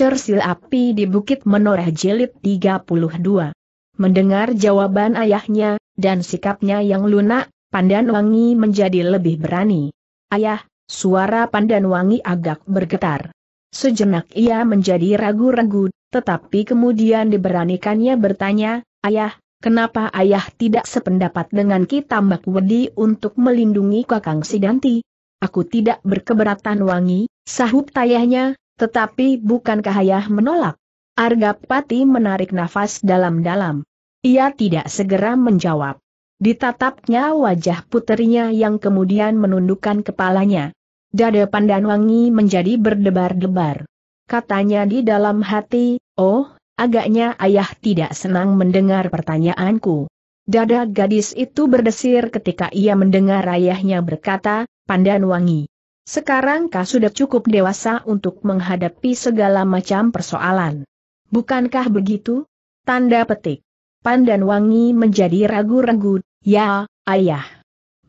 Cersil api di Bukit Menoreh Jilid 32. Mendengar jawaban ayahnya, dan sikapnya yang lunak, Pandan Wangi menjadi lebih berani. Ayah, suara Pandan Wangi agak bergetar. Sejenak ia menjadi ragu-ragu, tetapi kemudian diberanikannya bertanya, Ayah, kenapa ayah tidak sependapat dengan kita Mbak Wedi untuk melindungi Kakang Sidanti? Aku tidak berkeberatan wangi, sahut ayahnya. Tetapi bukankah Kahayah menolak. Argapati menarik nafas dalam-dalam. Ia tidak segera menjawab. Ditatapnya wajah puterinya yang kemudian menundukkan kepalanya. Dada Pandanwangi menjadi berdebar-debar. Katanya di dalam hati, oh, agaknya ayah tidak senang mendengar pertanyaanku. Dada gadis itu berdesir ketika ia mendengar ayahnya berkata, Pandanwangi. Sekarang kau sudah cukup dewasa untuk menghadapi segala macam persoalan. Bukankah begitu? Tanda petik. Pandan Wangi menjadi ragu-ragu, ya, ayah.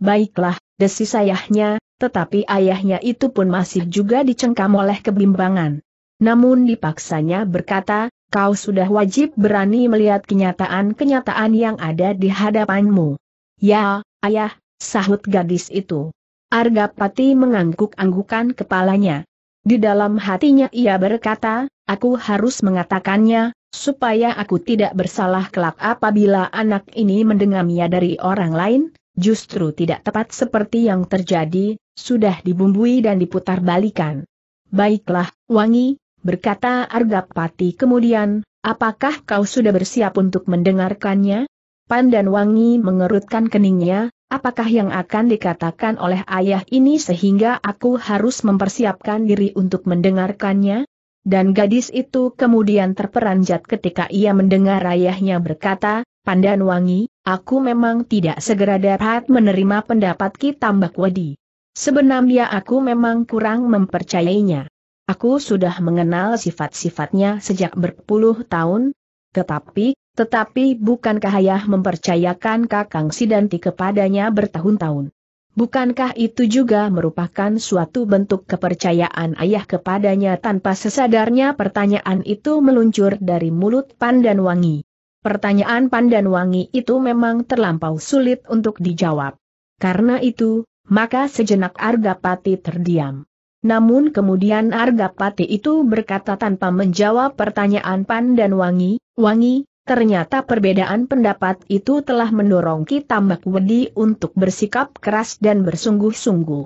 Baiklah, desis ayahnya, tetapi ayahnya itu pun masih juga dicengkam oleh kebimbangan. Namun dipaksanya berkata, kau sudah wajib berani melihat kenyataan-kenyataan yang ada di hadapanmu. Ya, ayah, sahut gadis itu. Argapati mengangguk-anggukan kepalanya. Di dalam hatinya ia berkata, aku harus mengatakannya, supaya aku tidak bersalah kelak apabila anak ini mendengarnya dari orang lain, justru tidak tepat seperti yang terjadi, sudah dibumbui dan diputar balikan. Baiklah, Wangi, berkata Argapati kemudian, apakah kau sudah bersiap untuk mendengarkannya? Pandan Wangi mengerutkan keningnya, Apakah yang akan dikatakan oleh ayah ini sehingga aku harus mempersiapkan diri untuk mendengarkannya? Dan gadis itu kemudian terperanjat ketika ia mendengar ayahnya berkata, Pandan Wangi, aku memang tidak segera dapat menerima pendapat Ki Tambak Wadi. Sebenarnya aku memang kurang mempercayainya. Aku sudah mengenal sifat-sifatnya sejak berpuluh tahun, tetapi, tetapi bukankah ayah mempercayakan Kakang Sidanti kepadanya bertahun-tahun? Bukankah itu juga merupakan suatu bentuk kepercayaan ayah kepadanya tanpa sesadarnya pertanyaan itu meluncur dari mulut pandan Wangi. Pertanyaan pandan Wangi itu memang terlampau sulit untuk dijawab. Karena itu, maka sejenak Argapati terdiam. Namun kemudian Argapati itu berkata tanpa menjawab pertanyaan Wangi, Wangi, Ternyata perbedaan pendapat itu telah mendorong Ki Tambak Wedi untuk bersikap keras dan bersungguh-sungguh.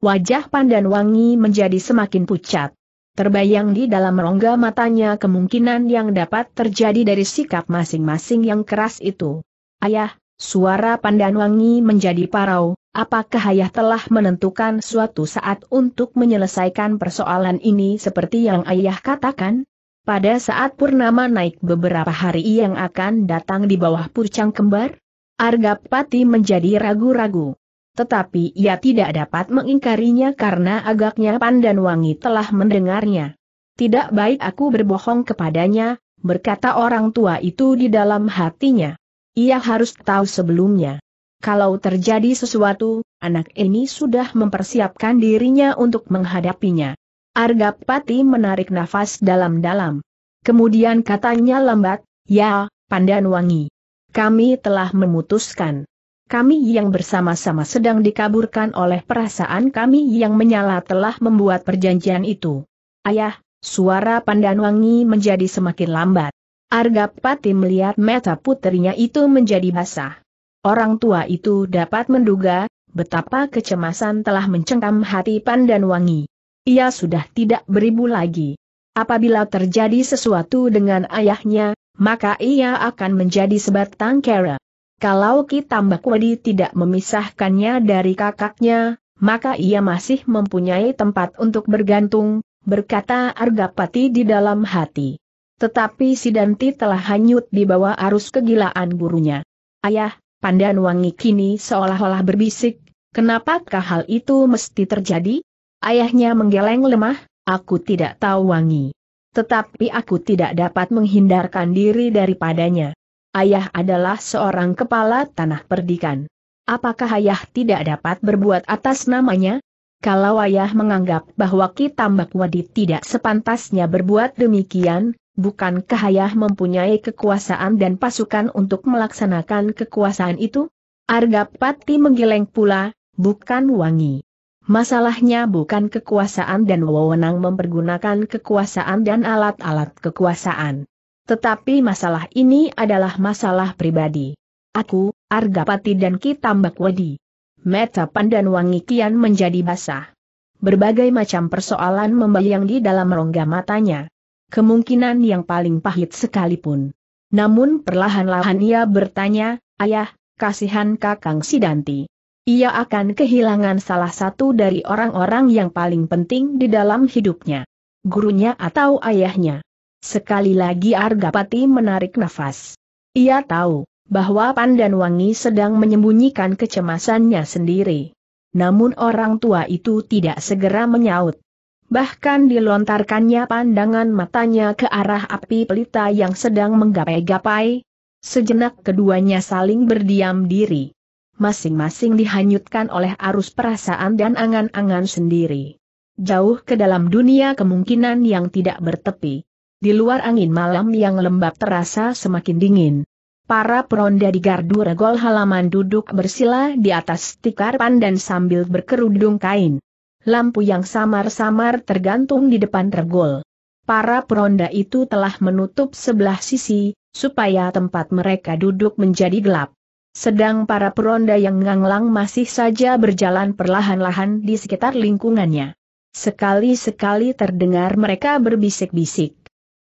Wajah Pandan Wangi menjadi semakin pucat. Terbayang di dalam rongga matanya kemungkinan yang dapat terjadi dari sikap masing-masing yang keras itu. Ayah, suara Pandan Wangi menjadi parau, apakah ayah telah menentukan suatu saat untuk menyelesaikan persoalan ini seperti yang ayah katakan? pada saat Purnama naik beberapa hari yang akan datang di bawah Purcang Kembar? Argapati menjadi ragu-ragu. Tetapi ia tidak dapat mengingkarinya karena agaknya Pandanwangi telah mendengarnya. Tidak baik aku berbohong kepadanya, berkata orang tua itu di dalam hatinya. Ia harus tahu sebelumnya. Kalau terjadi sesuatu, anak ini sudah mempersiapkan dirinya untuk menghadapinya. Argapati menarik nafas dalam-dalam. Kemudian katanya lambat, ya, pandan wangi. Kami telah memutuskan. Kami yang bersama-sama sedang dikaburkan oleh perasaan kami yang menyala telah membuat perjanjian itu. Ayah, suara pandan wangi menjadi semakin lambat. Argapati melihat mata putrinya itu menjadi basah. Orang tua itu dapat menduga betapa kecemasan telah mencengkam hati pandan wangi. Ia sudah tidak beribu lagi. Apabila terjadi sesuatu dengan ayahnya, maka ia akan menjadi sebatang kera. Kalau Wadi tidak memisahkannya dari kakaknya, maka ia masih mempunyai tempat untuk bergantung, berkata Argapati di dalam hati. Tetapi Sidanti telah hanyut di bawah arus kegilaan gurunya. Ayah, Pandan Wangi kini seolah-olah berbisik, kenapakah hal itu mesti terjadi? Ayahnya menggeleng lemah, aku tidak tahu wangi. Tetapi aku tidak dapat menghindarkan diri daripadanya. Ayah adalah seorang kepala tanah perdikan. Apakah ayah tidak dapat berbuat atas namanya? Kalau ayah menganggap bahwa Kitambak Wadi tidak sepantasnya berbuat demikian, bukankah ayah mempunyai kekuasaan dan pasukan untuk melaksanakan kekuasaan itu? Argapati menggeleng pula, bukan wangi. Masalahnya bukan kekuasaan dan wewenang mempergunakan kekuasaan dan alat-alat kekuasaan. Tetapi masalah ini adalah masalah pribadi. Aku, Argapati dan Ki Wedi. Meta pandan wangi kian menjadi basah. Berbagai macam persoalan membayang di dalam rongga matanya. Kemungkinan yang paling pahit sekalipun. Namun perlahan-lahan ia bertanya, Ayah, kasihan Kakang Sidanti ia akan kehilangan salah satu dari orang-orang yang paling penting di dalam hidupnya. Gurunya atau ayahnya. Sekali lagi Argapati menarik nafas. Ia tahu bahwa Wangi sedang menyembunyikan kecemasannya sendiri. Namun orang tua itu tidak segera menyaut. Bahkan dilontarkannya pandangan matanya ke arah api pelita yang sedang menggapai-gapai. Sejenak keduanya saling berdiam diri masing-masing dihanyutkan oleh arus perasaan dan angan-angan sendiri. Jauh ke dalam dunia kemungkinan yang tidak bertepi. Di luar angin malam yang lembab terasa semakin dingin. Para peronda di gardu regol halaman duduk bersila di atas tikar pandan sambil berkerudung kain. Lampu yang samar-samar tergantung di depan regol. Para peronda itu telah menutup sebelah sisi, supaya tempat mereka duduk menjadi gelap. Sedang para peronda yang nganglang masih saja berjalan perlahan-lahan di sekitar lingkungannya. Sekali-sekali terdengar mereka berbisik-bisik.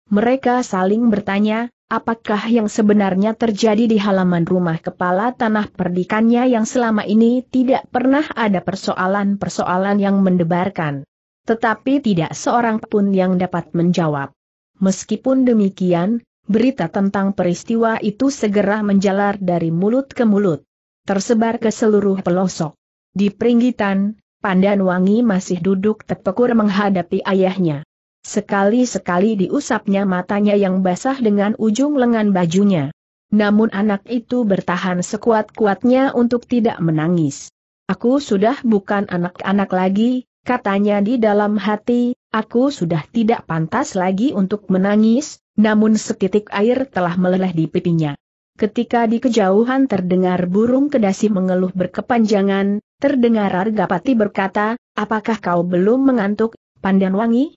Mereka saling bertanya, apakah yang sebenarnya terjadi di halaman rumah kepala tanah perdikannya yang selama ini tidak pernah ada persoalan-persoalan yang mendebarkan. Tetapi tidak seorang pun yang dapat menjawab. Meskipun demikian, berita tentang peristiwa itu segera menjalar dari mulut ke mulut. Tersebar ke seluruh pelosok. Di peringgitan, Pandan Wangi masih duduk terpekur menghadapi ayahnya. Sekali-sekali diusapnya matanya yang basah dengan ujung lengan bajunya. Namun anak itu bertahan sekuat-kuatnya untuk tidak menangis. Aku sudah bukan anak-anak lagi, katanya di dalam hati, aku sudah tidak pantas lagi untuk menangis, namun setitik air telah meleleh di pipinya. Ketika di kejauhan terdengar burung kedasi mengeluh berkepanjangan, terdengar Argapati berkata, apakah kau belum mengantuk, Pandan Wangi?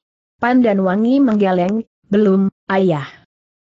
menggeleng, belum, ayah.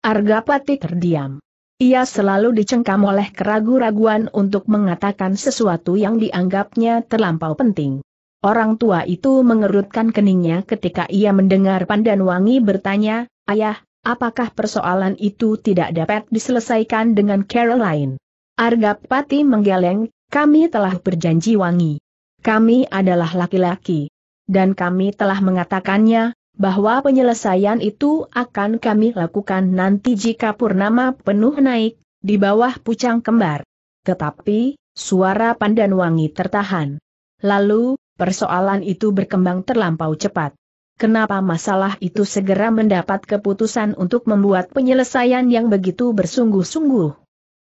Argapati terdiam. Ia selalu dicengkam oleh keraguan-raguan untuk mengatakan sesuatu yang dianggapnya terlampau penting. Orang tua itu mengerutkan keningnya ketika ia mendengar Pandan Wangi bertanya, Ayah, Apakah persoalan itu tidak dapat diselesaikan dengan Caroline? Argapati menggeleng, kami telah berjanji wangi. Kami adalah laki-laki. Dan kami telah mengatakannya, bahwa penyelesaian itu akan kami lakukan nanti jika Purnama penuh naik, di bawah pucang kembar. Tetapi, suara pandan wangi tertahan. Lalu, persoalan itu berkembang terlampau cepat. Kenapa masalah itu segera mendapat keputusan untuk membuat penyelesaian yang begitu bersungguh-sungguh?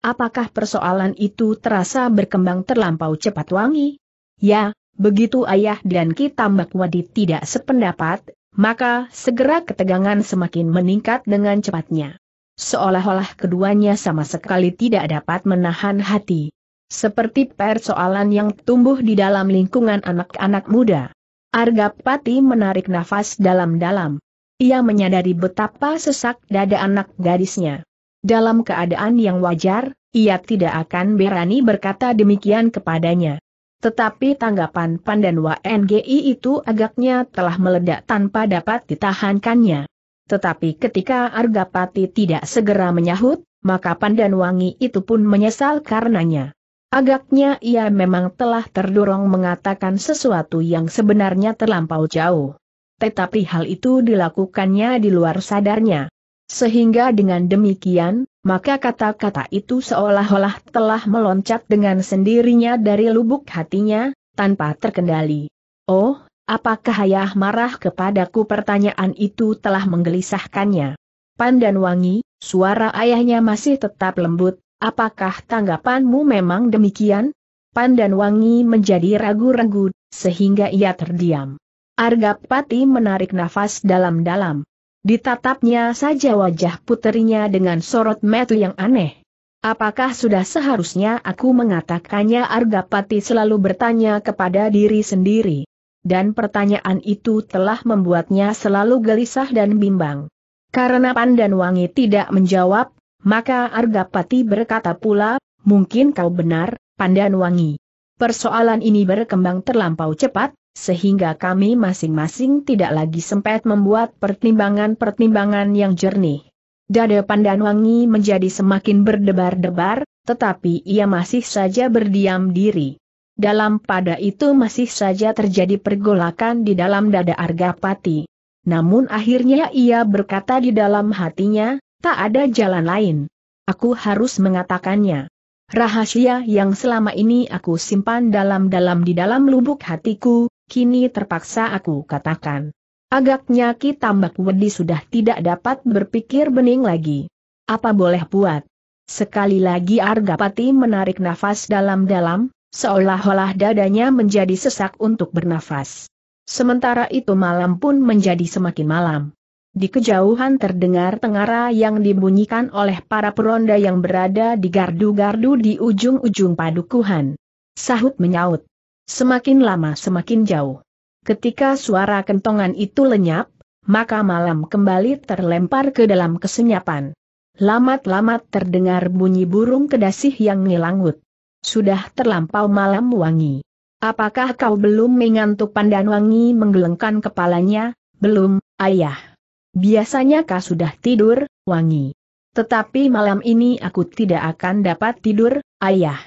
Apakah persoalan itu terasa berkembang terlampau cepat wangi? Ya, begitu ayah dan kita Mbak Wadi tidak sependapat, maka segera ketegangan semakin meningkat dengan cepatnya. Seolah-olah keduanya sama sekali tidak dapat menahan hati. Seperti persoalan yang tumbuh di dalam lingkungan anak-anak muda. Argapati menarik nafas dalam-dalam. Ia menyadari betapa sesak dada anak gadisnya. Dalam keadaan yang wajar, ia tidak akan berani berkata demikian kepadanya. Tetapi tanggapan Pandan WNGI itu agaknya telah meledak tanpa dapat ditahankannya. Tetapi ketika Argapati tidak segera menyahut, maka Pandanwangi itu pun menyesal karenanya. Agaknya ia memang telah terdorong mengatakan sesuatu yang sebenarnya terlampau jauh. Tetapi hal itu dilakukannya di luar sadarnya. Sehingga dengan demikian, maka kata-kata itu seolah-olah telah meloncat dengan sendirinya dari lubuk hatinya, tanpa terkendali. Oh, apakah ayah marah kepadaku pertanyaan itu telah menggelisahkannya. Pandan wangi, suara ayahnya masih tetap lembut, Apakah tanggapanmu memang demikian? Pandan Wangi menjadi ragu-ragu, sehingga ia terdiam. Argapati menarik nafas dalam-dalam. Ditatapnya saja wajah puterinya dengan sorot metu yang aneh. Apakah sudah seharusnya aku mengatakannya Argapati selalu bertanya kepada diri sendiri. Dan pertanyaan itu telah membuatnya selalu gelisah dan bimbang. Karena Pandan Wangi tidak menjawab, maka Argapati berkata pula, mungkin kau benar, Pandan Wangi. Persoalan ini berkembang terlampau cepat, sehingga kami masing-masing tidak lagi sempat membuat pertimbangan-pertimbangan yang jernih. Dada Pandan Wangi menjadi semakin berdebar-debar, tetapi ia masih saja berdiam diri. Dalam pada itu masih saja terjadi pergolakan di dalam dada Argapati. Namun akhirnya ia berkata di dalam hatinya, Tak ada jalan lain. Aku harus mengatakannya. Rahasia yang selama ini aku simpan dalam-dalam di dalam lubuk hatiku, kini terpaksa aku katakan. Agaknya Ki Tambak Wedi sudah tidak dapat berpikir bening lagi. Apa boleh buat? Sekali lagi Argapati menarik nafas dalam-dalam, seolah-olah dadanya menjadi sesak untuk bernafas. Sementara itu malam pun menjadi semakin malam. Di kejauhan terdengar tengara yang dibunyikan oleh para peronda yang berada di gardu-gardu di ujung-ujung padukuhan. Sahut menyaut. Semakin lama semakin jauh. Ketika suara kentongan itu lenyap, maka malam kembali terlempar ke dalam kesenyapan. Lamat-lamat terdengar bunyi burung kedasih yang ngilangut. Sudah terlampau malam wangi. Apakah kau belum mengantuk pandan wangi menggelengkan kepalanya? Belum, ayah. Biasanya kau sudah tidur, wangi. Tetapi malam ini aku tidak akan dapat tidur, ayah.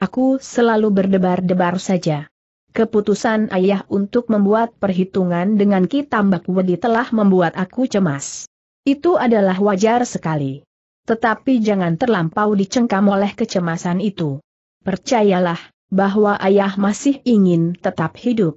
Aku selalu berdebar-debar saja. Keputusan ayah untuk membuat perhitungan dengan Kitambak Wedi telah membuat aku cemas. Itu adalah wajar sekali. Tetapi jangan terlampau dicengkam oleh kecemasan itu. Percayalah, bahwa ayah masih ingin tetap hidup.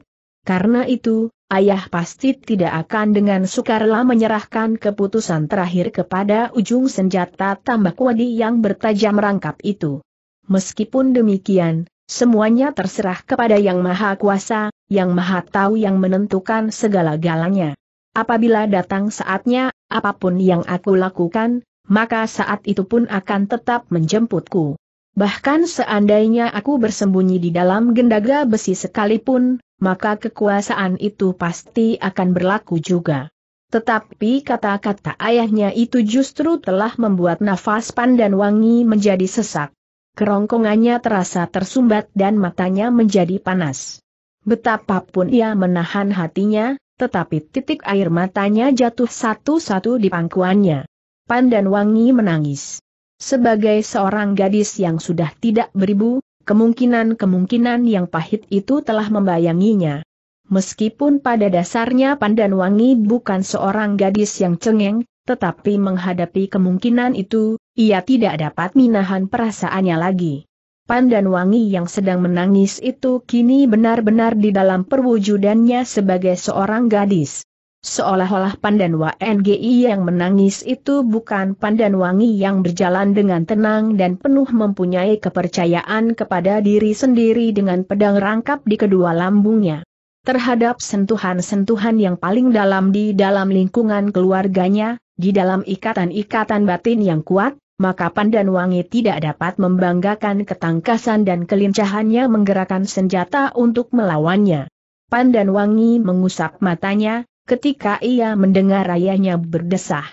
Karena itu, ayah pasti tidak akan dengan sukarela menyerahkan keputusan terakhir kepada ujung senjata tambak wadi yang bertajam rangkap itu. Meskipun demikian, semuanya terserah kepada Yang Maha Kuasa, Yang Maha Tahu yang menentukan segala-galanya. Apabila datang saatnya, apapun yang aku lakukan, maka saat itu pun akan tetap menjemputku. Bahkan seandainya aku bersembunyi di dalam gendaga besi sekalipun, maka kekuasaan itu pasti akan berlaku juga. Tetapi kata-kata ayahnya itu justru telah membuat nafas pandan wangi menjadi sesak. Kerongkongannya terasa tersumbat dan matanya menjadi panas. Betapapun ia menahan hatinya, tetapi titik air matanya jatuh satu-satu di pangkuannya. Pandan wangi menangis. Sebagai seorang gadis yang sudah tidak beribu, Kemungkinan-kemungkinan yang pahit itu telah membayanginya. Meskipun pada dasarnya Pandan Wangi bukan seorang gadis yang cengeng, tetapi menghadapi kemungkinan itu, ia tidak dapat menahan perasaannya lagi. Pandan Wangi yang sedang menangis itu kini benar-benar di dalam perwujudannya sebagai seorang gadis. Seolah-olah Pandan Wangi yang menangis itu bukan Pandan Wangi yang berjalan dengan tenang dan penuh mempunyai kepercayaan kepada diri sendiri dengan pedang rangkap di kedua lambungnya. Terhadap sentuhan-sentuhan yang paling dalam di dalam lingkungan keluarganya, di dalam ikatan-ikatan batin yang kuat, maka Pandan Wangi tidak dapat membanggakan ketangkasan dan kelincahannya menggerakkan senjata untuk melawannya. Pandan Wangi mengusap matanya, ketika ia mendengar ayahnya berdesah.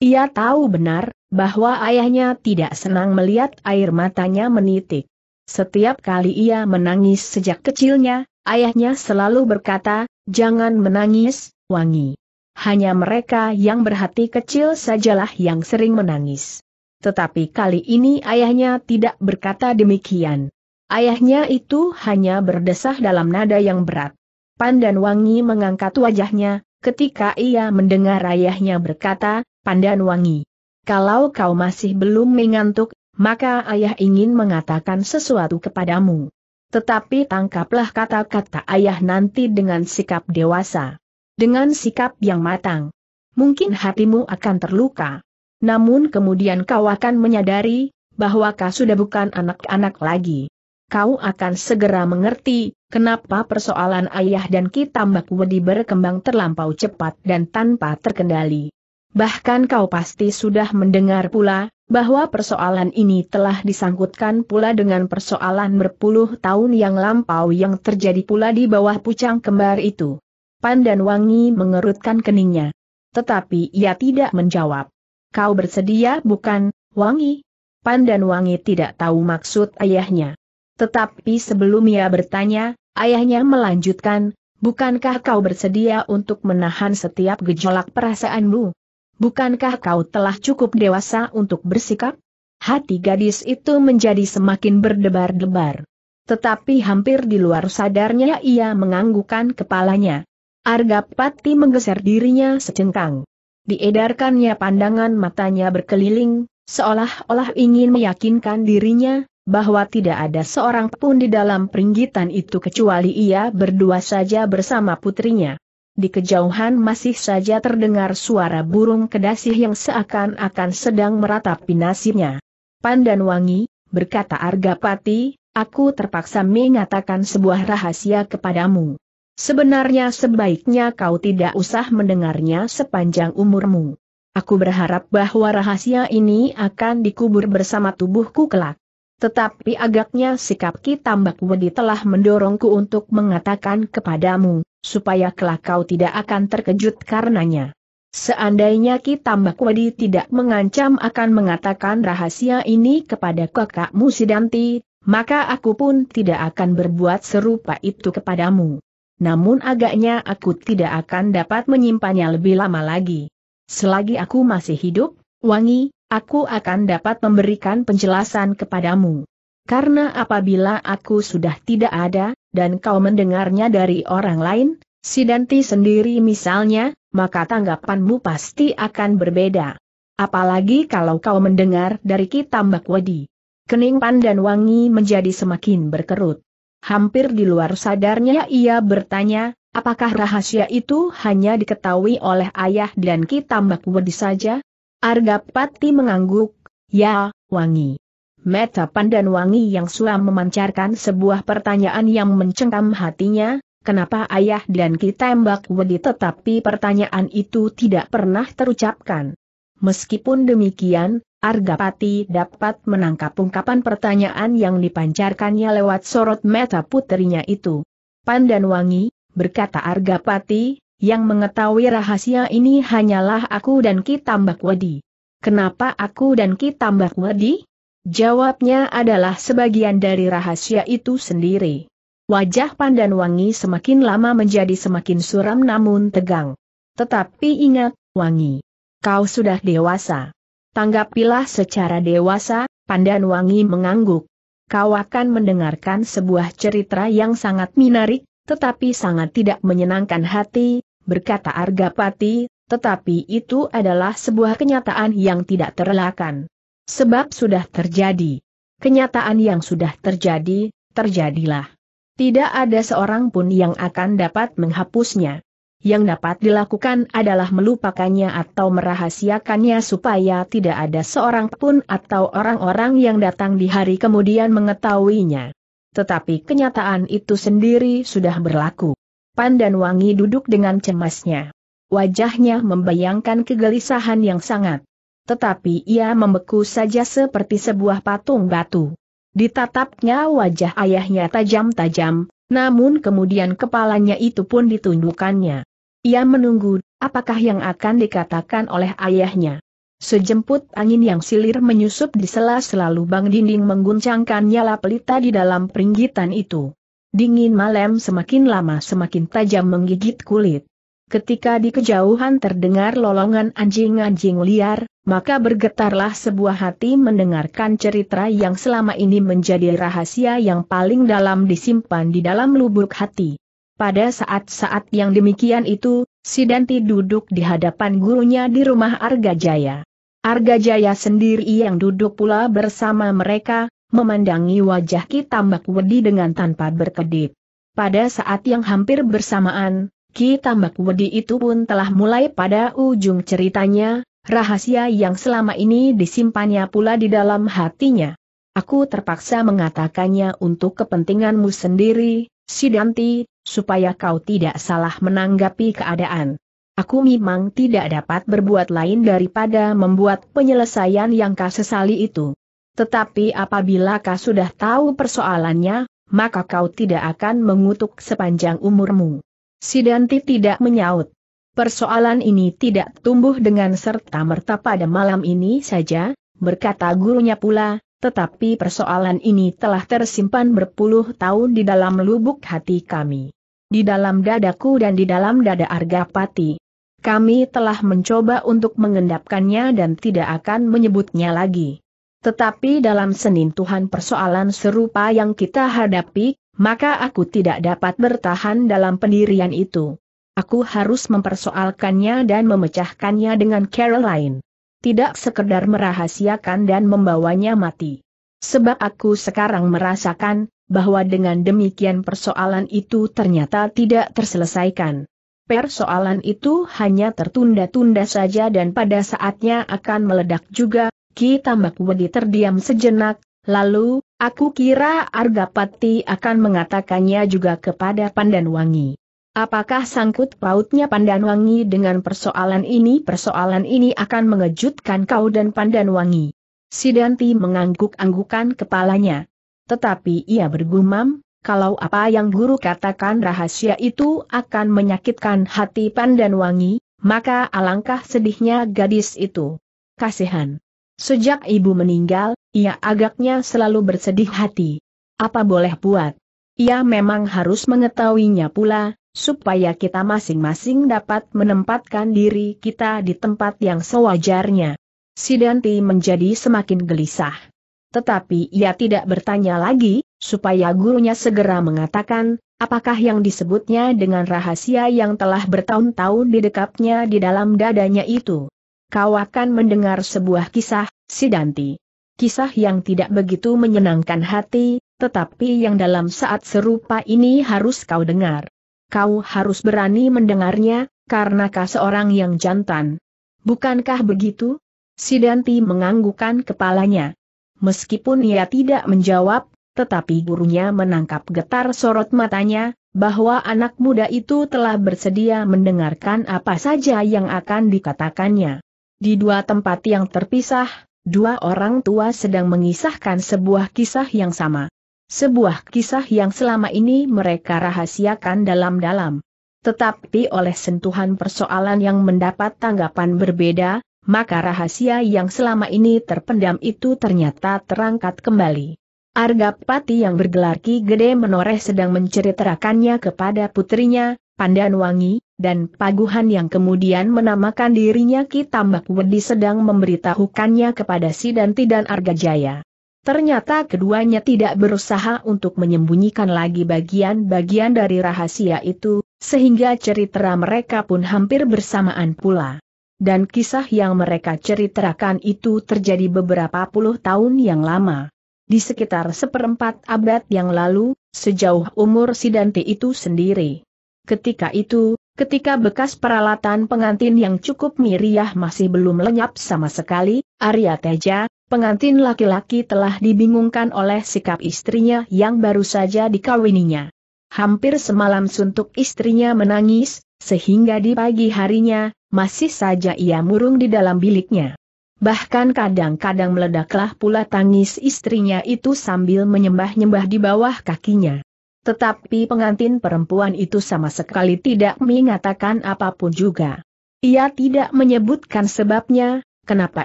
Ia tahu benar, bahwa ayahnya tidak senang melihat air matanya menitik. Setiap kali ia menangis sejak kecilnya, ayahnya selalu berkata, jangan menangis, wangi. Hanya mereka yang berhati kecil sajalah yang sering menangis. Tetapi kali ini ayahnya tidak berkata demikian. Ayahnya itu hanya berdesah dalam nada yang berat. Pandan Wangi mengangkat wajahnya, ketika ia mendengar ayahnya berkata, Pandan Wangi, kalau kau masih belum mengantuk, maka ayah ingin mengatakan sesuatu kepadamu. Tetapi tangkaplah kata-kata ayah nanti dengan sikap dewasa. Dengan sikap yang matang. Mungkin hatimu akan terluka. Namun kemudian kau akan menyadari, bahwa kau sudah bukan anak-anak lagi. Kau akan segera mengerti, Kenapa persoalan ayah dan kita Mbak Wedi berkembang terlampau cepat dan tanpa terkendali? Bahkan kau pasti sudah mendengar pula, bahwa persoalan ini telah disangkutkan pula dengan persoalan berpuluh tahun yang lampau yang terjadi pula di bawah pucang kembar itu. Pandan Wangi mengerutkan keningnya. Tetapi ia tidak menjawab. Kau bersedia bukan, Wangi? Pandan Wangi tidak tahu maksud ayahnya. Tetapi sebelum ia bertanya, ayahnya melanjutkan, Bukankah kau bersedia untuk menahan setiap gejolak perasaanmu? Bukankah kau telah cukup dewasa untuk bersikap? Hati gadis itu menjadi semakin berdebar-debar. Tetapi hampir di luar sadarnya ia menganggukkan kepalanya. Argapati menggeser dirinya secengkang. Diedarkannya pandangan matanya berkeliling, seolah-olah ingin meyakinkan dirinya, bahwa tidak ada seorang pun di dalam peringgitan itu kecuali ia berdua saja bersama putrinya. Di kejauhan masih saja terdengar suara burung kedasih yang seakan-akan sedang meratapi nasibnya. Pandan Wangi, berkata Argapati, aku terpaksa mengatakan sebuah rahasia kepadamu. Sebenarnya sebaiknya kau tidak usah mendengarnya sepanjang umurmu. Aku berharap bahwa rahasia ini akan dikubur bersama tubuhku kelak. Tetapi agaknya sikap Ki Tambak Wedi telah mendorongku untuk mengatakan kepadamu, supaya kelak kau tidak akan terkejut karenanya. Seandainya Ki Tambak Wedi tidak mengancam akan mengatakan rahasia ini kepada kakakmu Sidanti, maka aku pun tidak akan berbuat serupa itu kepadamu. Namun agaknya aku tidak akan dapat menyimpannya lebih lama lagi. Selagi aku masih hidup, Wangi, aku akan dapat memberikan penjelasan kepadamu. Karena apabila aku sudah tidak ada, dan kau mendengarnya dari orang lain, si Danti sendiri misalnya, maka tanggapanmu pasti akan berbeda. Apalagi kalau kau mendengar dari Mbak Wadi. Kening Pan dan Wangi menjadi semakin berkerut. Hampir di luar sadarnya ia bertanya, apakah rahasia itu hanya diketahui oleh ayah dan Mbak Wadi saja, Argapati mengangguk, ya, wangi. Meta pandan wangi yang suam memancarkan sebuah pertanyaan yang mencengkam hatinya, kenapa ayah dan kita tembak wedi tetapi pertanyaan itu tidak pernah terucapkan. Meskipun demikian, Argapati dapat menangkap ungkapan pertanyaan yang dipancarkannya lewat sorot meta putrinya itu. Pandan Wangi, berkata Argapati, yang mengetahui rahasia ini hanyalah aku dan Ki Tambak Wedi. Kenapa aku dan Ki Tambak Wedi? Jawabnya adalah sebagian dari rahasia itu sendiri. Wajah Pandan Wangi semakin lama menjadi semakin suram namun tegang. Tetapi ingat, Wangi. Kau sudah dewasa. Tanggapilah secara dewasa, Pandan Wangi mengangguk. Kau akan mendengarkan sebuah cerita yang sangat menarik, tetapi sangat tidak menyenangkan hati, berkata Argapati, tetapi itu adalah sebuah kenyataan yang tidak terelakkan. Sebab sudah terjadi. Kenyataan yang sudah terjadi, terjadilah. Tidak ada seorang pun yang akan dapat menghapusnya. Yang dapat dilakukan adalah melupakannya atau merahasiakannya supaya tidak ada seorang pun atau orang-orang yang datang di hari kemudian mengetahuinya. Tetapi kenyataan itu sendiri sudah berlaku dan Wangi duduk dengan cemasnya. Wajahnya membayangkan kegelisahan yang sangat. Tetapi ia membeku saja seperti sebuah patung batu. Ditatapnya wajah ayahnya tajam-tajam, namun kemudian kepalanya itu pun ditundukannya. Ia menunggu, apakah yang akan dikatakan oleh ayahnya. Sejemput angin yang silir menyusup di sela-sela lubang dinding mengguncangkan nyala pelita di dalam peringgitan itu. Dingin malam semakin lama semakin tajam menggigit kulit. Ketika di kejauhan terdengar lolongan anjing-anjing liar, maka bergetarlah sebuah hati mendengarkan cerita yang selama ini menjadi rahasia yang paling dalam disimpan di dalam lubuk hati. Pada saat-saat yang demikian itu, Sidanti duduk di hadapan gurunya di rumah Arga Jaya. Arga Jaya sendiri yang duduk pula bersama mereka, memandangi wajah Ki Tambak Wedi dengan tanpa berkedip. Pada saat yang hampir bersamaan, Ki Tambak Wedi itu pun telah mulai pada ujung ceritanya, rahasia yang selama ini disimpannya pula di dalam hatinya. Aku terpaksa mengatakannya untuk kepentinganmu sendiri, Sidanti, supaya kau tidak salah menanggapi keadaan. Aku memang tidak dapat berbuat lain daripada membuat penyelesaian yang kau sesali itu. Tetapi apabila kau sudah tahu persoalannya, maka kau tidak akan mengutuk sepanjang umurmu. Sidanti tidak menyaut. Persoalan ini tidak tumbuh dengan serta-merta pada malam ini saja, berkata gurunya pula, tetapi persoalan ini telah tersimpan berpuluh tahun di dalam lubuk hati kami. Di dalam dadaku dan di dalam dada Argapati. Kami telah mencoba untuk mengendapkannya dan tidak akan menyebutnya lagi. Tetapi dalam Senin Tuhan persoalan serupa yang kita hadapi, maka aku tidak dapat bertahan dalam pendirian itu. Aku harus mempersoalkannya dan memecahkannya dengan Caroline. Tidak sekedar merahasiakan dan membawanya mati. Sebab aku sekarang merasakan, bahwa dengan demikian persoalan itu ternyata tidak terselesaikan. Persoalan itu hanya tertunda-tunda saja dan pada saatnya akan meledak juga, Ki Tambak Wedi terdiam sejenak, lalu, aku kira Argapati akan mengatakannya juga kepada Pandanwangi. Apakah sangkut pautnya Pandanwangi dengan persoalan ini? Persoalan ini akan mengejutkan kau dan Pandanwangi. Sidanti mengangguk-anggukan kepalanya. Tetapi ia bergumam, kalau apa yang guru katakan rahasia itu akan menyakitkan hati Pandanwangi, maka alangkah sedihnya gadis itu. Kasihan. Sejak ibu meninggal, ia agaknya selalu bersedih hati. Apa boleh buat? Ia memang harus mengetahuinya pula, supaya kita masing-masing dapat menempatkan diri kita di tempat yang sewajarnya. Sidanti menjadi semakin gelisah. Tetapi ia tidak bertanya lagi, supaya gurunya segera mengatakan, apakah yang disebutnya dengan rahasia yang telah bertahun-tahun didekapnya di dalam dadanya itu kau akan mendengar sebuah kisah, Sidanti. Kisah yang tidak begitu menyenangkan hati, tetapi yang dalam saat serupa ini harus kau dengar. Kau harus berani mendengarnya, karena kau seorang yang jantan. Bukankah begitu? Sidanti menganggukkan kepalanya. Meskipun ia tidak menjawab, tetapi gurunya menangkap getar sorot matanya, bahwa anak muda itu telah bersedia mendengarkan apa saja yang akan dikatakannya. Di dua tempat yang terpisah, dua orang tua sedang mengisahkan sebuah kisah yang sama. Sebuah kisah yang selama ini mereka rahasiakan dalam-dalam. Tetapi oleh sentuhan persoalan yang mendapat tanggapan berbeda, maka rahasia yang selama ini terpendam itu ternyata terangkat kembali. Argapati yang bergelar Ki Gede Menoreh sedang menceritakannya kepada putrinya, Wangi, dan Paguhan yang kemudian menamakan dirinya Ki Tambak Wedi sedang memberitahukannya kepada si Danti dan Argajaya. Ternyata keduanya tidak berusaha untuk menyembunyikan lagi bagian-bagian dari rahasia itu, sehingga cerita mereka pun hampir bersamaan pula. Dan kisah yang mereka ceritakan itu terjadi beberapa puluh tahun yang lama. Di sekitar seperempat abad yang lalu, sejauh umur Sidanti itu sendiri. Ketika itu, Ketika bekas peralatan pengantin yang cukup miriah masih belum lenyap sama sekali, Arya Teja, pengantin laki-laki telah dibingungkan oleh sikap istrinya yang baru saja dikawininya. Hampir semalam suntuk istrinya menangis, sehingga di pagi harinya, masih saja ia murung di dalam biliknya. Bahkan kadang-kadang meledaklah pula tangis istrinya itu sambil menyembah-nyembah di bawah kakinya. Tetapi pengantin perempuan itu sama sekali tidak mengatakan apapun juga. Ia tidak menyebutkan sebabnya, kenapa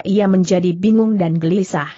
ia menjadi bingung dan gelisah.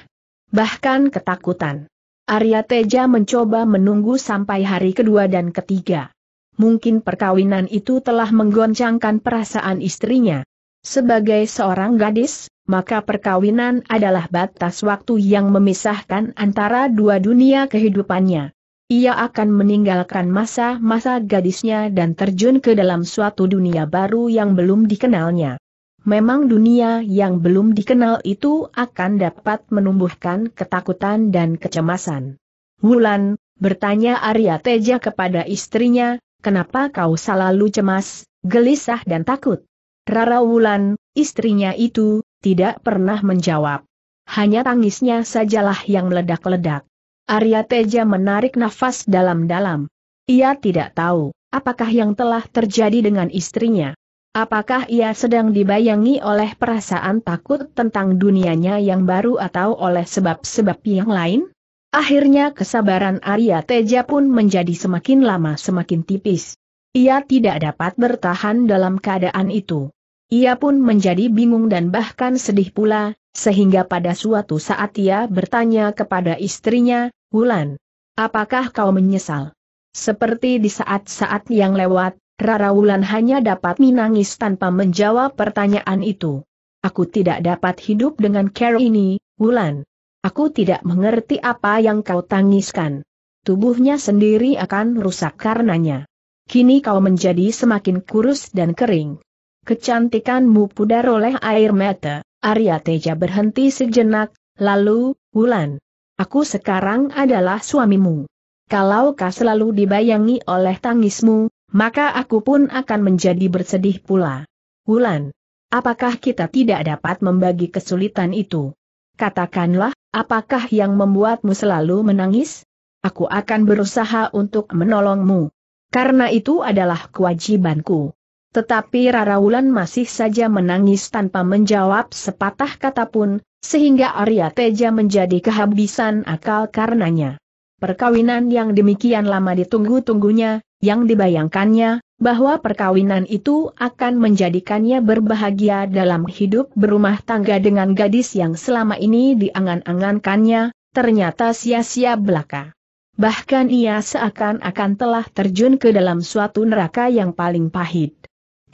Bahkan ketakutan. Arya Teja mencoba menunggu sampai hari kedua dan ketiga. Mungkin perkawinan itu telah menggoncangkan perasaan istrinya. Sebagai seorang gadis, maka perkawinan adalah batas waktu yang memisahkan antara dua dunia kehidupannya. Ia akan meninggalkan masa-masa gadisnya dan terjun ke dalam suatu dunia baru yang belum dikenalnya. Memang dunia yang belum dikenal itu akan dapat menumbuhkan ketakutan dan kecemasan. Wulan, bertanya Arya Teja kepada istrinya, kenapa kau selalu cemas, gelisah dan takut? Rara Wulan, istrinya itu, tidak pernah menjawab. Hanya tangisnya sajalah yang meledak-ledak. Arya Teja menarik nafas dalam-dalam. Ia tidak tahu, apakah yang telah terjadi dengan istrinya. Apakah ia sedang dibayangi oleh perasaan takut tentang dunianya yang baru atau oleh sebab-sebab yang lain? Akhirnya kesabaran Arya Teja pun menjadi semakin lama semakin tipis. Ia tidak dapat bertahan dalam keadaan itu. Ia pun menjadi bingung dan bahkan sedih pula, sehingga pada suatu saat ia bertanya kepada istrinya, Wulan, apakah kau menyesal? Seperti di saat-saat yang lewat, Rara Wulan hanya dapat menangis tanpa menjawab pertanyaan itu. Aku tidak dapat hidup dengan care ini, Wulan. Aku tidak mengerti apa yang kau tangiskan. Tubuhnya sendiri akan rusak karenanya. Kini kau menjadi semakin kurus dan kering. Kecantikanmu pudar oleh air mata. Arya Teja berhenti sejenak, lalu, Wulan, Aku sekarang adalah suamimu. Kalau kau selalu dibayangi oleh tangismu, maka aku pun akan menjadi bersedih pula. Wulan, apakah kita tidak dapat membagi kesulitan itu? Katakanlah, apakah yang membuatmu selalu menangis? Aku akan berusaha untuk menolongmu. Karena itu adalah kewajibanku. Tetapi Rara Wulan masih saja menangis tanpa menjawab sepatah kata pun, sehingga Arya Teja menjadi kehabisan akal karenanya. Perkawinan yang demikian lama ditunggu-tunggunya, yang dibayangkannya, bahwa perkawinan itu akan menjadikannya berbahagia dalam hidup berumah tangga dengan gadis yang selama ini diangan-angankannya, ternyata sia-sia belaka. Bahkan ia seakan-akan telah terjun ke dalam suatu neraka yang paling pahit.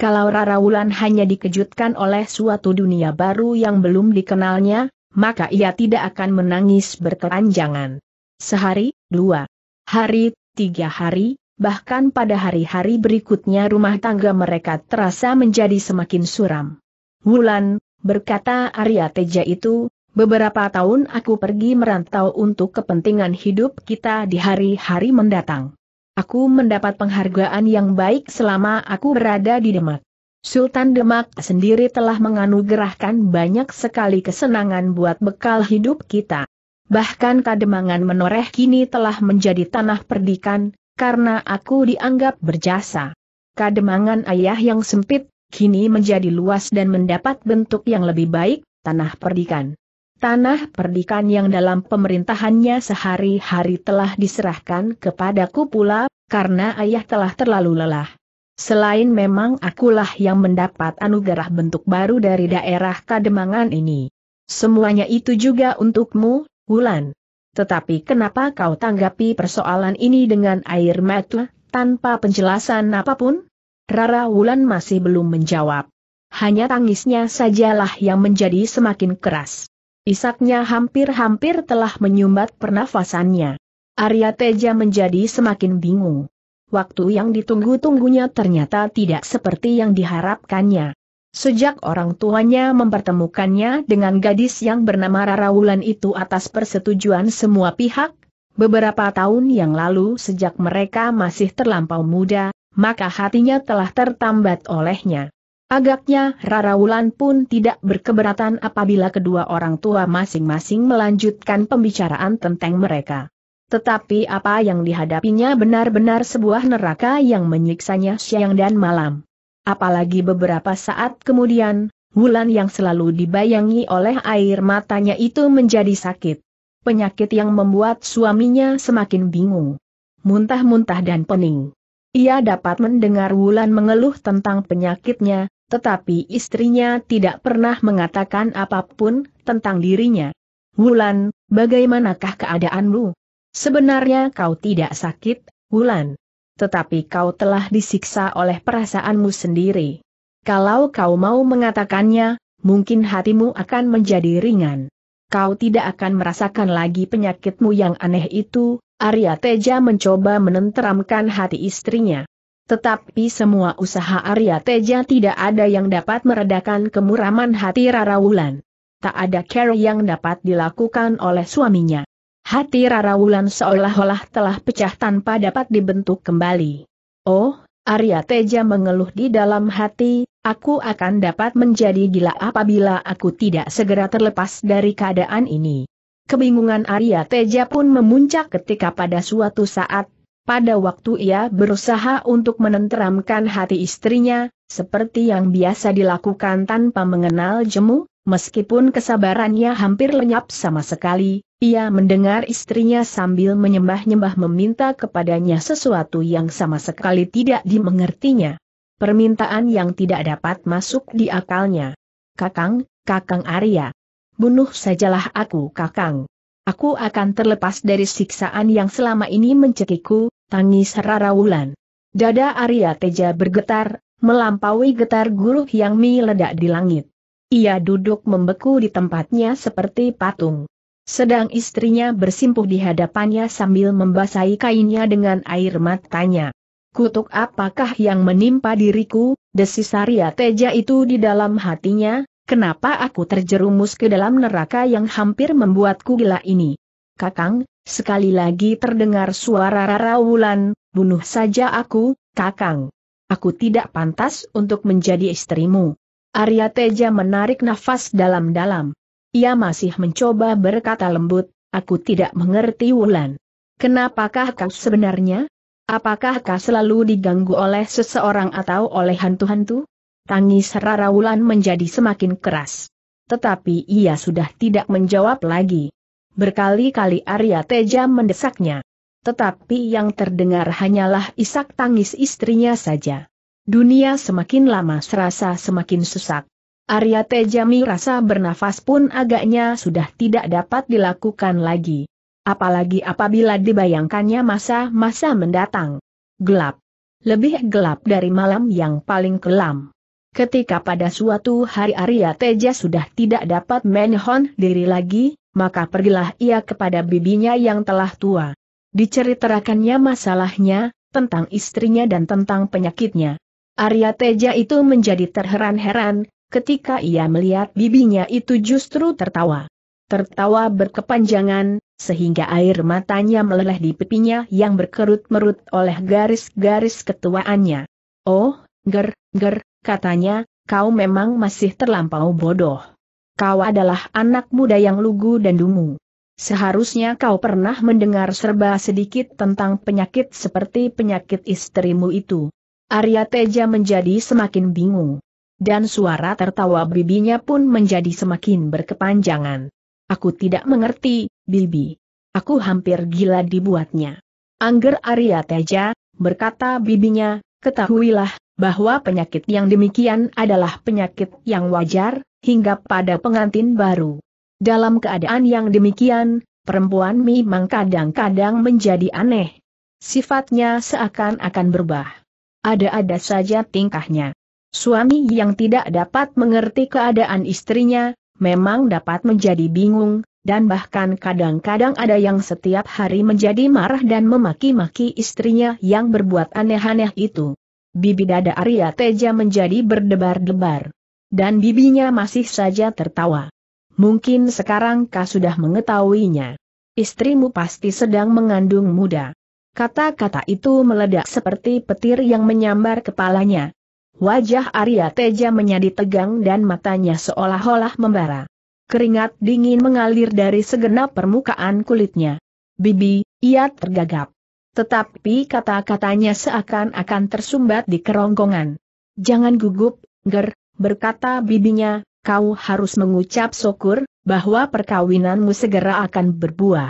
Kalau Rara Wulan hanya dikejutkan oleh suatu dunia baru yang belum dikenalnya, maka ia tidak akan menangis berkeranjangan. Sehari, dua hari, tiga hari, bahkan pada hari-hari berikutnya rumah tangga mereka terasa menjadi semakin suram. Wulan, berkata Arya Teja itu, Beberapa tahun aku pergi merantau untuk kepentingan hidup kita di hari-hari mendatang aku mendapat penghargaan yang baik selama aku berada di Demak. Sultan Demak sendiri telah menganugerahkan banyak sekali kesenangan buat bekal hidup kita. Bahkan Kademangan Menoreh kini telah menjadi tanah perdikan, karena aku dianggap berjasa. Kademangan ayah yang sempit, kini menjadi luas dan mendapat bentuk yang lebih baik, tanah perdikan. Tanah perdikan yang dalam pemerintahannya sehari-hari telah diserahkan kepadaku pula, karena ayah telah terlalu lelah. Selain memang akulah yang mendapat anugerah bentuk baru dari daerah Kademangan ini. Semuanya itu juga untukmu, Wulan. Tetapi kenapa kau tanggapi persoalan ini dengan air mata, tanpa penjelasan apapun? Rara Wulan masih belum menjawab. Hanya tangisnya sajalah yang menjadi semakin keras. Isaknya hampir-hampir telah menyumbat pernafasannya. Arya Teja menjadi semakin bingung. Waktu yang ditunggu-tunggunya ternyata tidak seperti yang diharapkannya. Sejak orang tuanya mempertemukannya dengan gadis yang bernama Rara Wulan itu atas persetujuan semua pihak, beberapa tahun yang lalu sejak mereka masih terlampau muda, maka hatinya telah tertambat olehnya. Agaknya Rara Wulan pun tidak berkeberatan apabila kedua orang tua masing-masing melanjutkan pembicaraan tentang mereka. Tetapi apa yang dihadapinya benar-benar sebuah neraka yang menyiksanya siang dan malam. Apalagi beberapa saat kemudian, Wulan yang selalu dibayangi oleh air matanya itu menjadi sakit. Penyakit yang membuat suaminya semakin bingung. Muntah-muntah dan pening. Ia dapat mendengar Wulan mengeluh tentang penyakitnya, tetapi istrinya tidak pernah mengatakan apapun tentang dirinya. Wulan, bagaimanakah keadaanmu? Sebenarnya kau tidak sakit, Wulan. Tetapi kau telah disiksa oleh perasaanmu sendiri. Kalau kau mau mengatakannya, mungkin hatimu akan menjadi ringan. Kau tidak akan merasakan lagi penyakitmu yang aneh itu, Arya Teja mencoba menenteramkan hati istrinya. Tetapi semua usaha Arya Teja tidak ada yang dapat meredakan kemuraman hati Rara Wulan. Tak ada care yang dapat dilakukan oleh suaminya. Hati Rara Wulan seolah-olah telah pecah tanpa dapat dibentuk kembali. Oh, Arya Teja mengeluh di dalam hati, aku akan dapat menjadi gila apabila aku tidak segera terlepas dari keadaan ini. Kebingungan Arya Teja pun memuncak ketika pada suatu saat pada waktu ia berusaha untuk menenteramkan hati istrinya, seperti yang biasa dilakukan tanpa mengenal jemu, meskipun kesabarannya hampir lenyap sama sekali, ia mendengar istrinya sambil menyembah-nyembah meminta kepadanya sesuatu yang sama sekali tidak dimengertinya. Permintaan yang tidak dapat masuk di akalnya. Kakang, Kakang Arya. Bunuh sajalah aku Kakang. Aku akan terlepas dari siksaan yang selama ini mencekiku, tangis Rara Wulan. Dada Arya Teja bergetar, melampaui getar guruh yang meledak di langit. Ia duduk membeku di tempatnya seperti patung. Sedang istrinya bersimpuh di hadapannya sambil membasahi kainnya dengan air matanya. Kutuk apakah yang menimpa diriku, desis Arya Teja itu di dalam hatinya, kenapa aku terjerumus ke dalam neraka yang hampir membuatku gila ini? Kakang, sekali lagi terdengar suara Rara Wulan, bunuh saja aku, Kakang. Aku tidak pantas untuk menjadi istrimu. Arya Teja menarik nafas dalam-dalam. Ia masih mencoba berkata lembut, aku tidak mengerti Wulan. Kenapakah kau sebenarnya? Apakah kau selalu diganggu oleh seseorang atau oleh hantu-hantu? Tangis Rara Wulan menjadi semakin keras. Tetapi ia sudah tidak menjawab lagi. Berkali-kali Arya Teja mendesaknya. Tetapi yang terdengar hanyalah isak tangis istrinya saja. Dunia semakin lama serasa semakin sesak. Arya Teja merasa bernafas pun agaknya sudah tidak dapat dilakukan lagi. Apalagi apabila dibayangkannya masa-masa mendatang. Gelap. Lebih gelap dari malam yang paling kelam. Ketika pada suatu hari Arya Teja sudah tidak dapat menhon diri lagi, maka pergilah ia kepada bibinya yang telah tua. Diceritakannya masalahnya, tentang istrinya dan tentang penyakitnya. Arya Teja itu menjadi terheran-heran, ketika ia melihat bibinya itu justru tertawa. Tertawa berkepanjangan, sehingga air matanya meleleh di pipinya yang berkerut-merut oleh garis-garis ketuaannya. Oh, ger, ger, katanya, kau memang masih terlampau bodoh kau adalah anak muda yang lugu dan dungu. Seharusnya kau pernah mendengar serba sedikit tentang penyakit seperti penyakit istrimu itu. Arya Teja menjadi semakin bingung. Dan suara tertawa bibinya pun menjadi semakin berkepanjangan. Aku tidak mengerti, bibi. Aku hampir gila dibuatnya. Angger Arya Teja, berkata bibinya, ketahuilah, bahwa penyakit yang demikian adalah penyakit yang wajar, hingga pada pengantin baru. Dalam keadaan yang demikian, perempuan memang kadang-kadang menjadi aneh. Sifatnya seakan-akan berubah. Ada-ada saja tingkahnya. Suami yang tidak dapat mengerti keadaan istrinya, memang dapat menjadi bingung, dan bahkan kadang-kadang ada yang setiap hari menjadi marah dan memaki-maki istrinya yang berbuat aneh-aneh itu. Bibi dada Arya Teja menjadi berdebar-debar. Dan bibinya masih saja tertawa. Mungkin sekarang kau sudah mengetahuinya. Istrimu pasti sedang mengandung muda. Kata-kata itu meledak seperti petir yang menyambar kepalanya. Wajah Arya Teja menjadi tegang dan matanya seolah-olah membara. Keringat dingin mengalir dari segenap permukaan kulitnya. Bibi, ia tergagap. Tetapi kata-katanya seakan-akan tersumbat di kerongkongan. Jangan gugup, Ger, berkata bibinya, kau harus mengucap syukur, bahwa perkawinanmu segera akan berbuah.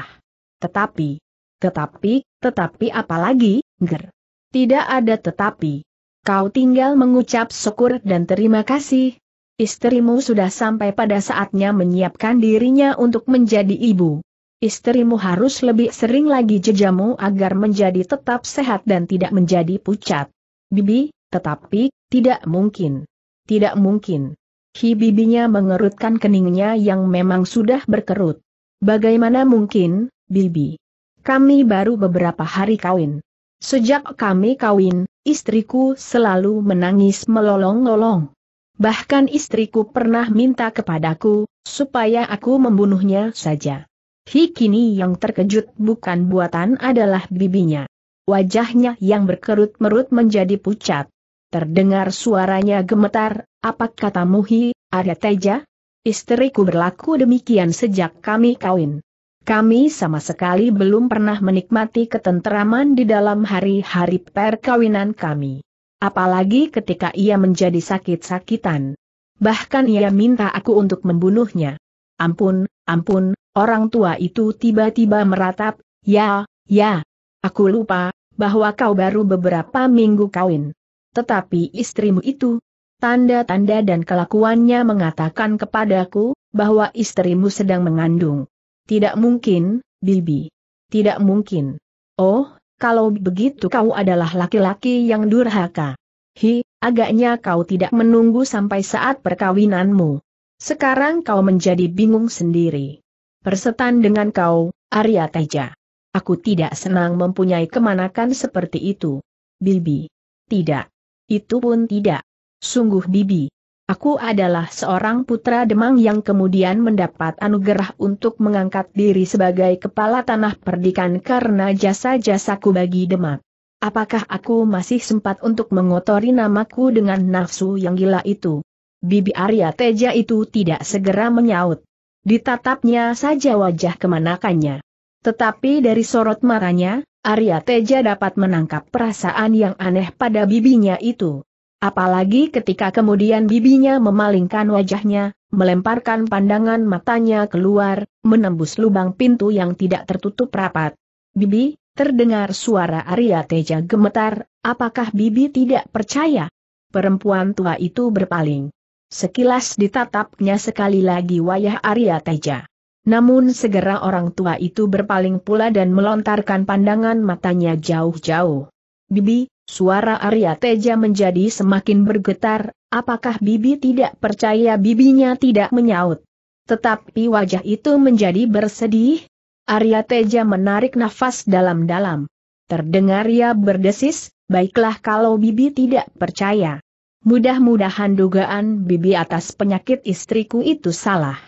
Tetapi, tetapi, tetapi apalagi, Ger? Tidak ada tetapi. Kau tinggal mengucap syukur dan terima kasih. Istrimu sudah sampai pada saatnya menyiapkan dirinya untuk menjadi ibu. Istrimu harus lebih sering lagi jejamu agar menjadi tetap sehat dan tidak menjadi pucat. Bibi, tetapi, tidak mungkin. Tidak mungkin. Hi bibinya mengerutkan keningnya yang memang sudah berkerut. Bagaimana mungkin, bibi? Kami baru beberapa hari kawin. Sejak kami kawin, istriku selalu menangis melolong-lolong. Bahkan istriku pernah minta kepadaku, supaya aku membunuhnya saja. Hikini yang terkejut bukan buatan adalah bibinya. Wajahnya yang berkerut-merut menjadi pucat. Terdengar suaranya gemetar, apa kata Muhi, ada Teja? Istriku berlaku demikian sejak kami kawin. Kami sama sekali belum pernah menikmati ketenteraman di dalam hari-hari perkawinan kami. Apalagi ketika ia menjadi sakit-sakitan. Bahkan ia minta aku untuk membunuhnya. Ampun, ampun, Orang tua itu tiba-tiba meratap, ya, ya. Aku lupa, bahwa kau baru beberapa minggu kawin. Tetapi istrimu itu, tanda-tanda dan kelakuannya mengatakan kepadaku, bahwa istrimu sedang mengandung. Tidak mungkin, Bibi. Tidak mungkin. Oh, kalau begitu kau adalah laki-laki yang durhaka. Hi, agaknya kau tidak menunggu sampai saat perkawinanmu. Sekarang kau menjadi bingung sendiri. Persetan dengan kau, Arya Teja. Aku tidak senang mempunyai kemanakan seperti itu. Bibi. Tidak. Itu pun tidak. Sungguh Bibi. Aku adalah seorang putra Demang yang kemudian mendapat anugerah untuk mengangkat diri sebagai kepala tanah perdikan karena jasa-jasaku bagi Demak. Apakah aku masih sempat untuk mengotori namaku dengan nafsu yang gila itu? Bibi Arya Teja itu tidak segera menyaut. Ditatapnya saja wajah kemanakannya. Tetapi dari sorot marahnya, Arya Teja dapat menangkap perasaan yang aneh pada bibinya itu. Apalagi ketika kemudian bibinya memalingkan wajahnya, melemparkan pandangan matanya keluar, menembus lubang pintu yang tidak tertutup rapat. Bibi, terdengar suara Arya Teja gemetar, apakah Bibi tidak percaya? Perempuan tua itu berpaling. Sekilas ditatapnya sekali lagi wayah Arya Teja. Namun segera orang tua itu berpaling pula dan melontarkan pandangan matanya jauh-jauh. Bibi, suara Arya Teja menjadi semakin bergetar, apakah Bibi tidak percaya bibinya tidak menyaut? Tetapi wajah itu menjadi bersedih. Arya Teja menarik nafas dalam-dalam. Terdengar ia berdesis, baiklah kalau Bibi tidak percaya. Mudah-mudahan dugaan bibi atas penyakit istriku itu salah.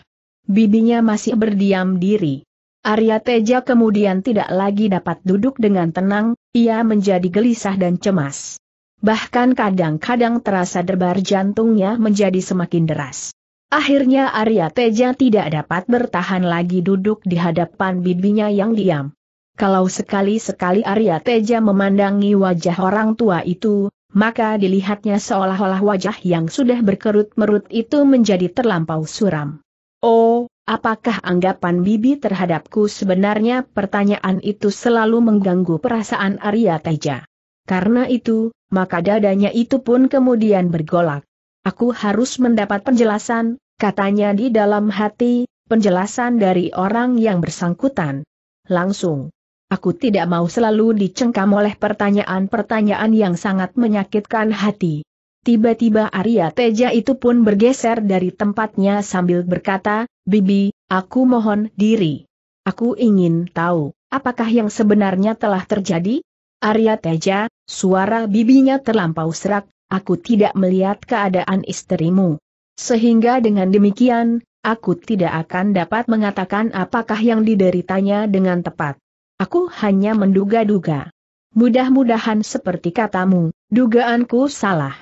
Bibinya masih berdiam diri. Arya Teja kemudian tidak lagi dapat duduk dengan tenang, ia menjadi gelisah dan cemas. Bahkan kadang-kadang terasa derbar jantungnya menjadi semakin deras. Akhirnya Arya Teja tidak dapat bertahan lagi duduk di hadapan bibinya yang diam. Kalau sekali-sekali Arya Teja memandangi wajah orang tua itu, maka dilihatnya seolah-olah wajah yang sudah berkerut-merut itu menjadi terlampau suram. Oh, apakah anggapan Bibi terhadapku sebenarnya pertanyaan itu selalu mengganggu perasaan Arya Teja. Karena itu, maka dadanya itu pun kemudian bergolak. Aku harus mendapat penjelasan, katanya di dalam hati, penjelasan dari orang yang bersangkutan. Langsung, Aku tidak mau selalu dicengkam oleh pertanyaan-pertanyaan yang sangat menyakitkan hati. Tiba-tiba Arya Teja itu pun bergeser dari tempatnya sambil berkata, Bibi, aku mohon diri. Aku ingin tahu, apakah yang sebenarnya telah terjadi? Arya Teja, suara bibinya terlampau serak, aku tidak melihat keadaan istrimu. Sehingga dengan demikian, aku tidak akan dapat mengatakan apakah yang dideritanya dengan tepat. Aku hanya menduga-duga. Mudah-mudahan seperti katamu, dugaanku salah.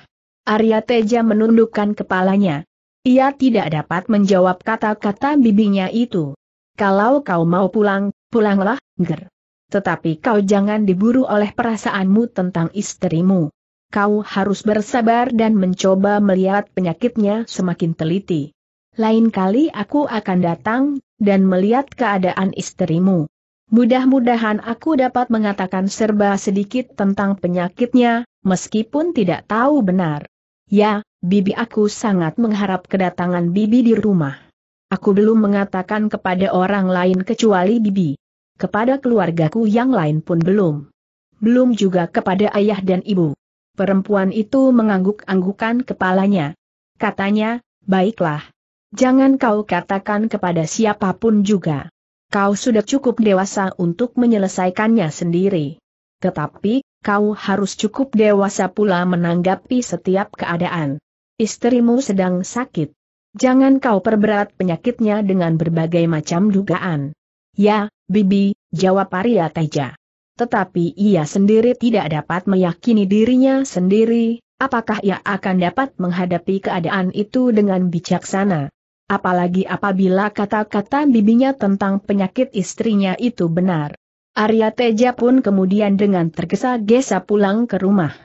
Arya Teja menundukkan kepalanya. Ia tidak dapat menjawab kata-kata bibinya itu. Kalau kau mau pulang, pulanglah, Ger. Tetapi kau jangan diburu oleh perasaanmu tentang istrimu. Kau harus bersabar dan mencoba melihat penyakitnya semakin teliti. Lain kali aku akan datang, dan melihat keadaan istrimu. Mudah-mudahan aku dapat mengatakan serba sedikit tentang penyakitnya, meskipun tidak tahu benar. Ya, bibi aku sangat mengharap kedatangan bibi di rumah. Aku belum mengatakan kepada orang lain kecuali bibi. Kepada keluargaku yang lain pun belum. Belum juga kepada ayah dan ibu. Perempuan itu mengangguk-anggukan kepalanya. Katanya, baiklah. Jangan kau katakan kepada siapapun juga. Kau sudah cukup dewasa untuk menyelesaikannya sendiri. Tetapi, kau harus cukup dewasa pula menanggapi setiap keadaan. Istrimu sedang sakit. Jangan kau perberat penyakitnya dengan berbagai macam dugaan. Ya, Bibi, jawab Arya Teja. Tetapi ia sendiri tidak dapat meyakini dirinya sendiri, apakah ia akan dapat menghadapi keadaan itu dengan bijaksana apalagi apabila kata-kata bibinya tentang penyakit istrinya itu benar. Arya Teja pun kemudian dengan tergesa-gesa pulang ke rumah.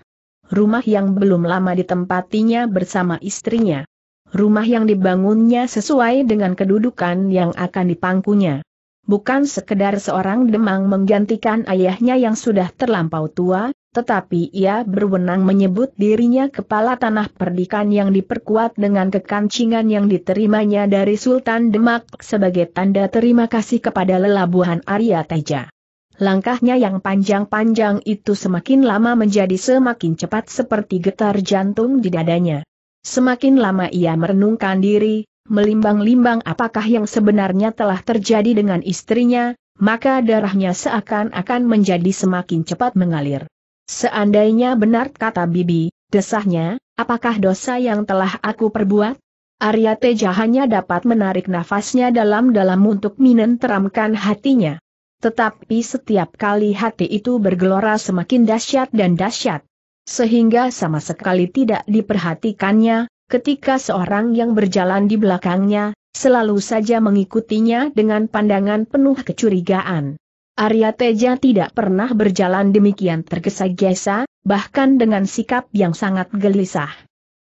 Rumah yang belum lama ditempatinya bersama istrinya. Rumah yang dibangunnya sesuai dengan kedudukan yang akan dipangkunya. Bukan sekedar seorang demang menggantikan ayahnya yang sudah terlampau tua, tetapi ia berwenang menyebut dirinya kepala tanah perdikan yang diperkuat dengan kekancingan yang diterimanya dari Sultan Demak sebagai tanda terima kasih kepada lelabuhan Arya Teja. Langkahnya yang panjang-panjang itu semakin lama menjadi semakin cepat seperti getar jantung di dadanya. Semakin lama ia merenungkan diri, melimbang-limbang apakah yang sebenarnya telah terjadi dengan istrinya, maka darahnya seakan-akan menjadi semakin cepat mengalir. Seandainya benar kata Bibi, desahnya, apakah dosa yang telah aku perbuat? Arya Teja hanya dapat menarik nafasnya dalam-dalam untuk menenteramkan hatinya. Tetapi setiap kali hati itu bergelora semakin dahsyat dan dahsyat. Sehingga sama sekali tidak diperhatikannya, ketika seorang yang berjalan di belakangnya, selalu saja mengikutinya dengan pandangan penuh kecurigaan. Arya Teja tidak pernah berjalan demikian tergesa-gesa, bahkan dengan sikap yang sangat gelisah.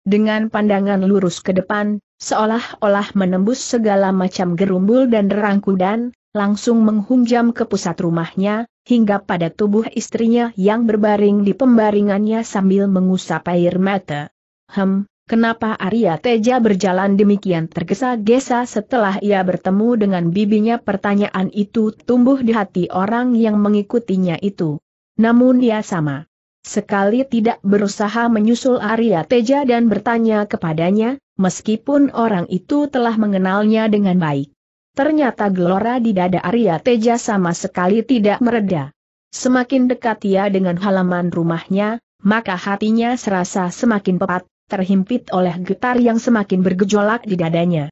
Dengan pandangan lurus ke depan, seolah-olah menembus segala macam gerumbul dan rangkudan, langsung menghunjam ke pusat rumahnya, hingga pada tubuh istrinya yang berbaring di pembaringannya sambil mengusap air mata. Hem, Kenapa Arya Teja berjalan demikian tergesa-gesa setelah ia bertemu dengan bibinya pertanyaan itu tumbuh di hati orang yang mengikutinya itu. Namun ia sama. Sekali tidak berusaha menyusul Arya Teja dan bertanya kepadanya, meskipun orang itu telah mengenalnya dengan baik. Ternyata gelora di dada Arya Teja sama sekali tidak mereda. Semakin dekat ia dengan halaman rumahnya, maka hatinya serasa semakin pepat, terhimpit oleh getar yang semakin bergejolak di dadanya.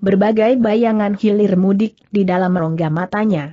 Berbagai bayangan hilir mudik di dalam rongga matanya.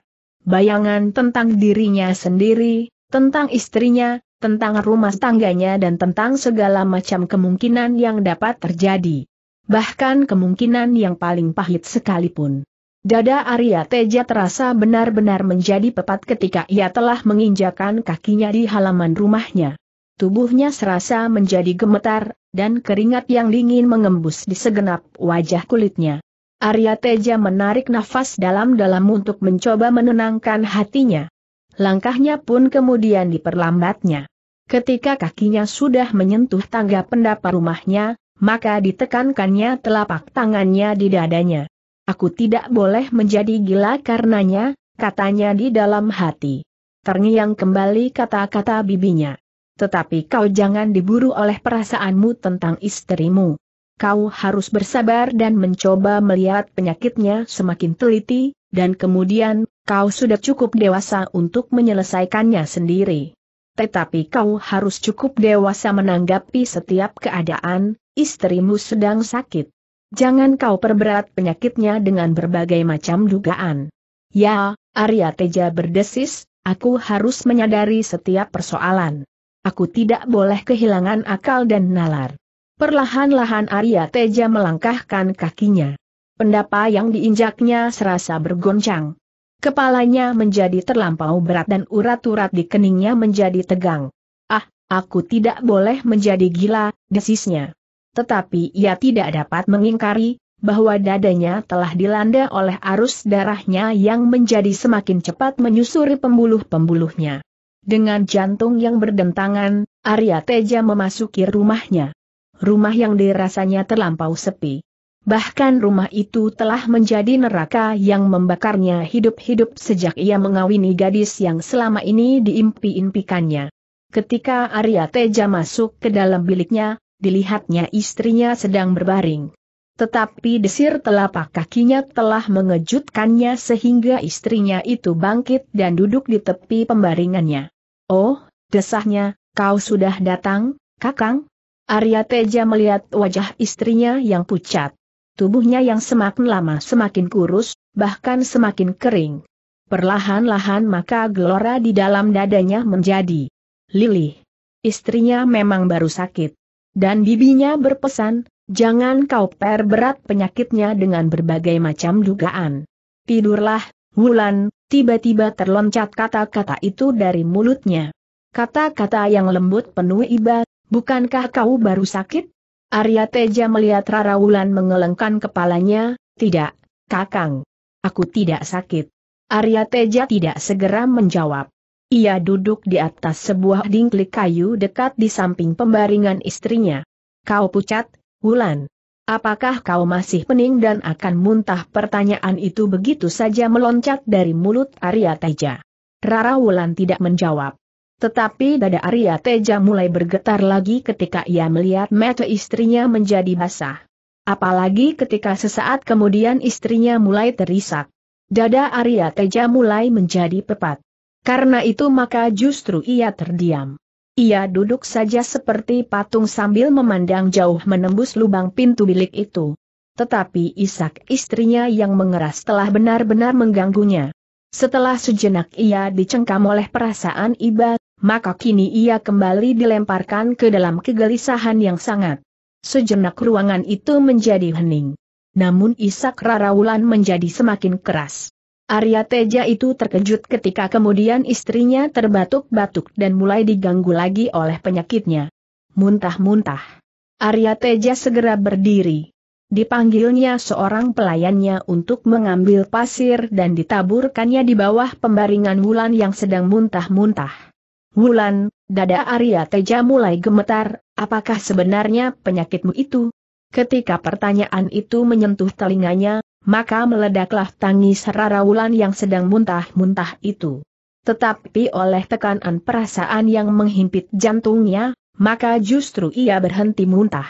Bayangan tentang dirinya sendiri, tentang istrinya, tentang rumah tangganya dan tentang segala macam kemungkinan yang dapat terjadi. Bahkan kemungkinan yang paling pahit sekalipun. Dada Arya Teja terasa benar-benar menjadi pepat ketika ia telah menginjakan kakinya di halaman rumahnya tubuhnya serasa menjadi gemetar, dan keringat yang dingin mengembus di segenap wajah kulitnya. Arya Teja menarik nafas dalam-dalam untuk mencoba menenangkan hatinya. Langkahnya pun kemudian diperlambatnya. Ketika kakinya sudah menyentuh tangga pendapa rumahnya, maka ditekankannya telapak tangannya di dadanya. Aku tidak boleh menjadi gila karenanya, katanya di dalam hati. Terngiang kembali kata-kata bibinya tetapi kau jangan diburu oleh perasaanmu tentang istrimu. Kau harus bersabar dan mencoba melihat penyakitnya semakin teliti, dan kemudian, kau sudah cukup dewasa untuk menyelesaikannya sendiri. Tetapi kau harus cukup dewasa menanggapi setiap keadaan, istrimu sedang sakit. Jangan kau perberat penyakitnya dengan berbagai macam dugaan. Ya, Arya Teja berdesis, aku harus menyadari setiap persoalan. Aku tidak boleh kehilangan akal dan nalar. Perlahan-lahan Arya Teja melangkahkan kakinya. Pendapa yang diinjaknya serasa bergoncang. Kepalanya menjadi terlampau berat dan urat-urat di keningnya menjadi tegang. Ah, aku tidak boleh menjadi gila, desisnya. Tetapi ia tidak dapat mengingkari, bahwa dadanya telah dilanda oleh arus darahnya yang menjadi semakin cepat menyusuri pembuluh-pembuluhnya. Dengan jantung yang berdentangan, Arya Teja memasuki rumahnya. Rumah yang dirasanya terlampau sepi. Bahkan rumah itu telah menjadi neraka yang membakarnya hidup-hidup sejak ia mengawini gadis yang selama ini diimpi-impikannya. Ketika Arya Teja masuk ke dalam biliknya, dilihatnya istrinya sedang berbaring. Tetapi desir telapak kakinya telah mengejutkannya sehingga istrinya itu bangkit dan duduk di tepi pembaringannya. Oh, desahnya, kau sudah datang, kakang? Arya Teja melihat wajah istrinya yang pucat. Tubuhnya yang semakin lama semakin kurus, bahkan semakin kering. Perlahan-lahan maka gelora di dalam dadanya menjadi Lilih. Istrinya memang baru sakit. Dan bibinya berpesan, Jangan kau perberat penyakitnya dengan berbagai macam dugaan. Tidurlah, Wulan, tiba-tiba terloncat kata-kata itu dari mulutnya. Kata-kata yang lembut penuh iba, bukankah kau baru sakit? Arya Teja melihat Rara Wulan mengelengkan kepalanya, tidak, kakang. Aku tidak sakit. Arya Teja tidak segera menjawab. Ia duduk di atas sebuah dingklik kayu dekat di samping pembaringan istrinya. Kau pucat, Wulan. Apakah kau masih pening dan akan muntah? Pertanyaan itu begitu saja meloncat dari mulut Arya Teja. Rara Wulan tidak menjawab. Tetapi dada Arya Teja mulai bergetar lagi ketika ia melihat mata istrinya menjadi basah. Apalagi ketika sesaat kemudian istrinya mulai terisak. Dada Arya Teja mulai menjadi pepat. Karena itu maka justru ia terdiam. Ia duduk saja seperti patung sambil memandang jauh menembus lubang pintu bilik itu. Tetapi Isak istrinya yang mengeras telah benar-benar mengganggunya. Setelah sejenak ia dicengkam oleh perasaan iba, maka kini ia kembali dilemparkan ke dalam kegelisahan yang sangat. Sejenak ruangan itu menjadi hening. Namun Isak Rarawulan menjadi semakin keras. Arya Teja itu terkejut ketika kemudian istrinya terbatuk-batuk dan mulai diganggu lagi oleh penyakitnya. Muntah-muntah. Arya Teja segera berdiri. Dipanggilnya seorang pelayannya untuk mengambil pasir dan ditaburkannya di bawah pembaringan Wulan yang sedang muntah-muntah. Wulan, dada Arya Teja mulai gemetar, apakah sebenarnya penyakitmu itu? Ketika pertanyaan itu menyentuh telinganya, maka meledaklah tangis Rara Wulan yang sedang muntah-muntah itu. Tetapi oleh tekanan perasaan yang menghimpit jantungnya, maka justru ia berhenti muntah.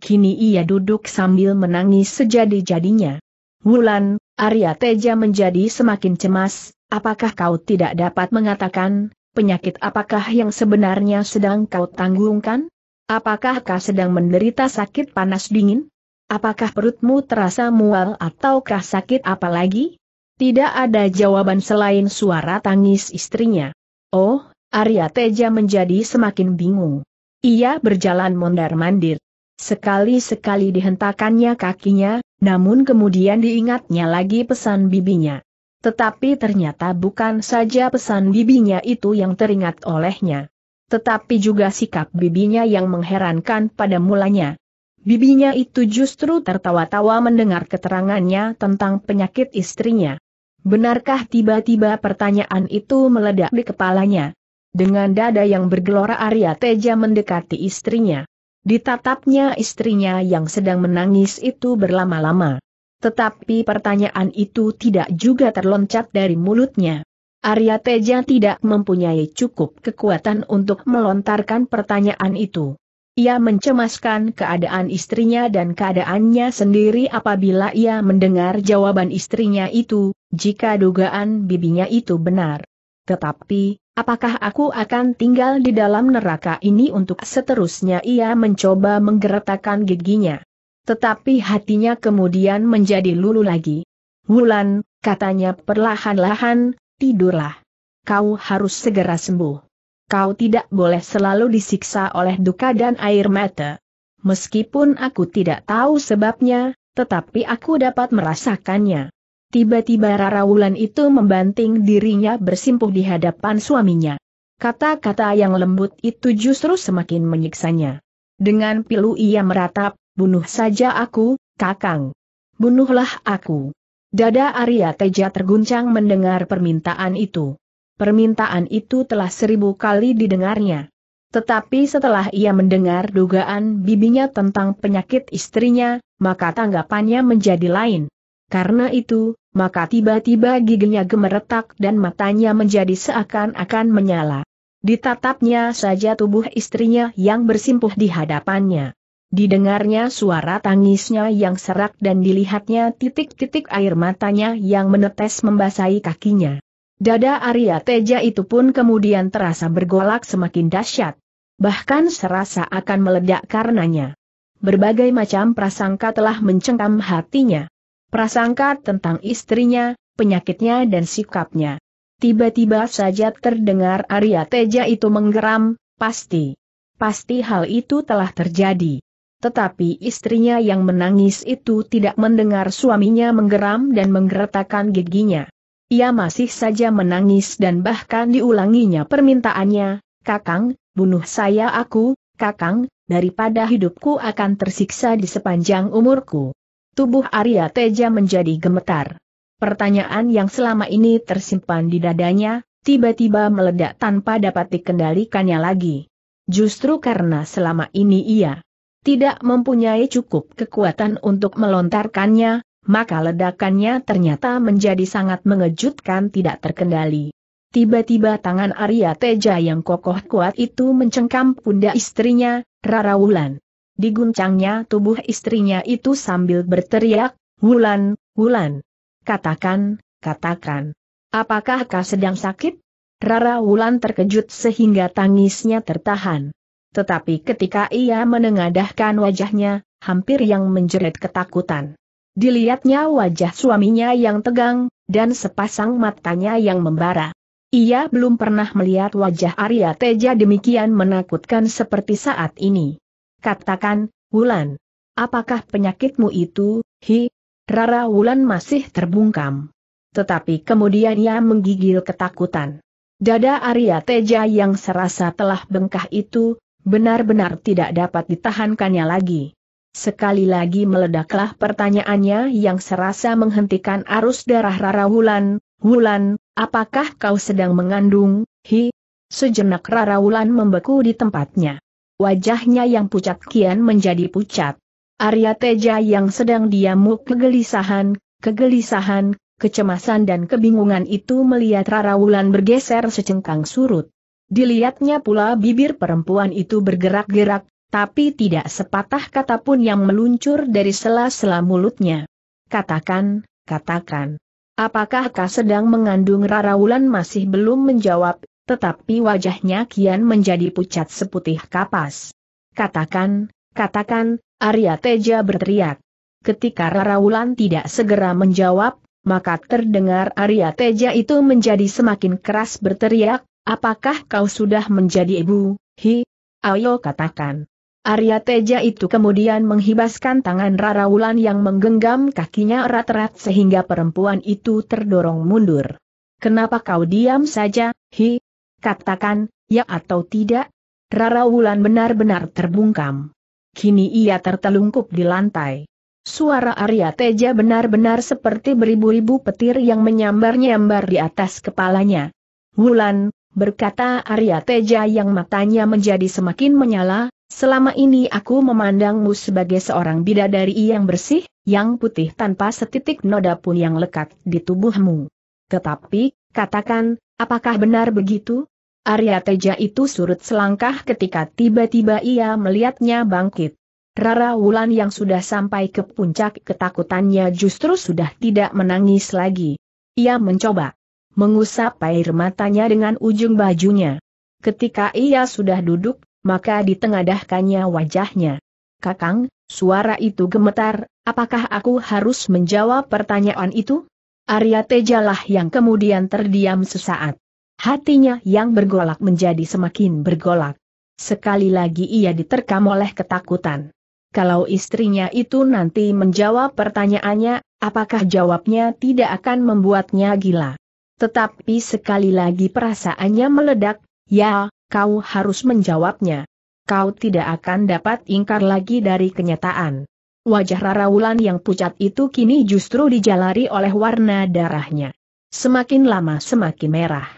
Kini ia duduk sambil menangis sejadi-jadinya. Wulan, Arya Teja menjadi semakin cemas, apakah kau tidak dapat mengatakan, penyakit apakah yang sebenarnya sedang kau tanggungkan? Apakah kau sedang menderita sakit panas dingin? Apakah perutmu terasa mual ataukah sakit apalagi? Tidak ada jawaban selain suara tangis istrinya. Oh, Arya Teja menjadi semakin bingung. Ia berjalan mondar-mandir. Sekali-sekali dihentakannya kakinya, namun kemudian diingatnya lagi pesan bibinya. Tetapi ternyata bukan saja pesan bibinya itu yang teringat olehnya. Tetapi juga sikap bibinya yang mengherankan pada mulanya. Bibinya itu justru tertawa-tawa mendengar keterangannya tentang penyakit istrinya. Benarkah tiba-tiba pertanyaan itu meledak di kepalanya? Dengan dada yang bergelora Arya Teja mendekati istrinya. Ditatapnya istrinya yang sedang menangis itu berlama-lama. Tetapi pertanyaan itu tidak juga terloncat dari mulutnya. Arya Teja tidak mempunyai cukup kekuatan untuk melontarkan pertanyaan itu. Ia mencemaskan keadaan istrinya dan keadaannya sendiri apabila ia mendengar jawaban istrinya itu, jika dugaan bibinya itu benar. Tetapi, apakah aku akan tinggal di dalam neraka ini untuk seterusnya ia mencoba menggeretakkan giginya. Tetapi hatinya kemudian menjadi lulu lagi. Wulan, katanya perlahan-lahan, tidurlah. Kau harus segera sembuh. Kau tidak boleh selalu disiksa oleh duka dan air mata. Meskipun aku tidak tahu sebabnya, tetapi aku dapat merasakannya. Tiba-tiba Rara Wulan itu membanting dirinya bersimpuh di hadapan suaminya. Kata-kata yang lembut itu justru semakin menyiksanya. Dengan pilu ia meratap, bunuh saja aku, kakang. Bunuhlah aku. Dada Arya Teja terguncang mendengar permintaan itu permintaan itu telah seribu kali didengarnya. Tetapi setelah ia mendengar dugaan bibinya tentang penyakit istrinya, maka tanggapannya menjadi lain. Karena itu, maka tiba-tiba giginya gemeretak dan matanya menjadi seakan-akan menyala. Ditatapnya saja tubuh istrinya yang bersimpuh di hadapannya. Didengarnya suara tangisnya yang serak dan dilihatnya titik-titik air matanya yang menetes membasahi kakinya. Dada Arya Teja itu pun kemudian terasa bergolak semakin dahsyat. Bahkan serasa akan meledak karenanya. Berbagai macam prasangka telah mencengkam hatinya. Prasangka tentang istrinya, penyakitnya dan sikapnya. Tiba-tiba saja terdengar Arya Teja itu menggeram, pasti. Pasti hal itu telah terjadi. Tetapi istrinya yang menangis itu tidak mendengar suaminya menggeram dan menggeretakkan giginya. Ia masih saja menangis dan bahkan diulanginya permintaannya, Kakang, bunuh saya aku, Kakang, daripada hidupku akan tersiksa di sepanjang umurku. Tubuh Arya Teja menjadi gemetar. Pertanyaan yang selama ini tersimpan di dadanya, tiba-tiba meledak tanpa dapat dikendalikannya lagi. Justru karena selama ini ia tidak mempunyai cukup kekuatan untuk melontarkannya, maka ledakannya ternyata menjadi sangat mengejutkan tidak terkendali. Tiba-tiba tangan Arya Teja yang kokoh kuat itu mencengkam pundak istrinya, Rara Wulan. Diguncangnya tubuh istrinya itu sambil berteriak, Wulan, Wulan. Katakan, katakan. Apakah kau sedang sakit? Rara Wulan terkejut sehingga tangisnya tertahan. Tetapi ketika ia menengadahkan wajahnya, hampir yang menjerit ketakutan. Dilihatnya wajah suaminya yang tegang, dan sepasang matanya yang membara. Ia belum pernah melihat wajah Arya Teja demikian menakutkan seperti saat ini. Katakan, Wulan. Apakah penyakitmu itu, hi? Rara Wulan masih terbungkam. Tetapi kemudian ia menggigil ketakutan. Dada Arya Teja yang serasa telah bengkah itu, benar-benar tidak dapat ditahankannya lagi. Sekali lagi meledaklah pertanyaannya yang serasa menghentikan arus darah Rara Wulan, Wulan, apakah kau sedang mengandung, hi? Sejenak Rara Wulan membeku di tempatnya. Wajahnya yang pucat kian menjadi pucat. Arya Teja yang sedang diamuk kegelisahan, kegelisahan, kecemasan dan kebingungan itu melihat Rara Wulan bergeser secengkang surut. Dilihatnya pula bibir perempuan itu bergerak-gerak, tapi tidak sepatah kata pun yang meluncur dari sela-sela mulutnya. Katakan, katakan. Apakah kau sedang mengandung Raraulan masih belum menjawab, tetapi wajahnya kian menjadi pucat seputih kapas. Katakan, katakan, Arya Teja berteriak. Ketika Raraulan tidak segera menjawab, maka terdengar Arya Teja itu menjadi semakin keras berteriak, apakah kau sudah menjadi ibu, hi, ayo katakan. Arya Teja itu kemudian menghibaskan tangan Rara Wulan yang menggenggam kakinya erat-erat sehingga perempuan itu terdorong mundur. Kenapa kau diam saja, Hi? Katakan, ya atau tidak? Rara Wulan benar-benar terbungkam. Kini ia tertelungkup di lantai. Suara Arya Teja benar-benar seperti beribu-ribu petir yang menyambar-nyambar di atas kepalanya. Wulan, berkata Arya Teja yang matanya menjadi semakin menyala, Selama ini aku memandangmu sebagai seorang bidadari yang bersih, yang putih tanpa setitik noda pun yang lekat di tubuhmu. Tetapi, katakan, apakah benar begitu? Arya Teja itu surut selangkah ketika tiba-tiba ia melihatnya bangkit. Rara Wulan yang sudah sampai ke puncak ketakutannya justru sudah tidak menangis lagi. Ia mencoba mengusap air matanya dengan ujung bajunya. Ketika ia sudah duduk, maka ditengadahkannya wajahnya. Kakang, suara itu gemetar, apakah aku harus menjawab pertanyaan itu? Arya Tejalah yang kemudian terdiam sesaat. Hatinya yang bergolak menjadi semakin bergolak. Sekali lagi ia diterkam oleh ketakutan. Kalau istrinya itu nanti menjawab pertanyaannya, apakah jawabnya tidak akan membuatnya gila? Tetapi sekali lagi perasaannya meledak, ya, kau harus menjawabnya. Kau tidak akan dapat ingkar lagi dari kenyataan. Wajah Rara Wulan yang pucat itu kini justru dijalari oleh warna darahnya. Semakin lama semakin merah.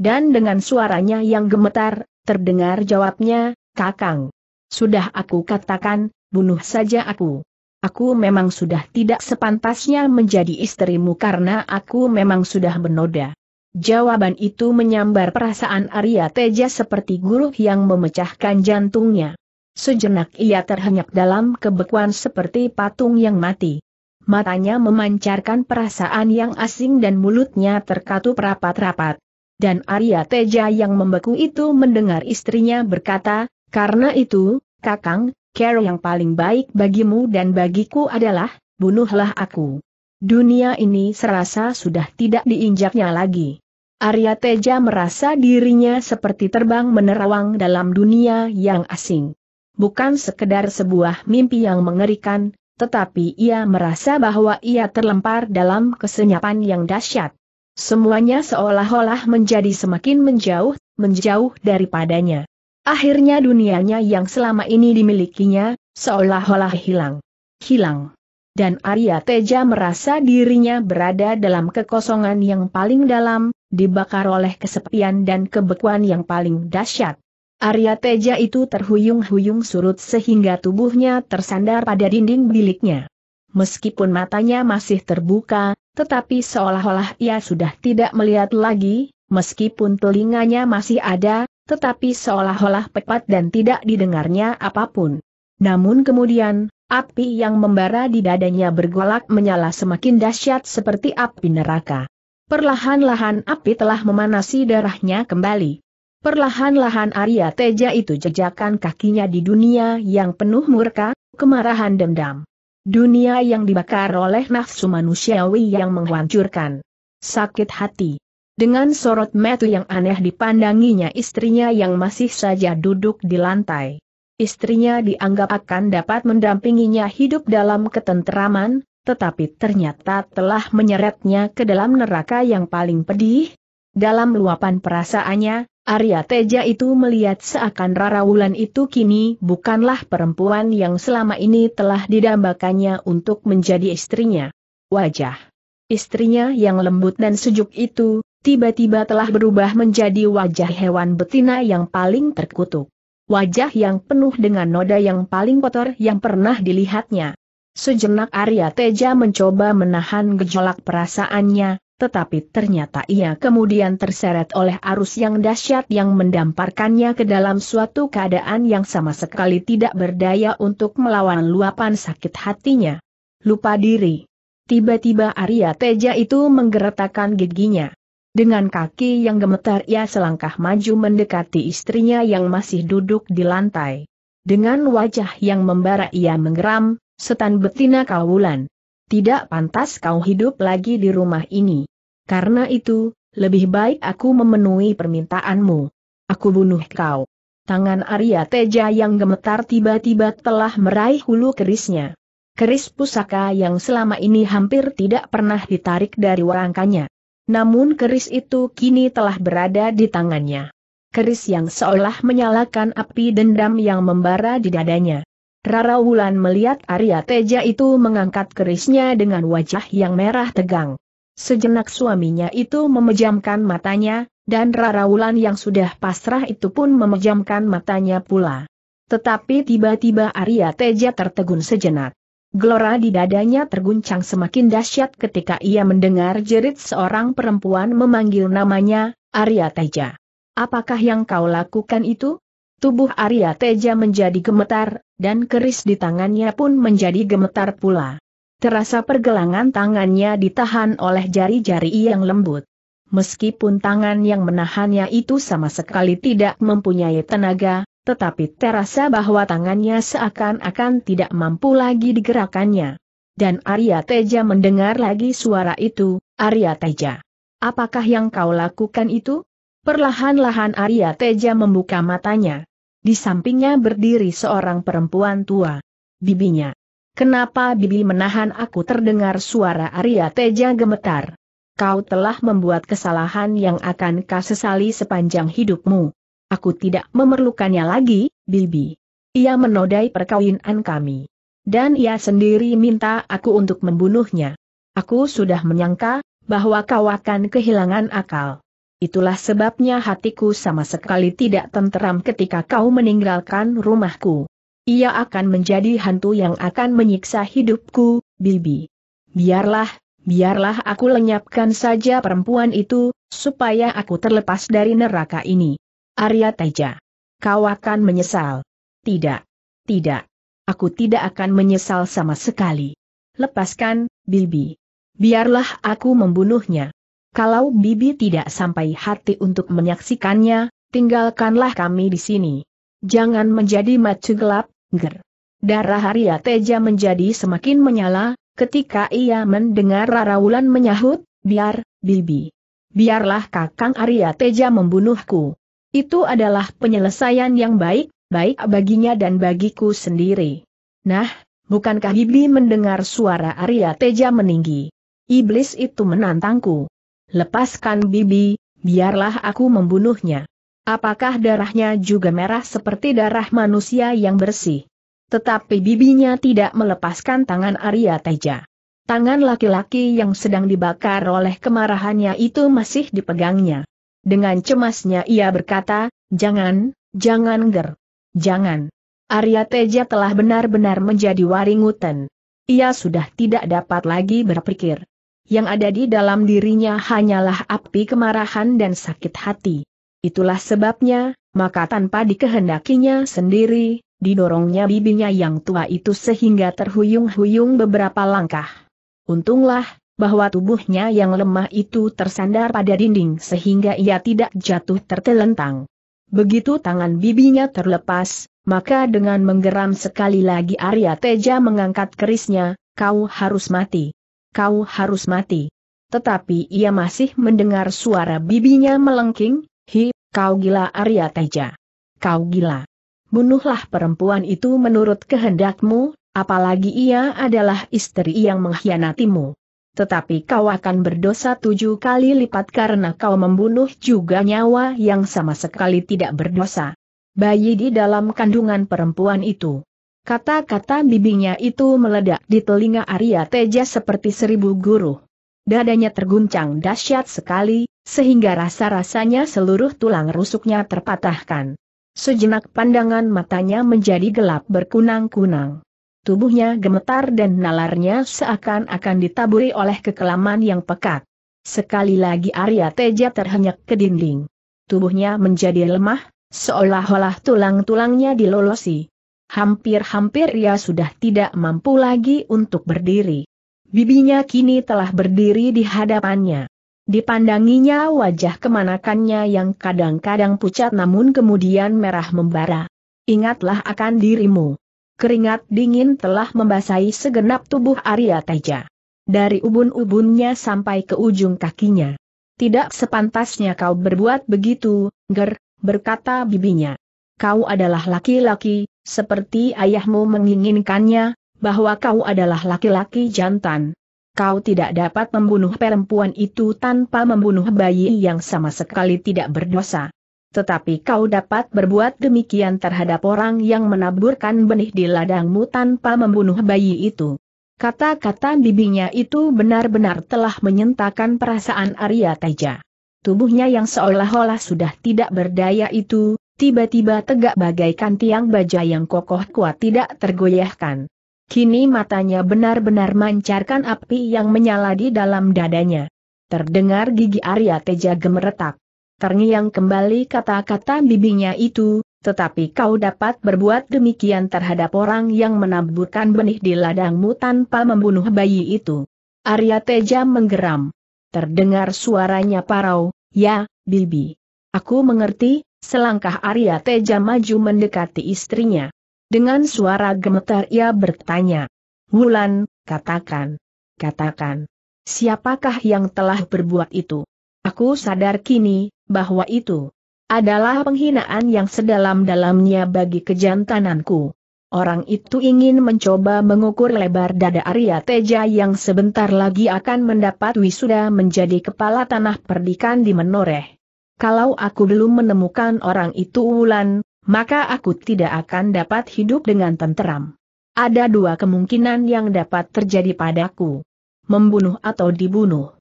Dan dengan suaranya yang gemetar, terdengar jawabnya, Kakang. Sudah aku katakan, bunuh saja aku. Aku memang sudah tidak sepantasnya menjadi istrimu karena aku memang sudah menoda. Jawaban itu menyambar perasaan Arya Teja seperti guru yang memecahkan jantungnya. Sejenak ia terhenyak dalam kebekuan seperti patung yang mati. Matanya memancarkan perasaan yang asing dan mulutnya terkatup rapat-rapat. Dan Arya Teja yang membeku itu mendengar istrinya berkata, karena itu, Kakang, care yang paling baik bagimu dan bagiku adalah, bunuhlah aku. Dunia ini serasa sudah tidak diinjaknya lagi. Arya Teja merasa dirinya seperti terbang menerawang dalam dunia yang asing. Bukan sekedar sebuah mimpi yang mengerikan, tetapi ia merasa bahwa ia terlempar dalam kesenyapan yang dahsyat. Semuanya seolah-olah menjadi semakin menjauh, menjauh daripadanya. Akhirnya dunianya yang selama ini dimilikinya, seolah-olah hilang. Hilang dan Arya Teja merasa dirinya berada dalam kekosongan yang paling dalam, dibakar oleh kesepian dan kebekuan yang paling dahsyat. Arya Teja itu terhuyung-huyung surut sehingga tubuhnya tersandar pada dinding biliknya. Meskipun matanya masih terbuka, tetapi seolah-olah ia sudah tidak melihat lagi, meskipun telinganya masih ada, tetapi seolah-olah pepat dan tidak didengarnya apapun. Namun kemudian, Api yang membara di dadanya bergolak menyala semakin dahsyat seperti api neraka. Perlahan-lahan api telah memanasi darahnya kembali. Perlahan-lahan Arya Teja itu jejakan kakinya di dunia yang penuh murka, kemarahan dendam. Dunia yang dibakar oleh nafsu manusiawi yang menghancurkan. Sakit hati. Dengan sorot metu yang aneh dipandanginya istrinya yang masih saja duduk di lantai istrinya dianggap akan dapat mendampinginya hidup dalam ketenteraman, tetapi ternyata telah menyeretnya ke dalam neraka yang paling pedih. Dalam luapan perasaannya, Arya Teja itu melihat seakan Rara Wulan itu kini bukanlah perempuan yang selama ini telah didambakannya untuk menjadi istrinya. Wajah istrinya yang lembut dan sejuk itu, tiba-tiba telah berubah menjadi wajah hewan betina yang paling terkutuk wajah yang penuh dengan noda yang paling kotor yang pernah dilihatnya. Sejenak Arya Teja mencoba menahan gejolak perasaannya, tetapi ternyata ia kemudian terseret oleh arus yang dahsyat yang mendamparkannya ke dalam suatu keadaan yang sama sekali tidak berdaya untuk melawan luapan sakit hatinya. Lupa diri. Tiba-tiba Arya Teja itu menggeretakkan giginya. Dengan kaki yang gemetar ia selangkah maju mendekati istrinya yang masih duduk di lantai. Dengan wajah yang membara ia menggeram, setan betina kawulan. Tidak pantas kau hidup lagi di rumah ini. Karena itu, lebih baik aku memenuhi permintaanmu. Aku bunuh kau. Tangan Arya Teja yang gemetar tiba-tiba telah meraih hulu kerisnya. Keris pusaka yang selama ini hampir tidak pernah ditarik dari warangkanya. Namun keris itu kini telah berada di tangannya. Keris yang seolah menyalakan api dendam yang membara di dadanya. Rara Wulan melihat Arya Teja itu mengangkat kerisnya dengan wajah yang merah tegang. Sejenak suaminya itu memejamkan matanya, dan Rara Wulan yang sudah pasrah itu pun memejamkan matanya pula. Tetapi tiba-tiba Arya Teja tertegun sejenak. Gelora di dadanya terguncang semakin dahsyat ketika ia mendengar jerit seorang perempuan memanggil namanya, Arya Teja. Apakah yang kau lakukan itu? Tubuh Arya Teja menjadi gemetar, dan keris di tangannya pun menjadi gemetar pula. Terasa pergelangan tangannya ditahan oleh jari-jari yang lembut. Meskipun tangan yang menahannya itu sama sekali tidak mempunyai tenaga, tetapi terasa bahwa tangannya seakan-akan tidak mampu lagi digerakannya. Dan Arya Teja mendengar lagi suara itu, Arya Teja. Apakah yang kau lakukan itu? Perlahan-lahan Arya Teja membuka matanya. Di sampingnya berdiri seorang perempuan tua. Bibinya. Kenapa bibi menahan aku terdengar suara Arya Teja gemetar? Kau telah membuat kesalahan yang akan kau sesali sepanjang hidupmu. Aku tidak memerlukannya lagi, Bibi. Ia menodai perkawinan kami. Dan ia sendiri minta aku untuk membunuhnya. Aku sudah menyangka, bahwa kau akan kehilangan akal. Itulah sebabnya hatiku sama sekali tidak tenteram ketika kau meninggalkan rumahku. Ia akan menjadi hantu yang akan menyiksa hidupku, Bibi. Biarlah, biarlah aku lenyapkan saja perempuan itu, supaya aku terlepas dari neraka ini. Arya Teja. Kau akan menyesal. Tidak. Tidak. Aku tidak akan menyesal sama sekali. Lepaskan, Bibi. Biarlah aku membunuhnya. Kalau Bibi tidak sampai hati untuk menyaksikannya, tinggalkanlah kami di sini. Jangan menjadi macu gelap, ger. Darah Arya Teja menjadi semakin menyala, ketika ia mendengar Raraulan menyahut, biar, Bibi. Biarlah kakang Arya Teja membunuhku. Itu adalah penyelesaian yang baik, baik baginya dan bagiku sendiri. Nah, bukankah Bibi mendengar suara Arya Teja meninggi? Iblis itu menantangku. Lepaskan Bibi, biarlah aku membunuhnya. Apakah darahnya juga merah seperti darah manusia yang bersih? Tetapi bibinya tidak melepaskan tangan Arya Teja. Tangan laki-laki yang sedang dibakar oleh kemarahannya itu masih dipegangnya. Dengan cemasnya ia berkata, jangan, jangan ger. Jangan. Arya Teja telah benar-benar menjadi waringutan. Ia sudah tidak dapat lagi berpikir. Yang ada di dalam dirinya hanyalah api kemarahan dan sakit hati. Itulah sebabnya, maka tanpa dikehendakinya sendiri, didorongnya bibinya yang tua itu sehingga terhuyung-huyung beberapa langkah. Untunglah, bahwa tubuhnya yang lemah itu tersandar pada dinding sehingga ia tidak jatuh tertelentang. Begitu tangan bibinya terlepas, maka dengan menggeram sekali lagi Arya Teja mengangkat kerisnya, kau harus mati. Kau harus mati. Tetapi ia masih mendengar suara bibinya melengking, hi, kau gila Arya Teja. Kau gila. Bunuhlah perempuan itu menurut kehendakmu, apalagi ia adalah istri yang mengkhianatimu tetapi kau akan berdosa tujuh kali lipat karena kau membunuh juga nyawa yang sama sekali tidak berdosa. Bayi di dalam kandungan perempuan itu. Kata-kata bibinya itu meledak di telinga Arya Teja seperti seribu guru. Dadanya terguncang dahsyat sekali, sehingga rasa-rasanya seluruh tulang rusuknya terpatahkan. Sejenak pandangan matanya menjadi gelap berkunang-kunang tubuhnya gemetar dan nalarnya seakan-akan ditaburi oleh kekelaman yang pekat. Sekali lagi Arya Teja terhenyak ke dinding. Tubuhnya menjadi lemah, seolah-olah tulang-tulangnya dilolosi. Hampir-hampir ia sudah tidak mampu lagi untuk berdiri. Bibinya kini telah berdiri di hadapannya. Dipandanginya wajah kemanakannya yang kadang-kadang pucat namun kemudian merah membara. Ingatlah akan dirimu keringat dingin telah membasahi segenap tubuh Arya Teja. Dari ubun-ubunnya sampai ke ujung kakinya. Tidak sepantasnya kau berbuat begitu, Ger, berkata bibinya. Kau adalah laki-laki, seperti ayahmu menginginkannya, bahwa kau adalah laki-laki jantan. Kau tidak dapat membunuh perempuan itu tanpa membunuh bayi yang sama sekali tidak berdosa. Tetapi kau dapat berbuat demikian terhadap orang yang menaburkan benih di ladangmu tanpa membunuh bayi itu. Kata-kata bibinya itu benar-benar telah menyentakan perasaan Arya Teja. Tubuhnya yang seolah-olah sudah tidak berdaya itu, tiba-tiba tegak bagaikan tiang baja yang kokoh kuat tidak tergoyahkan. Kini matanya benar-benar mancarkan api yang menyala di dalam dadanya. Terdengar gigi Arya Teja gemeretak terngiang kembali kata-kata bibinya itu, tetapi kau dapat berbuat demikian terhadap orang yang menaburkan benih di ladangmu tanpa membunuh bayi itu. Arya Teja menggeram. Terdengar suaranya parau, ya, bibi. Aku mengerti, selangkah Arya Teja maju mendekati istrinya. Dengan suara gemetar ia bertanya. Wulan, katakan. Katakan. Siapakah yang telah berbuat itu? Aku sadar kini, bahwa itu adalah penghinaan yang sedalam-dalamnya bagi kejantananku. Orang itu ingin mencoba mengukur lebar dada Arya Teja yang sebentar lagi akan mendapat wisuda menjadi kepala tanah perdikan di Menoreh. Kalau aku belum menemukan orang itu Wulan, maka aku tidak akan dapat hidup dengan tenteram. Ada dua kemungkinan yang dapat terjadi padaku. Membunuh atau dibunuh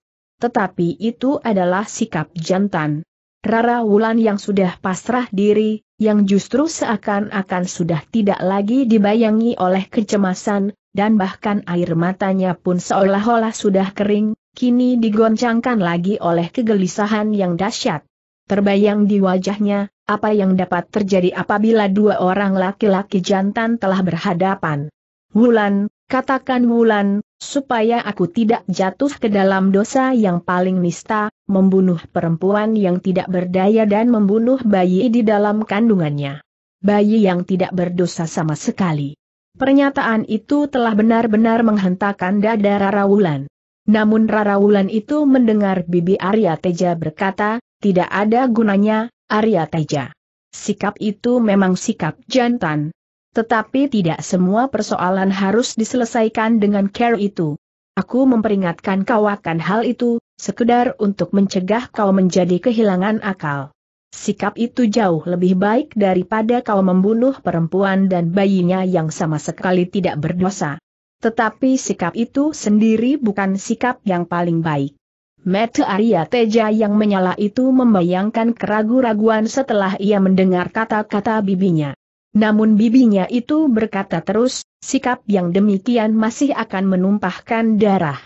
tetapi itu adalah sikap jantan. Rara Wulan yang sudah pasrah diri, yang justru seakan-akan sudah tidak lagi dibayangi oleh kecemasan, dan bahkan air matanya pun seolah-olah sudah kering, kini digoncangkan lagi oleh kegelisahan yang dahsyat. Terbayang di wajahnya, apa yang dapat terjadi apabila dua orang laki-laki jantan telah berhadapan. Wulan, Katakan Wulan, supaya aku tidak jatuh ke dalam dosa yang paling nista, membunuh perempuan yang tidak berdaya dan membunuh bayi di dalam kandungannya. Bayi yang tidak berdosa sama sekali. Pernyataan itu telah benar-benar menghentakkan dada Rara Wulan. Namun Rara Wulan itu mendengar Bibi Arya Teja berkata, tidak ada gunanya, Arya Teja. Sikap itu memang sikap jantan, tetapi tidak semua persoalan harus diselesaikan dengan care itu. Aku memperingatkan kau akan hal itu, sekedar untuk mencegah kau menjadi kehilangan akal. Sikap itu jauh lebih baik daripada kau membunuh perempuan dan bayinya yang sama sekali tidak berdosa. Tetapi sikap itu sendiri bukan sikap yang paling baik. Mete Arya Teja yang menyala itu membayangkan keraguan raguan setelah ia mendengar kata-kata bibinya. Namun bibinya itu berkata terus, sikap yang demikian masih akan menumpahkan darah.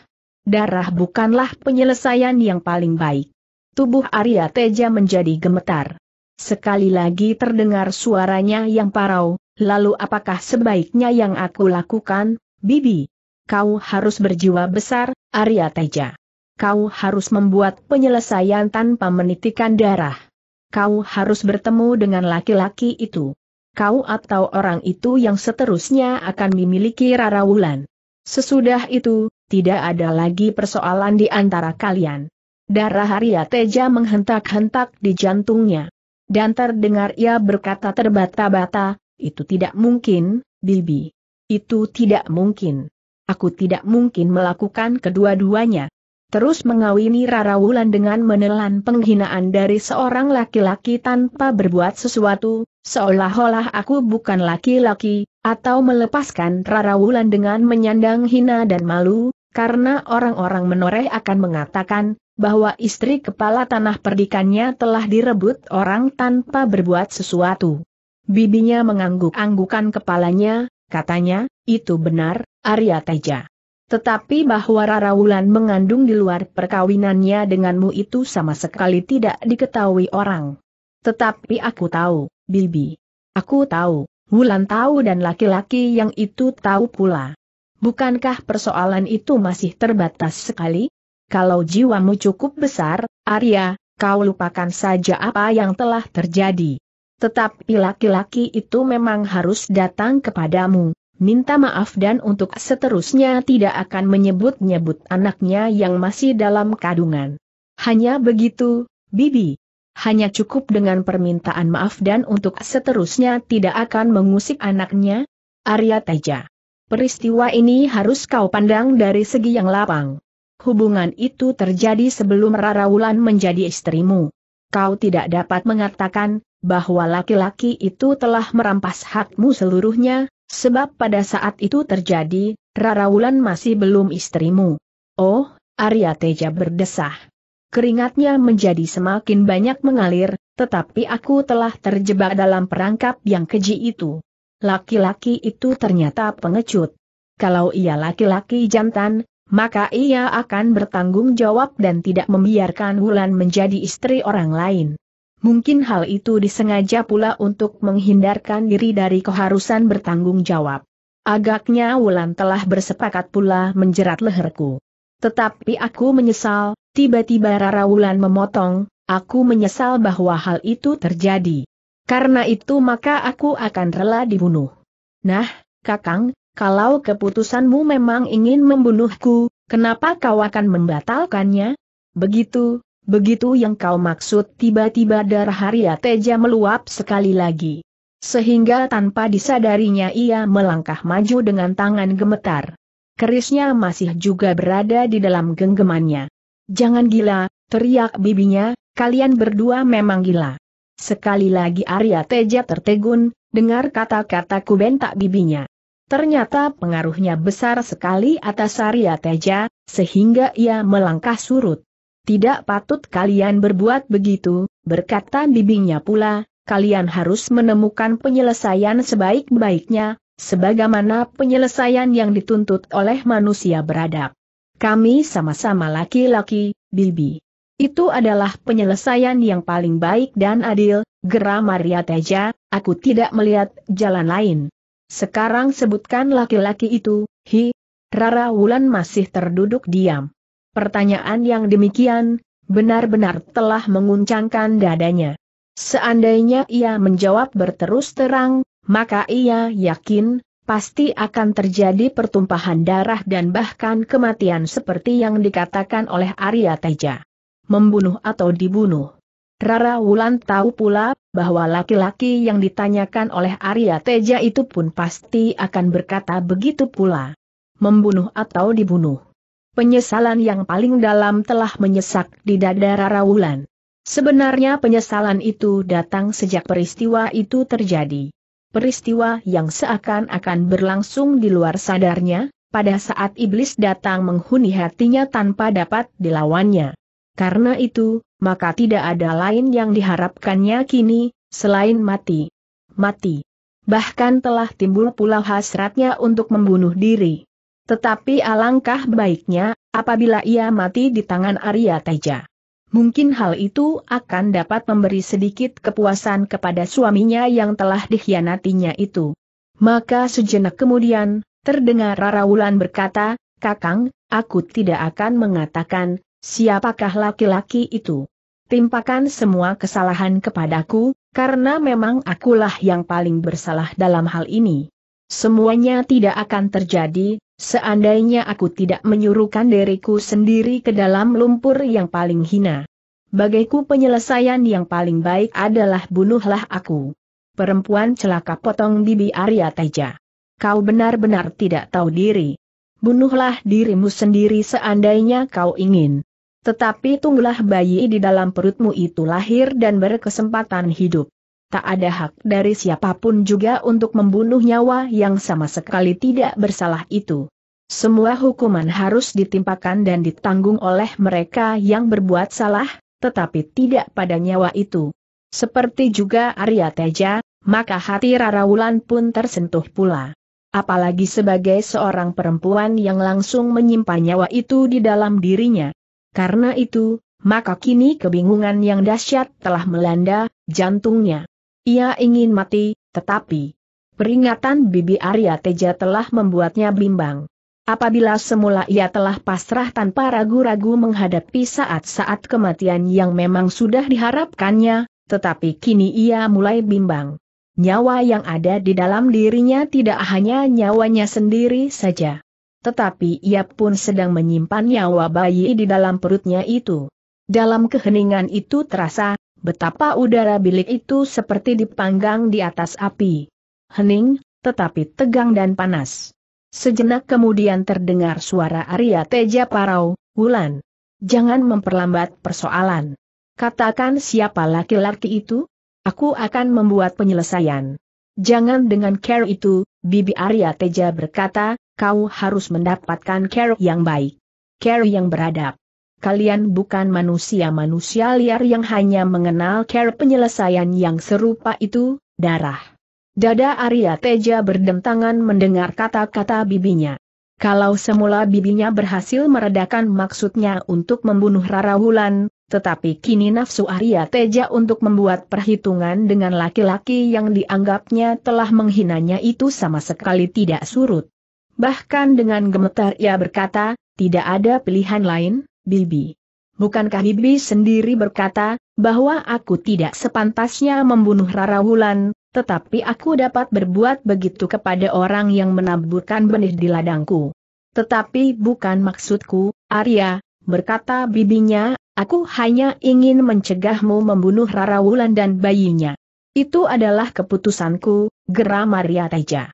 Darah bukanlah penyelesaian yang paling baik. Tubuh Arya Teja menjadi gemetar. Sekali lagi terdengar suaranya yang parau, lalu apakah sebaiknya yang aku lakukan, Bibi? Kau harus berjiwa besar, Arya Teja. Kau harus membuat penyelesaian tanpa menitikan darah. Kau harus bertemu dengan laki-laki itu kau atau orang itu yang seterusnya akan memiliki Rara Wulan. Sesudah itu, tidak ada lagi persoalan di antara kalian. Darah Arya Teja menghentak-hentak di jantungnya. Dan terdengar ia berkata terbata-bata, itu tidak mungkin, Bibi. Itu tidak mungkin. Aku tidak mungkin melakukan kedua-duanya. Terus mengawini Rara Wulan dengan menelan penghinaan dari seorang laki-laki tanpa berbuat sesuatu, seolah-olah aku bukan laki-laki, atau melepaskan Rara Wulan dengan menyandang hina dan malu, karena orang-orang menoreh akan mengatakan, bahwa istri kepala tanah perdikannya telah direbut orang tanpa berbuat sesuatu. Bibinya mengangguk-anggukan kepalanya, katanya, itu benar, Arya Teja. Tetapi bahwa Rara Wulan mengandung di luar perkawinannya denganmu itu sama sekali tidak diketahui orang. Tetapi aku tahu, Bibi. Aku tahu, Wulan tahu dan laki-laki yang itu tahu pula. Bukankah persoalan itu masih terbatas sekali? Kalau jiwamu cukup besar, Arya, kau lupakan saja apa yang telah terjadi. Tetapi laki-laki itu memang harus datang kepadamu, minta maaf dan untuk seterusnya tidak akan menyebut-nyebut anaknya yang masih dalam kandungan. Hanya begitu, Bibi. Hanya cukup dengan permintaan maaf dan untuk seterusnya tidak akan mengusik anaknya, Arya Teja. Peristiwa ini harus kau pandang dari segi yang lapang. Hubungan itu terjadi sebelum Rara Wulan menjadi istrimu. Kau tidak dapat mengatakan, bahwa laki-laki itu telah merampas hakmu seluruhnya, Sebab pada saat itu terjadi, Rara Wulan masih belum istrimu. Oh, Arya Teja berdesah. Keringatnya menjadi semakin banyak mengalir, tetapi aku telah terjebak dalam perangkap yang keji itu. Laki-laki itu ternyata pengecut. Kalau ia laki-laki jantan, maka ia akan bertanggung jawab dan tidak membiarkan Wulan menjadi istri orang lain. Mungkin hal itu disengaja pula untuk menghindarkan diri dari keharusan bertanggung jawab. Agaknya Wulan telah bersepakat pula menjerat leherku. Tetapi aku menyesal, tiba-tiba Rara Wulan memotong, aku menyesal bahwa hal itu terjadi. Karena itu maka aku akan rela dibunuh. Nah, Kakang, kalau keputusanmu memang ingin membunuhku, kenapa kau akan membatalkannya? Begitu, Begitu yang kau maksud tiba-tiba darah Arya Teja meluap sekali lagi. Sehingga tanpa disadarinya ia melangkah maju dengan tangan gemetar. Kerisnya masih juga berada di dalam genggamannya. Jangan gila, teriak bibinya, kalian berdua memang gila. Sekali lagi Arya Teja tertegun, dengar kata-kata kubentak bibinya. Ternyata pengaruhnya besar sekali atas Arya Teja, sehingga ia melangkah surut. Tidak patut kalian berbuat begitu, berkata bibinya pula, kalian harus menemukan penyelesaian sebaik-baiknya, sebagaimana penyelesaian yang dituntut oleh manusia beradab. Kami sama-sama laki-laki, bibi. Itu adalah penyelesaian yang paling baik dan adil, gera Maria Teja, aku tidak melihat jalan lain. Sekarang sebutkan laki-laki itu, hi. Rara Wulan masih terduduk diam. Pertanyaan yang demikian, benar-benar telah menguncangkan dadanya. Seandainya ia menjawab berterus terang, maka ia yakin, pasti akan terjadi pertumpahan darah dan bahkan kematian seperti yang dikatakan oleh Arya Teja. Membunuh atau dibunuh. Rara Wulan tahu pula, bahwa laki-laki yang ditanyakan oleh Arya Teja itu pun pasti akan berkata begitu pula. Membunuh atau dibunuh. Penyesalan yang paling dalam telah menyesak di dada Rara Wulan. Sebenarnya penyesalan itu datang sejak peristiwa itu terjadi. Peristiwa yang seakan-akan berlangsung di luar sadarnya, pada saat iblis datang menghuni hatinya tanpa dapat dilawannya. Karena itu, maka tidak ada lain yang diharapkannya kini, selain mati. Mati. Bahkan telah timbul pula hasratnya untuk membunuh diri. Tetapi alangkah baiknya, apabila ia mati di tangan Arya Teja. Mungkin hal itu akan dapat memberi sedikit kepuasan kepada suaminya yang telah dikhianatinya itu. Maka sejenak kemudian, terdengar Wulan berkata, Kakang, aku tidak akan mengatakan, siapakah laki-laki itu. Timpakan semua kesalahan kepadaku, karena memang akulah yang paling bersalah dalam hal ini. Semuanya tidak akan terjadi, Seandainya aku tidak menyuruhkan diriku sendiri ke dalam lumpur yang paling hina. Bagiku penyelesaian yang paling baik adalah bunuhlah aku. Perempuan celaka potong bibi Arya Teja. Kau benar-benar tidak tahu diri. Bunuhlah dirimu sendiri seandainya kau ingin. Tetapi tunggulah bayi di dalam perutmu itu lahir dan berkesempatan hidup tak ada hak dari siapapun juga untuk membunuh nyawa yang sama sekali tidak bersalah itu. Semua hukuman harus ditimpakan dan ditanggung oleh mereka yang berbuat salah, tetapi tidak pada nyawa itu. Seperti juga Arya Teja, maka hati Raraulan pun tersentuh pula. Apalagi sebagai seorang perempuan yang langsung menyimpan nyawa itu di dalam dirinya. Karena itu, maka kini kebingungan yang dahsyat telah melanda jantungnya. Ia ingin mati, tetapi peringatan Bibi Arya Teja telah membuatnya bimbang. Apabila semula ia telah pasrah tanpa ragu-ragu menghadapi saat-saat kematian yang memang sudah diharapkannya, tetapi kini ia mulai bimbang. Nyawa yang ada di dalam dirinya tidak hanya nyawanya sendiri saja. Tetapi ia pun sedang menyimpan nyawa bayi di dalam perutnya itu. Dalam keheningan itu terasa, betapa udara bilik itu seperti dipanggang di atas api. Hening, tetapi tegang dan panas. Sejenak kemudian terdengar suara Arya Teja Parau, Wulan. Jangan memperlambat persoalan. Katakan siapa laki-laki itu? Aku akan membuat penyelesaian. Jangan dengan care itu, Bibi Arya Teja berkata, kau harus mendapatkan care yang baik. Care yang beradab kalian bukan manusia-manusia liar yang hanya mengenal care penyelesaian yang serupa itu, darah. Dada Arya Teja berdentangan mendengar kata-kata bibinya. Kalau semula bibinya berhasil meredakan maksudnya untuk membunuh Rara Wulan, tetapi kini nafsu Arya Teja untuk membuat perhitungan dengan laki-laki yang dianggapnya telah menghinanya itu sama sekali tidak surut. Bahkan dengan gemetar ia berkata, tidak ada pilihan lain, Bibi. Bukankah Bibi sendiri berkata, bahwa aku tidak sepantasnya membunuh Rara Wulan, tetapi aku dapat berbuat begitu kepada orang yang menaburkan benih di ladangku. Tetapi bukan maksudku, Arya, berkata bibinya, aku hanya ingin mencegahmu membunuh Rara Wulan dan bayinya. Itu adalah keputusanku, geram Maria Teja.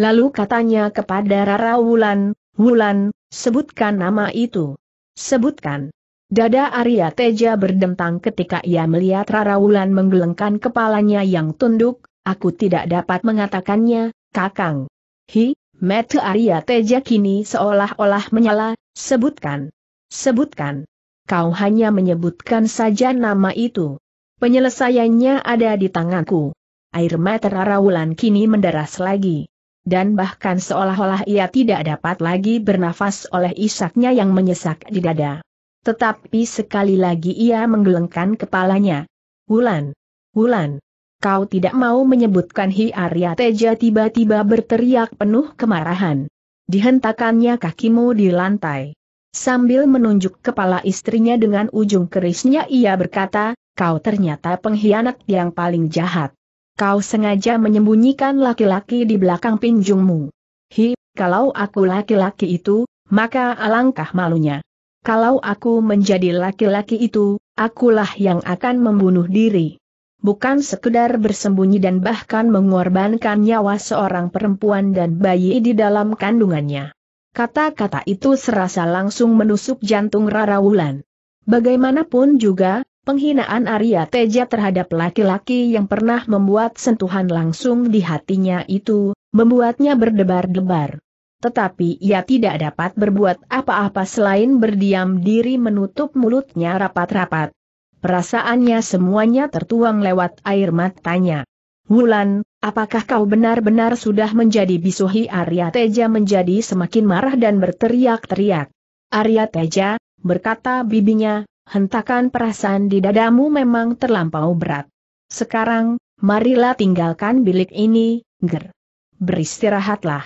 Lalu katanya kepada Rara Wulan, Wulan, sebutkan nama itu. Sebutkan. Dada Arya Teja berdentang ketika ia melihat Rara Wulan menggelengkan kepalanya yang tunduk, aku tidak dapat mengatakannya, kakang. Hi, mata Arya Teja kini seolah-olah menyala, sebutkan. Sebutkan. Kau hanya menyebutkan saja nama itu. Penyelesaiannya ada di tanganku. Air mata Rara Wulan kini menderas lagi dan bahkan seolah-olah ia tidak dapat lagi bernafas oleh isaknya yang menyesak di dada. Tetapi sekali lagi ia menggelengkan kepalanya. Wulan! Wulan! Kau tidak mau menyebutkan Hi Arya Teja tiba-tiba berteriak penuh kemarahan. Dihentakannya kakimu di lantai. Sambil menunjuk kepala istrinya dengan ujung kerisnya ia berkata, kau ternyata pengkhianat yang paling jahat. Kau sengaja menyembunyikan laki-laki di belakang pinjungmu. Hi, kalau aku laki-laki itu, maka alangkah malunya. Kalau aku menjadi laki-laki itu, akulah yang akan membunuh diri. Bukan sekedar bersembunyi dan bahkan mengorbankan nyawa seorang perempuan dan bayi di dalam kandungannya. Kata-kata itu serasa langsung menusuk jantung Rara Wulan. Bagaimanapun juga, Penghinaan Arya Teja terhadap laki-laki yang pernah membuat sentuhan langsung di hatinya itu, membuatnya berdebar-debar. Tetapi ia tidak dapat berbuat apa-apa selain berdiam diri menutup mulutnya rapat-rapat. Perasaannya semuanya tertuang lewat air matanya. Wulan, apakah kau benar-benar sudah menjadi bisuhi Arya Teja menjadi semakin marah dan berteriak-teriak. Arya Teja, berkata bibinya, hentakan perasaan di dadamu memang terlampau berat. Sekarang, marilah tinggalkan bilik ini, ger. Beristirahatlah.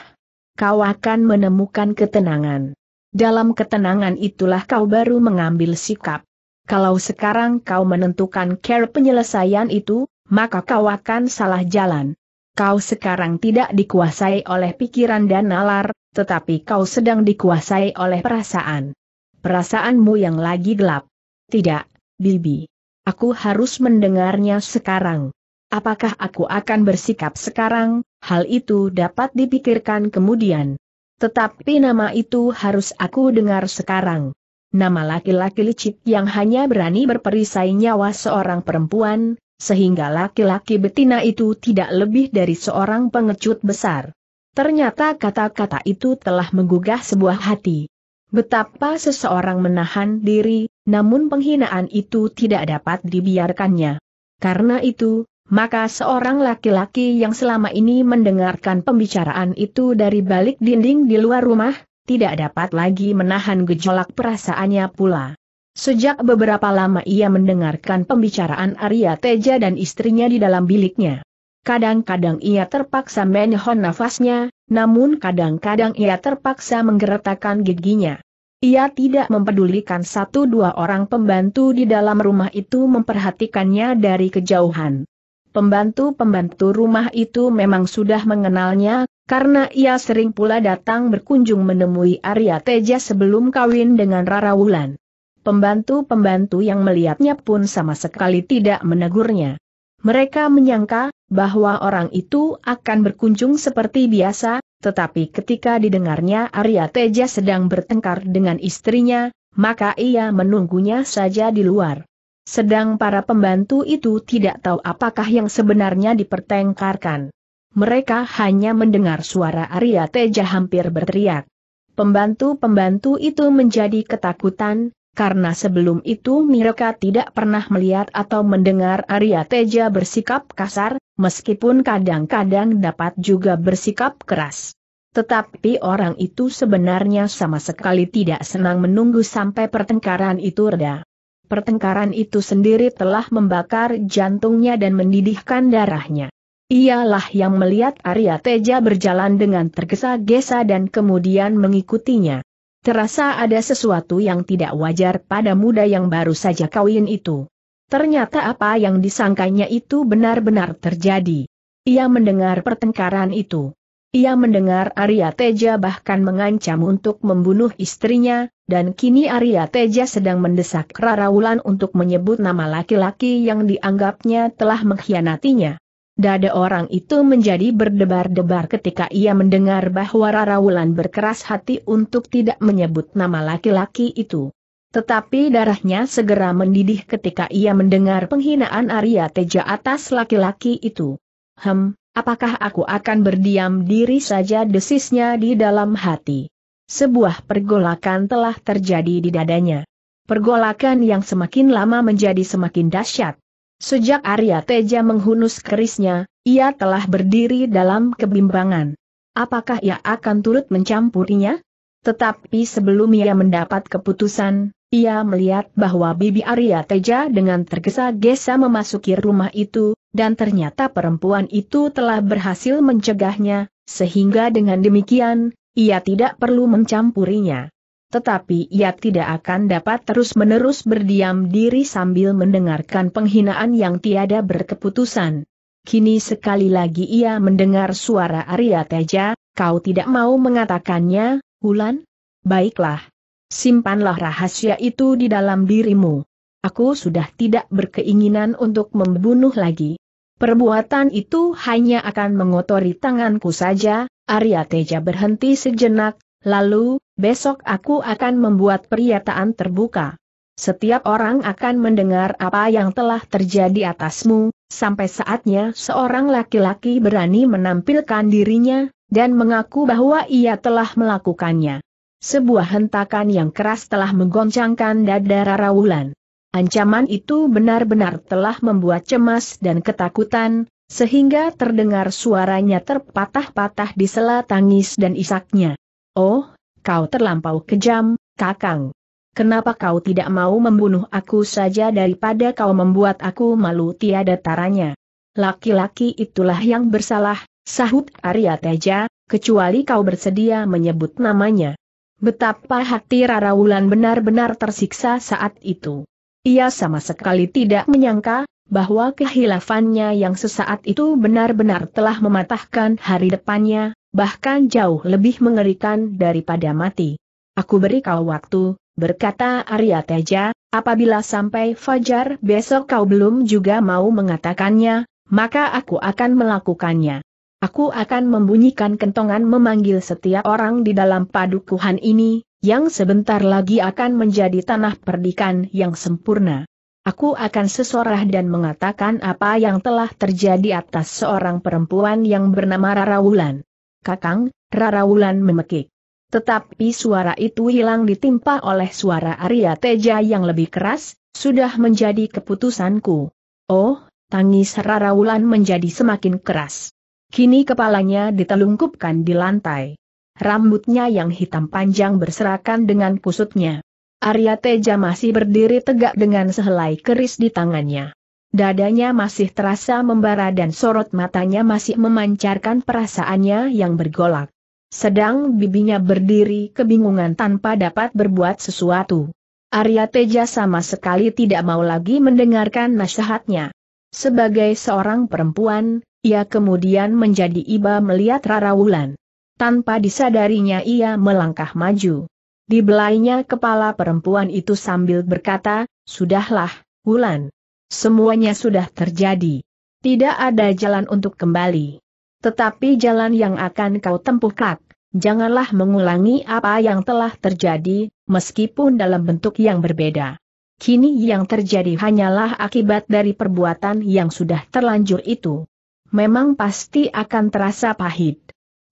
Kau akan menemukan ketenangan. Dalam ketenangan itulah kau baru mengambil sikap. Kalau sekarang kau menentukan care penyelesaian itu, maka kau akan salah jalan. Kau sekarang tidak dikuasai oleh pikiran dan nalar, tetapi kau sedang dikuasai oleh perasaan. Perasaanmu yang lagi gelap. Tidak, Bibi. Aku harus mendengarnya sekarang. Apakah aku akan bersikap sekarang, hal itu dapat dipikirkan kemudian. Tetapi nama itu harus aku dengar sekarang. Nama laki-laki licik yang hanya berani berperisai nyawa seorang perempuan, sehingga laki-laki betina itu tidak lebih dari seorang pengecut besar. Ternyata kata-kata itu telah menggugah sebuah hati. Betapa seseorang menahan diri, namun penghinaan itu tidak dapat dibiarkannya. Karena itu, maka seorang laki-laki yang selama ini mendengarkan pembicaraan itu dari balik dinding di luar rumah, tidak dapat lagi menahan gejolak perasaannya pula. Sejak beberapa lama ia mendengarkan pembicaraan Arya Teja dan istrinya di dalam biliknya. Kadang-kadang ia terpaksa menahan nafasnya, namun kadang-kadang ia terpaksa menggeretakkan giginya. Ia tidak mempedulikan satu dua orang pembantu di dalam rumah itu memperhatikannya dari kejauhan. Pembantu-pembantu rumah itu memang sudah mengenalnya, karena ia sering pula datang berkunjung menemui Arya Teja sebelum kawin dengan Rara Wulan. Pembantu-pembantu yang melihatnya pun sama sekali tidak menegurnya. Mereka menyangka, bahwa orang itu akan berkunjung seperti biasa, tetapi ketika didengarnya Arya Teja sedang bertengkar dengan istrinya, maka ia menunggunya saja di luar. Sedang para pembantu itu tidak tahu apakah yang sebenarnya dipertengkarkan. Mereka hanya mendengar suara Arya Teja hampir berteriak. Pembantu-pembantu itu menjadi ketakutan, karena sebelum itu mereka tidak pernah melihat atau mendengar Arya Teja bersikap kasar, meskipun kadang-kadang dapat juga bersikap keras. Tetapi orang itu sebenarnya sama sekali tidak senang menunggu sampai pertengkaran itu reda. Pertengkaran itu sendiri telah membakar jantungnya dan mendidihkan darahnya. Ialah yang melihat Arya Teja berjalan dengan tergesa-gesa dan kemudian mengikutinya. Terasa ada sesuatu yang tidak wajar pada muda yang baru saja kawin itu. Ternyata apa yang disangkanya itu benar-benar terjadi. Ia mendengar pertengkaran itu. Ia mendengar Arya Teja bahkan mengancam untuk membunuh istrinya, dan kini Arya Teja sedang mendesak Rara Wulan untuk menyebut nama laki-laki yang dianggapnya telah mengkhianatinya. Dada orang itu menjadi berdebar-debar ketika ia mendengar bahwa Rara Wulan berkeras hati untuk tidak menyebut nama laki-laki itu. Tetapi darahnya segera mendidih ketika ia mendengar penghinaan Arya Teja atas laki-laki itu. Hem, apakah aku akan berdiam diri saja desisnya di dalam hati. Sebuah pergolakan telah terjadi di dadanya. Pergolakan yang semakin lama menjadi semakin dahsyat. Sejak Arya Teja menghunus kerisnya, ia telah berdiri dalam kebimbangan. Apakah ia akan turut mencampurinya? Tetapi sebelum ia mendapat keputusan, ia melihat bahwa Bibi Arya Teja dengan tergesa-gesa memasuki rumah itu, dan ternyata perempuan itu telah berhasil mencegahnya, sehingga dengan demikian, ia tidak perlu mencampurinya tetapi ia tidak akan dapat terus-menerus berdiam diri sambil mendengarkan penghinaan yang tiada berkeputusan. Kini sekali lagi ia mendengar suara Arya Teja, kau tidak mau mengatakannya, Hulan? Baiklah. Simpanlah rahasia itu di dalam dirimu. Aku sudah tidak berkeinginan untuk membunuh lagi. Perbuatan itu hanya akan mengotori tanganku saja, Arya Teja berhenti sejenak, lalu, besok aku akan membuat pernyataan terbuka. Setiap orang akan mendengar apa yang telah terjadi atasmu, sampai saatnya seorang laki-laki berani menampilkan dirinya, dan mengaku bahwa ia telah melakukannya. Sebuah hentakan yang keras telah menggoncangkan dada Wulan. Ancaman itu benar-benar telah membuat cemas dan ketakutan, sehingga terdengar suaranya terpatah-patah di sela tangis dan isaknya. Oh, Kau terlampau kejam, Kakang. Kenapa kau tidak mau membunuh aku saja daripada kau membuat aku malu tiada taranya? Laki-laki itulah yang bersalah, sahut Arya Teja, kecuali kau bersedia menyebut namanya. Betapa hati Rara Wulan benar-benar tersiksa saat itu. Ia sama sekali tidak menyangka, bahwa kehilafannya yang sesaat itu benar-benar telah mematahkan hari depannya, bahkan jauh lebih mengerikan daripada mati. Aku beri kau waktu, berkata Arya Teja, apabila sampai fajar besok kau belum juga mau mengatakannya, maka aku akan melakukannya. Aku akan membunyikan kentongan memanggil setiap orang di dalam padukuhan ini, yang sebentar lagi akan menjadi tanah perdikan yang sempurna. Aku akan sesorah dan mengatakan apa yang telah terjadi atas seorang perempuan yang bernama Rara Wulan. Kakang, Rara Wulan memekik. Tetapi suara itu hilang ditimpa oleh suara Arya Teja yang lebih keras, sudah menjadi keputusanku. Oh, tangis Rara Wulan menjadi semakin keras. Kini kepalanya ditelungkupkan di lantai. Rambutnya yang hitam panjang berserakan dengan kusutnya. Arya Teja masih berdiri tegak dengan sehelai keris di tangannya. Dadanya masih terasa membara dan sorot matanya masih memancarkan perasaannya yang bergolak. Sedang bibinya berdiri kebingungan tanpa dapat berbuat sesuatu. Arya Teja sama sekali tidak mau lagi mendengarkan nasihatnya. Sebagai seorang perempuan, ia kemudian menjadi iba melihat Rara Wulan. Tanpa disadarinya ia melangkah maju. Dibelainya kepala perempuan itu sambil berkata, Sudahlah, Wulan. Semuanya sudah terjadi. Tidak ada jalan untuk kembali. Tetapi jalan yang akan kau tempuh kak, janganlah mengulangi apa yang telah terjadi, meskipun dalam bentuk yang berbeda. Kini yang terjadi hanyalah akibat dari perbuatan yang sudah terlanjur itu. Memang pasti akan terasa pahit.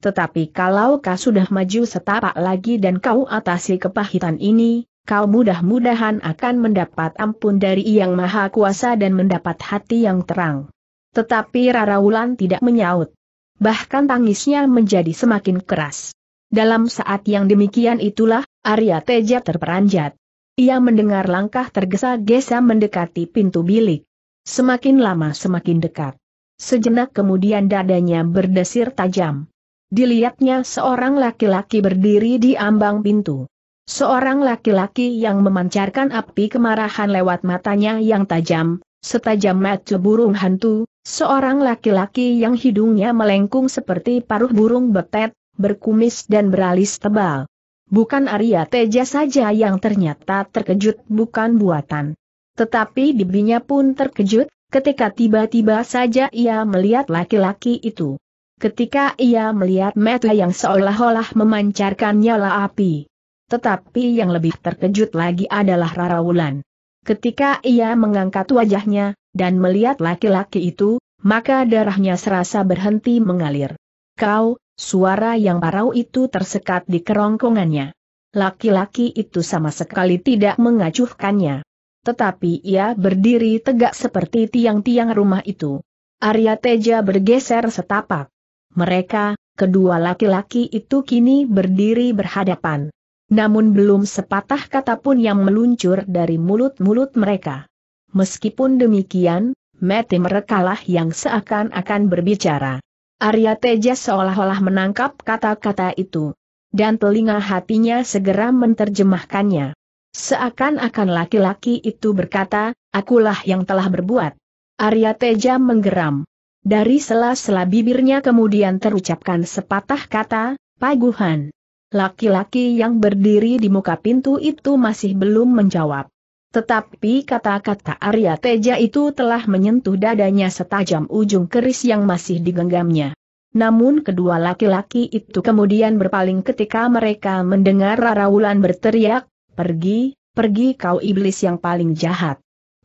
Tetapi kalau kau sudah maju setapak lagi dan kau atasi kepahitan ini, kau mudah-mudahan akan mendapat ampun dari Yang Maha Kuasa dan mendapat hati yang terang. Tetapi Rara Wulan tidak menyaut. Bahkan tangisnya menjadi semakin keras. Dalam saat yang demikian itulah, Arya Teja terperanjat. Ia mendengar langkah tergesa-gesa mendekati pintu bilik. Semakin lama semakin dekat. Sejenak kemudian dadanya berdesir tajam. Dilihatnya seorang laki-laki berdiri di ambang pintu. Seorang laki-laki yang memancarkan api kemarahan lewat matanya yang tajam, setajam mata burung hantu, seorang laki-laki yang hidungnya melengkung seperti paruh burung betet, berkumis dan beralis tebal. Bukan Arya Teja saja yang ternyata terkejut bukan buatan. Tetapi bibinya pun terkejut, ketika tiba-tiba saja ia melihat laki-laki itu. Ketika ia melihat mata yang seolah-olah memancarkan nyala api. Tetapi yang lebih terkejut lagi adalah Rara Wulan. Ketika ia mengangkat wajahnya, dan melihat laki-laki itu, maka darahnya serasa berhenti mengalir. Kau, suara yang parau itu tersekat di kerongkongannya. Laki-laki itu sama sekali tidak mengacuhkannya. Tetapi ia berdiri tegak seperti tiang-tiang rumah itu. Arya Teja bergeser setapak. Mereka, kedua laki-laki itu kini berdiri berhadapan. Namun belum sepatah kata pun yang meluncur dari mulut-mulut mereka. Meskipun demikian, mati merekalah yang seakan-akan berbicara. Arya Teja seolah-olah menangkap kata-kata itu. Dan telinga hatinya segera menerjemahkannya. Seakan-akan laki-laki itu berkata, akulah yang telah berbuat. Arya Teja menggeram. Dari sela-sela bibirnya kemudian terucapkan sepatah kata, paguhan. Laki-laki yang berdiri di muka pintu itu masih belum menjawab. Tetapi kata-kata Arya Teja itu telah menyentuh dadanya setajam ujung keris yang masih digenggamnya. Namun kedua laki-laki itu kemudian berpaling ketika mereka mendengar Raraulan berteriak, Pergi, pergi kau iblis yang paling jahat.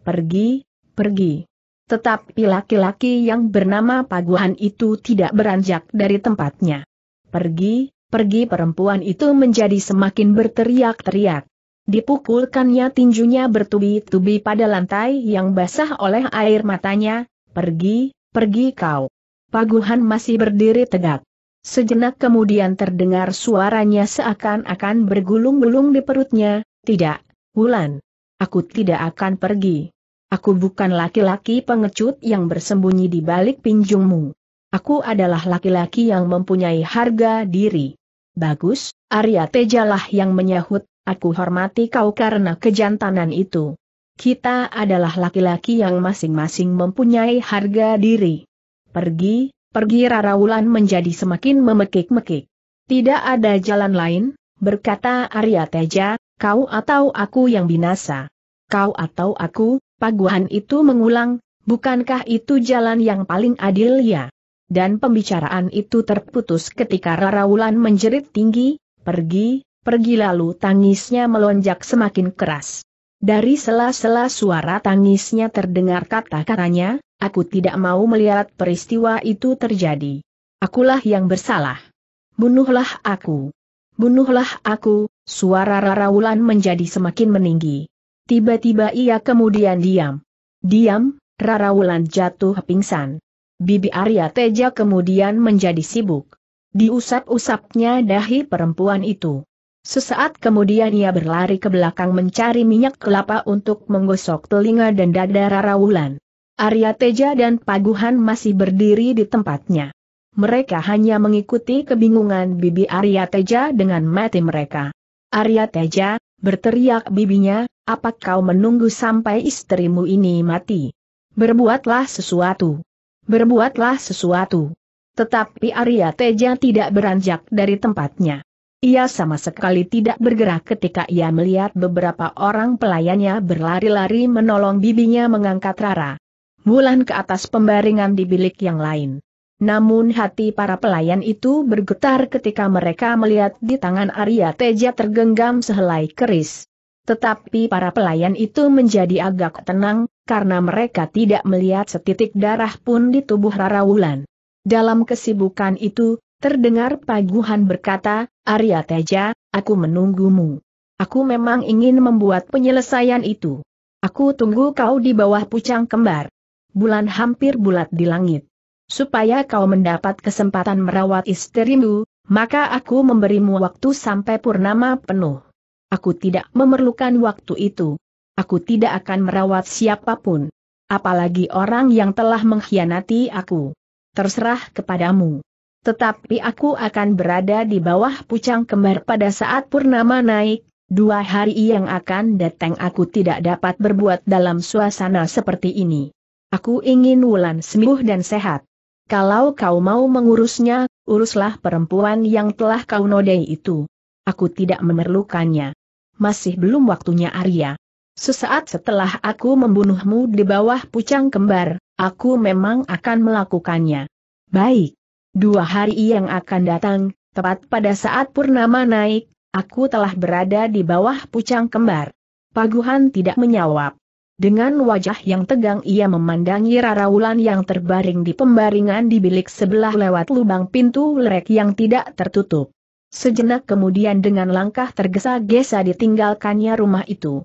Pergi, pergi. Tetapi laki-laki yang bernama Paguhan itu tidak beranjak dari tempatnya. Pergi, pergi perempuan itu menjadi semakin berteriak-teriak. Dipukulkannya tinjunya bertubi-tubi pada lantai yang basah oleh air matanya, pergi, pergi kau. Paguhan masih berdiri tegak. Sejenak kemudian terdengar suaranya seakan-akan bergulung-gulung di perutnya, tidak, Wulan. Aku tidak akan pergi. Aku bukan laki-laki pengecut yang bersembunyi di balik pinjungmu. Aku adalah laki-laki yang mempunyai harga diri. Bagus, Arya Tejalah yang menyahut, aku hormati kau karena kejantanan itu. Kita adalah laki-laki yang masing-masing mempunyai harga diri. Pergi, pergi Raraulan menjadi semakin memekik-mekik. Tidak ada jalan lain, berkata Arya Teja, kau atau aku yang binasa. Kau atau aku, paguhan itu mengulang, bukankah itu jalan yang paling adil ya? dan pembicaraan itu terputus ketika Raraulan menjerit tinggi, pergi, pergi lalu tangisnya melonjak semakin keras. Dari sela-sela suara tangisnya terdengar kata-katanya, aku tidak mau melihat peristiwa itu terjadi. Akulah yang bersalah. Bunuhlah aku. Bunuhlah aku, suara Raraulan menjadi semakin meninggi. Tiba-tiba ia kemudian diam. Diam, Raraulan jatuh pingsan. Bibi Arya Teja kemudian menjadi sibuk. Diusap-usapnya dahi perempuan itu. Sesaat kemudian ia berlari ke belakang mencari minyak kelapa untuk menggosok telinga dan dada Rara Wulan. Arya Teja dan Paguhan masih berdiri di tempatnya. Mereka hanya mengikuti kebingungan bibi Arya Teja dengan mati mereka. Arya Teja, berteriak bibinya, apa kau menunggu sampai istrimu ini mati? Berbuatlah sesuatu berbuatlah sesuatu. Tetapi Arya Teja tidak beranjak dari tempatnya. Ia sama sekali tidak bergerak ketika ia melihat beberapa orang pelayannya berlari-lari menolong bibinya mengangkat Rara. Bulan ke atas pembaringan di bilik yang lain. Namun hati para pelayan itu bergetar ketika mereka melihat di tangan Arya Teja tergenggam sehelai keris. Tetapi para pelayan itu menjadi agak tenang, karena mereka tidak melihat setitik darah pun di tubuh Rara Wulan. Dalam kesibukan itu, terdengar paguhan berkata, Arya Teja, aku menunggumu. Aku memang ingin membuat penyelesaian itu. Aku tunggu kau di bawah pucang kembar. Bulan hampir bulat di langit. Supaya kau mendapat kesempatan merawat istrimu, maka aku memberimu waktu sampai purnama penuh. Aku tidak memerlukan waktu itu, aku tidak akan merawat siapapun. Apalagi orang yang telah mengkhianati aku. Terserah kepadamu. Tetapi aku akan berada di bawah pucang kembar pada saat purnama naik, dua hari yang akan datang aku tidak dapat berbuat dalam suasana seperti ini. Aku ingin Wulan sembuh dan sehat. Kalau kau mau mengurusnya, uruslah perempuan yang telah kau nodai itu. Aku tidak memerlukannya. Masih belum waktunya Arya. Sesaat setelah aku membunuhmu di bawah pucang kembar, aku memang akan melakukannya. Baik. Dua hari yang akan datang, tepat pada saat purnama naik, aku telah berada di bawah pucang kembar. Paguhan tidak menjawab. Dengan wajah yang tegang ia memandangi Rara Wulan yang terbaring di pembaringan di bilik sebelah lewat lubang pintu lerek yang tidak tertutup. Sejenak kemudian dengan langkah tergesa-gesa ditinggalkannya rumah itu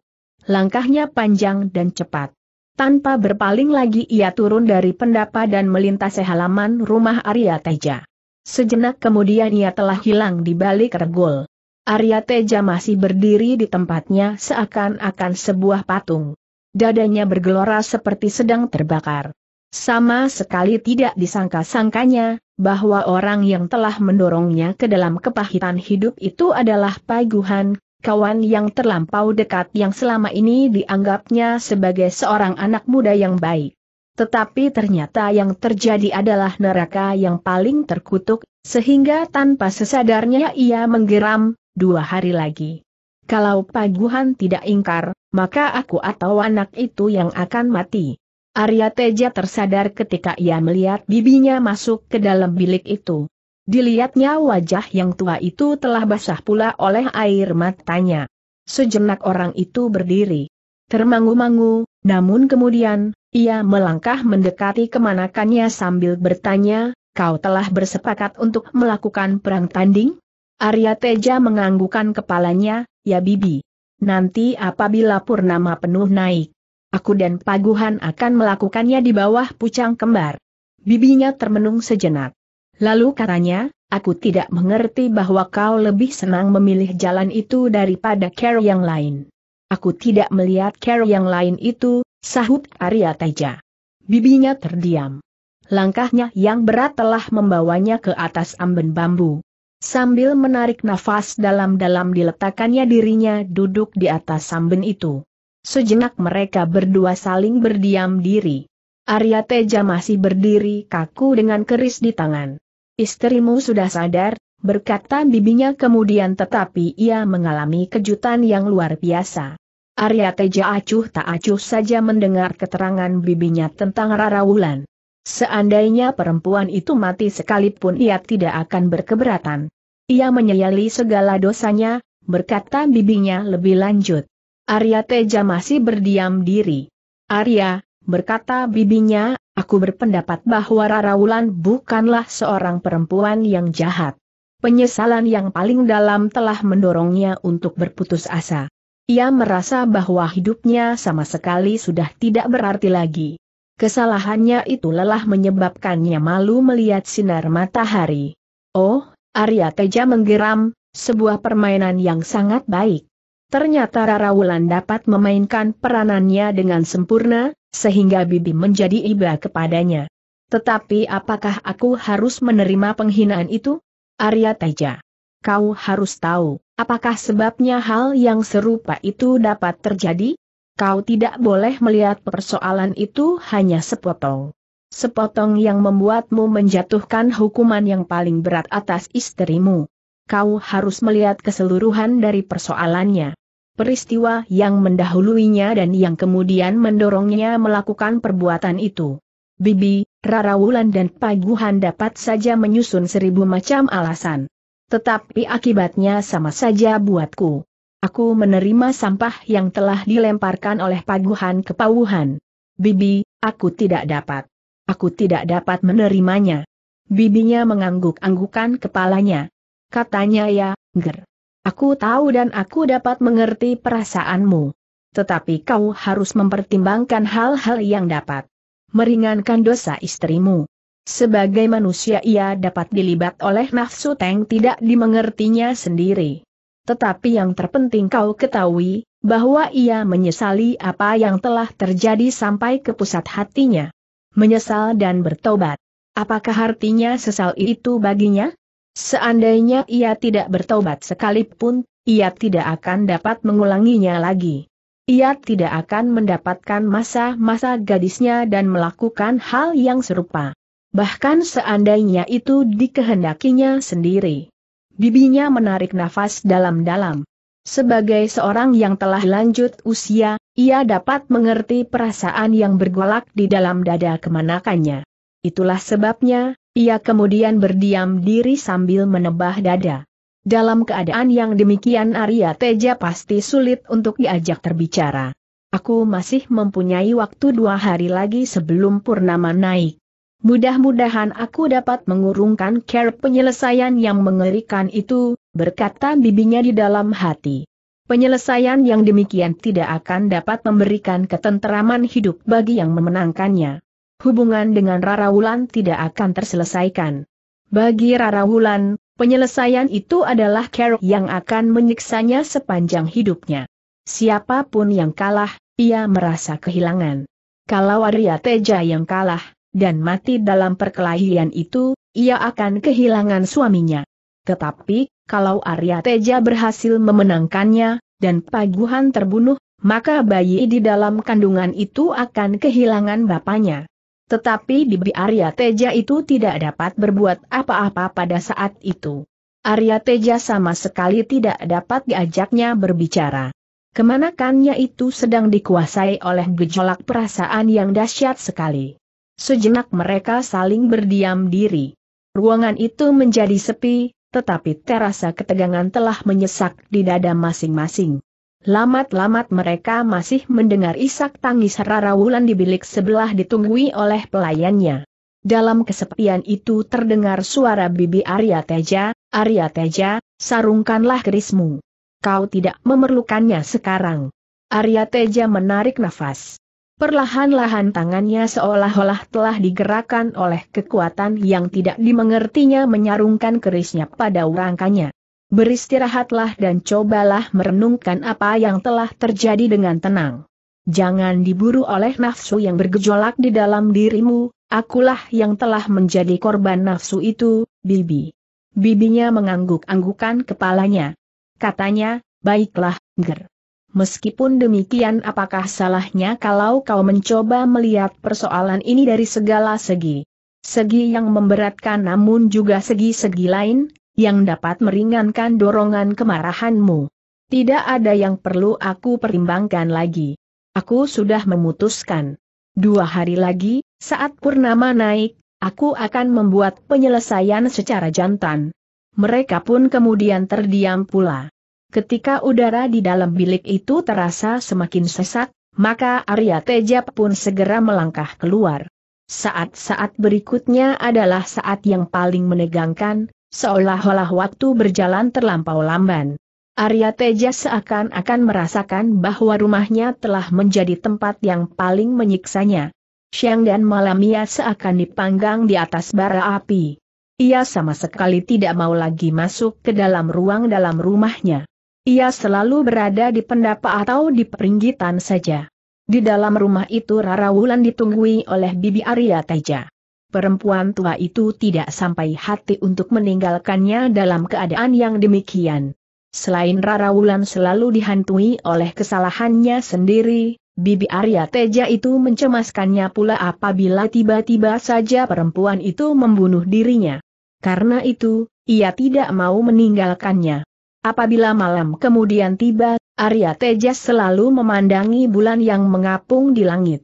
langkahnya panjang dan cepat. Tanpa berpaling lagi ia turun dari pendapa dan melintasi halaman rumah Arya Teja. Sejenak kemudian ia telah hilang di balik regol. Arya Teja masih berdiri di tempatnya seakan-akan sebuah patung. Dadanya bergelora seperti sedang terbakar. Sama sekali tidak disangka-sangkanya, bahwa orang yang telah mendorongnya ke dalam kepahitan hidup itu adalah Paguhan, kawan yang terlampau dekat yang selama ini dianggapnya sebagai seorang anak muda yang baik. Tetapi ternyata yang terjadi adalah neraka yang paling terkutuk, sehingga tanpa sesadarnya ia menggeram, dua hari lagi. Kalau paguhan tidak ingkar, maka aku atau anak itu yang akan mati. Arya Teja tersadar ketika ia melihat bibinya masuk ke dalam bilik itu. Dilihatnya wajah yang tua itu telah basah pula oleh air matanya. Sejenak orang itu berdiri. Termangu-mangu, namun kemudian, ia melangkah mendekati kemanakannya sambil bertanya, kau telah bersepakat untuk melakukan perang tanding? Arya Teja menganggukan kepalanya, ya bibi. Nanti apabila purnama penuh naik, aku dan Paguhan akan melakukannya di bawah pucang kembar. Bibinya termenung sejenak. Lalu katanya, aku tidak mengerti bahwa kau lebih senang memilih jalan itu daripada Carol yang lain. Aku tidak melihat Carol yang lain itu, sahut Arya Teja. Bibinya terdiam. Langkahnya yang berat telah membawanya ke atas amben bambu. Sambil menarik nafas dalam-dalam diletakkannya dirinya duduk di atas amben itu. Sejenak mereka berdua saling berdiam diri. Arya Teja masih berdiri kaku dengan keris di tangan. Istrimu sudah sadar, berkata bibinya kemudian tetapi ia mengalami kejutan yang luar biasa. Arya Teja acuh tak acuh saja mendengar keterangan bibinya tentang Rara Wulan. Seandainya perempuan itu mati sekalipun ia tidak akan berkeberatan. Ia menyayali segala dosanya, berkata bibinya lebih lanjut. Arya Teja masih berdiam diri. Arya, berkata bibinya, Aku berpendapat bahwa Rara Wulan bukanlah seorang perempuan yang jahat. Penyesalan yang paling dalam telah mendorongnya untuk berputus asa. Ia merasa bahwa hidupnya sama sekali sudah tidak berarti lagi. Kesalahannya itu lelah menyebabkannya malu melihat sinar matahari. Oh, Arya Teja menggeram, sebuah permainan yang sangat baik. Ternyata Rara Wulan dapat memainkan peranannya dengan sempurna, sehingga Bibi menjadi iba kepadanya. Tetapi apakah aku harus menerima penghinaan itu? Arya Teja. Kau harus tahu, apakah sebabnya hal yang serupa itu dapat terjadi? Kau tidak boleh melihat persoalan itu hanya sepotong. Sepotong yang membuatmu menjatuhkan hukuman yang paling berat atas istrimu kau harus melihat keseluruhan dari persoalannya. Peristiwa yang mendahuluinya dan yang kemudian mendorongnya melakukan perbuatan itu. Bibi, Rara Wulan dan Paguhan dapat saja menyusun seribu macam alasan. Tetapi akibatnya sama saja buatku. Aku menerima sampah yang telah dilemparkan oleh Paguhan ke Pauhan. Bibi, aku tidak dapat. Aku tidak dapat menerimanya. Bibinya mengangguk-anggukan kepalanya katanya ya, Ger. Aku tahu dan aku dapat mengerti perasaanmu. Tetapi kau harus mempertimbangkan hal-hal yang dapat meringankan dosa istrimu. Sebagai manusia ia dapat dilibat oleh nafsu Teng tidak dimengertinya sendiri. Tetapi yang terpenting kau ketahui, bahwa ia menyesali apa yang telah terjadi sampai ke pusat hatinya. Menyesal dan bertobat. Apakah artinya sesal itu baginya? Seandainya ia tidak bertobat sekalipun, ia tidak akan dapat mengulanginya lagi. Ia tidak akan mendapatkan masa-masa gadisnya dan melakukan hal yang serupa. Bahkan seandainya itu dikehendakinya sendiri. Bibinya menarik nafas dalam-dalam. Sebagai seorang yang telah lanjut usia, ia dapat mengerti perasaan yang bergolak di dalam dada kemanakannya. Itulah sebabnya, ia kemudian berdiam diri sambil menebah dada. Dalam keadaan yang demikian Arya Teja pasti sulit untuk diajak terbicara. Aku masih mempunyai waktu dua hari lagi sebelum Purnama naik. Mudah-mudahan aku dapat mengurungkan care penyelesaian yang mengerikan itu, berkata bibinya di dalam hati. Penyelesaian yang demikian tidak akan dapat memberikan ketenteraman hidup bagi yang memenangkannya hubungan dengan Rara Wulan tidak akan terselesaikan. Bagi Rara Wulan, penyelesaian itu adalah Carol yang akan menyiksanya sepanjang hidupnya. Siapapun yang kalah, ia merasa kehilangan. Kalau Arya Teja yang kalah, dan mati dalam perkelahian itu, ia akan kehilangan suaminya. Tetapi, kalau Arya Teja berhasil memenangkannya, dan Paguhan terbunuh, maka bayi di dalam kandungan itu akan kehilangan bapaknya. Tetapi di Arya Teja itu tidak dapat berbuat apa-apa pada saat itu. Arya Teja sama sekali tidak dapat diajaknya berbicara. Kemanakannya itu sedang dikuasai oleh gejolak perasaan yang dahsyat sekali. Sejenak mereka saling berdiam diri. Ruangan itu menjadi sepi, tetapi terasa ketegangan telah menyesak di dada masing-masing. Lamat-lamat mereka masih mendengar isak tangis Rara Wulan di bilik sebelah ditunggui oleh pelayannya. Dalam kesepian itu terdengar suara Bibi Arya Teja, Arya Teja, sarungkanlah kerismu. Kau tidak memerlukannya sekarang. Arya Teja menarik nafas. Perlahan-lahan tangannya seolah-olah telah digerakkan oleh kekuatan yang tidak dimengertinya menyarungkan kerisnya pada rangkanya. Beristirahatlah dan cobalah merenungkan apa yang telah terjadi dengan tenang. Jangan diburu oleh nafsu yang bergejolak di dalam dirimu, akulah yang telah menjadi korban nafsu itu, Bibi. Bibinya mengangguk-anggukan kepalanya. Katanya, baiklah, Ger. Meskipun demikian apakah salahnya kalau kau mencoba melihat persoalan ini dari segala segi? Segi yang memberatkan namun juga segi-segi lain, yang dapat meringankan dorongan kemarahanmu. Tidak ada yang perlu aku pertimbangkan lagi. Aku sudah memutuskan. Dua hari lagi, saat Purnama naik, aku akan membuat penyelesaian secara jantan. Mereka pun kemudian terdiam pula. Ketika udara di dalam bilik itu terasa semakin sesak, maka Arya Tejab pun segera melangkah keluar. Saat-saat berikutnya adalah saat yang paling menegangkan, Seolah-olah waktu berjalan terlampau lamban. Arya Teja seakan-akan merasakan bahwa rumahnya telah menjadi tempat yang paling menyiksanya. Siang dan malam ia seakan dipanggang di atas bara api. Ia sama sekali tidak mau lagi masuk ke dalam ruang dalam rumahnya. Ia selalu berada di pendapa atau di peringgitan saja. Di dalam rumah itu Rara Wulan ditunggui oleh Bibi Arya Teja perempuan tua itu tidak sampai hati untuk meninggalkannya dalam keadaan yang demikian. Selain Rara Wulan selalu dihantui oleh kesalahannya sendiri, Bibi Arya Teja itu mencemaskannya pula apabila tiba-tiba saja perempuan itu membunuh dirinya. Karena itu, ia tidak mau meninggalkannya. Apabila malam kemudian tiba, Arya Teja selalu memandangi bulan yang mengapung di langit.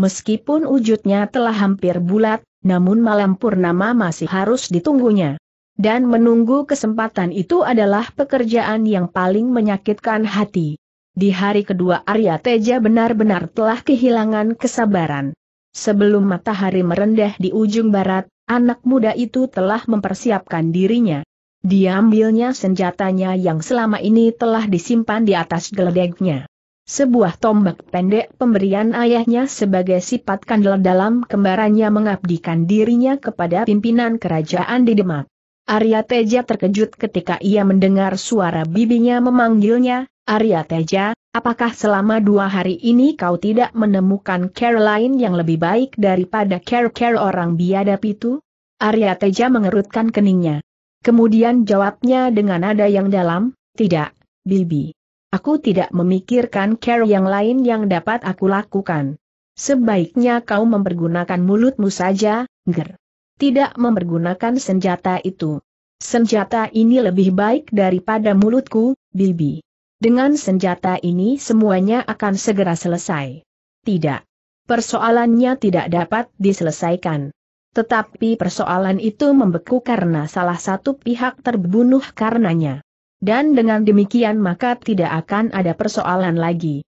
Meskipun wujudnya telah hampir bulat, namun malam purnama masih harus ditunggunya. Dan menunggu kesempatan itu adalah pekerjaan yang paling menyakitkan hati. Di hari kedua Arya Teja benar-benar telah kehilangan kesabaran. Sebelum matahari merendah di ujung barat, anak muda itu telah mempersiapkan dirinya. Diambilnya senjatanya yang selama ini telah disimpan di atas geledeknya. Sebuah tombak pendek pemberian ayahnya sebagai sifat kandel dalam kembarannya mengabdikan dirinya kepada pimpinan kerajaan di Demak. Arya Teja terkejut ketika ia mendengar suara bibinya memanggilnya, Arya Teja, apakah selama dua hari ini kau tidak menemukan Caroline yang lebih baik daripada care-care orang biadab itu? Arya Teja mengerutkan keningnya. Kemudian jawabnya dengan nada yang dalam, tidak, Bibi. Aku tidak memikirkan care yang lain yang dapat aku lakukan. Sebaiknya kau mempergunakan mulutmu saja, ger. Tidak mempergunakan senjata itu. Senjata ini lebih baik daripada mulutku, Bibi. Dengan senjata ini semuanya akan segera selesai. Tidak. Persoalannya tidak dapat diselesaikan. Tetapi persoalan itu membeku karena salah satu pihak terbunuh karenanya. Dan dengan demikian maka tidak akan ada persoalan lagi.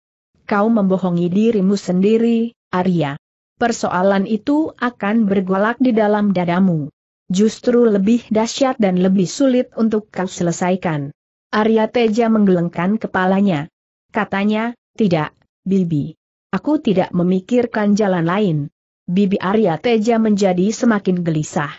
Kau membohongi dirimu sendiri, Arya. Persoalan itu akan bergolak di dalam dadamu. Justru lebih dahsyat dan lebih sulit untuk kau selesaikan. Arya Teja menggelengkan kepalanya. Katanya, tidak, Bibi. Aku tidak memikirkan jalan lain. Bibi Arya Teja menjadi semakin gelisah.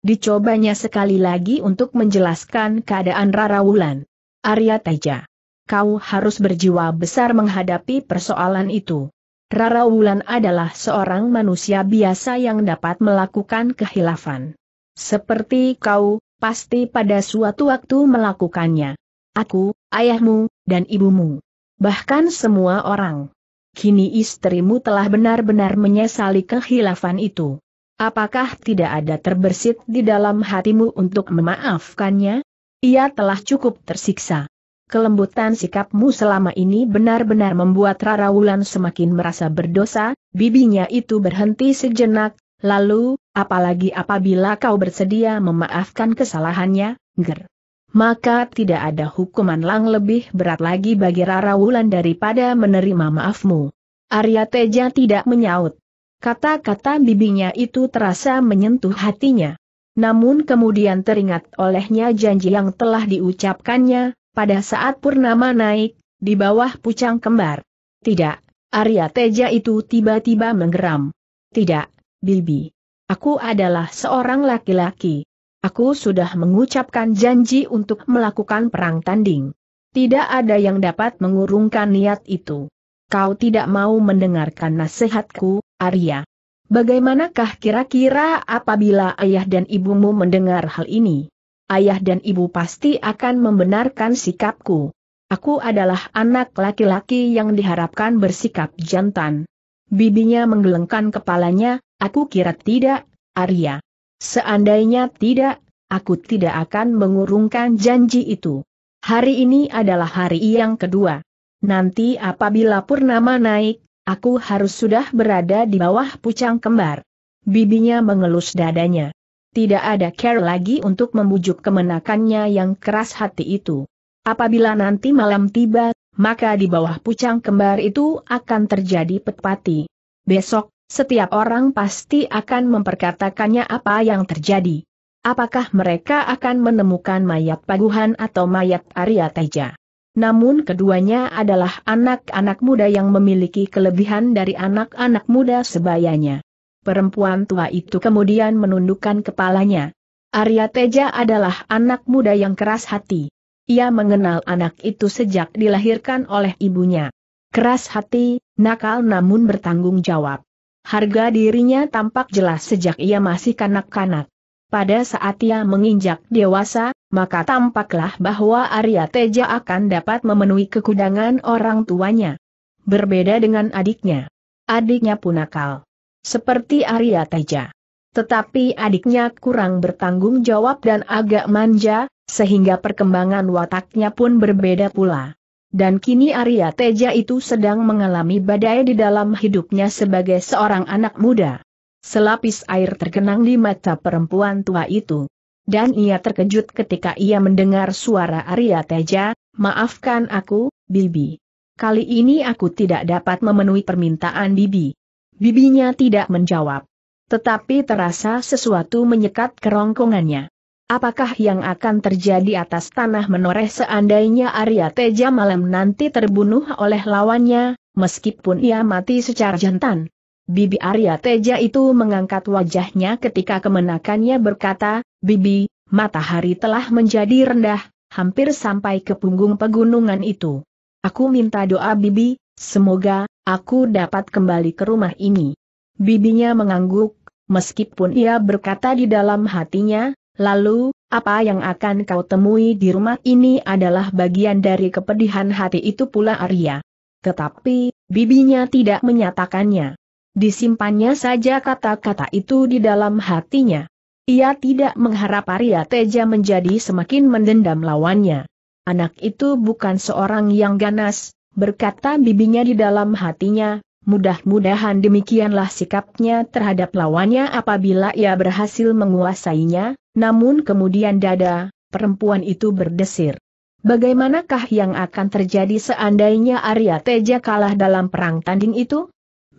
Dicobanya sekali lagi untuk menjelaskan keadaan Rara Wulan. Arya Teja. Kau harus berjiwa besar menghadapi persoalan itu. Rara Wulan adalah seorang manusia biasa yang dapat melakukan kehilafan. Seperti kau, pasti pada suatu waktu melakukannya. Aku, ayahmu, dan ibumu. Bahkan semua orang. Kini istrimu telah benar-benar menyesali kehilafan itu. Apakah tidak ada terbersit di dalam hatimu untuk memaafkannya? Ia telah cukup tersiksa. Kelembutan sikapmu selama ini benar-benar membuat Rara Wulan semakin merasa berdosa, bibinya itu berhenti sejenak, lalu, apalagi apabila kau bersedia memaafkan kesalahannya, ger. Maka tidak ada hukuman lang lebih berat lagi bagi Rara Wulan daripada menerima maafmu. Arya Teja tidak menyaut. Kata-kata bibinya itu terasa menyentuh hatinya. Namun kemudian teringat olehnya janji yang telah diucapkannya, pada saat Purnama naik, di bawah pucang kembar. Tidak, Arya Teja itu tiba-tiba menggeram. Tidak, Bibi. Aku adalah seorang laki-laki. Aku sudah mengucapkan janji untuk melakukan perang tanding. Tidak ada yang dapat mengurungkan niat itu. Kau tidak mau mendengarkan nasihatku, Arya. Bagaimanakah kira-kira apabila ayah dan ibumu mendengar hal ini? Ayah dan ibu pasti akan membenarkan sikapku. Aku adalah anak laki-laki yang diharapkan bersikap jantan. Bibinya menggelengkan kepalanya, aku kira tidak, Arya. Seandainya tidak, aku tidak akan mengurungkan janji itu. Hari ini adalah hari yang kedua. Nanti apabila Purnama naik, Aku harus sudah berada di bawah pucang kembar. Bibinya mengelus dadanya. Tidak ada care lagi untuk membujuk kemenakannya yang keras hati itu. Apabila nanti malam tiba, maka di bawah pucang kembar itu akan terjadi petpati. Besok, setiap orang pasti akan memperkatakannya apa yang terjadi. Apakah mereka akan menemukan mayat Paguhan atau mayat Arya Teja? namun keduanya adalah anak-anak muda yang memiliki kelebihan dari anak-anak muda sebayanya. Perempuan tua itu kemudian menundukkan kepalanya. Arya Teja adalah anak muda yang keras hati. Ia mengenal anak itu sejak dilahirkan oleh ibunya. Keras hati, nakal namun bertanggung jawab. Harga dirinya tampak jelas sejak ia masih kanak-kanak. Pada saat ia menginjak dewasa, maka tampaklah bahwa Arya Teja akan dapat memenuhi kekudangan orang tuanya. Berbeda dengan adiknya. Adiknya pun akal. Seperti Arya Teja. Tetapi adiknya kurang bertanggung jawab dan agak manja, sehingga perkembangan wataknya pun berbeda pula. Dan kini Arya Teja itu sedang mengalami badai di dalam hidupnya sebagai seorang anak muda. Selapis air tergenang di mata perempuan tua itu dan ia terkejut ketika ia mendengar suara Arya Teja, maafkan aku, Bibi. Kali ini aku tidak dapat memenuhi permintaan Bibi. Bibinya tidak menjawab. Tetapi terasa sesuatu menyekat kerongkongannya. Apakah yang akan terjadi atas tanah menoreh seandainya Arya Teja malam nanti terbunuh oleh lawannya, meskipun ia mati secara jantan? Bibi Arya Teja itu mengangkat wajahnya ketika kemenakannya berkata, Bibi, matahari telah menjadi rendah, hampir sampai ke punggung pegunungan itu. Aku minta doa Bibi, semoga, aku dapat kembali ke rumah ini. Bibinya mengangguk, meskipun ia berkata di dalam hatinya, lalu, apa yang akan kau temui di rumah ini adalah bagian dari kepedihan hati itu pula Arya. Tetapi, bibinya tidak menyatakannya. Disimpannya saja kata-kata itu di dalam hatinya. Ia tidak mengharap Arya Teja menjadi semakin mendendam lawannya. Anak itu bukan seorang yang ganas, berkata bibinya di dalam hatinya, mudah-mudahan demikianlah sikapnya terhadap lawannya apabila ia berhasil menguasainya, namun kemudian dada, perempuan itu berdesir. Bagaimanakah yang akan terjadi seandainya Arya Teja kalah dalam perang tanding itu?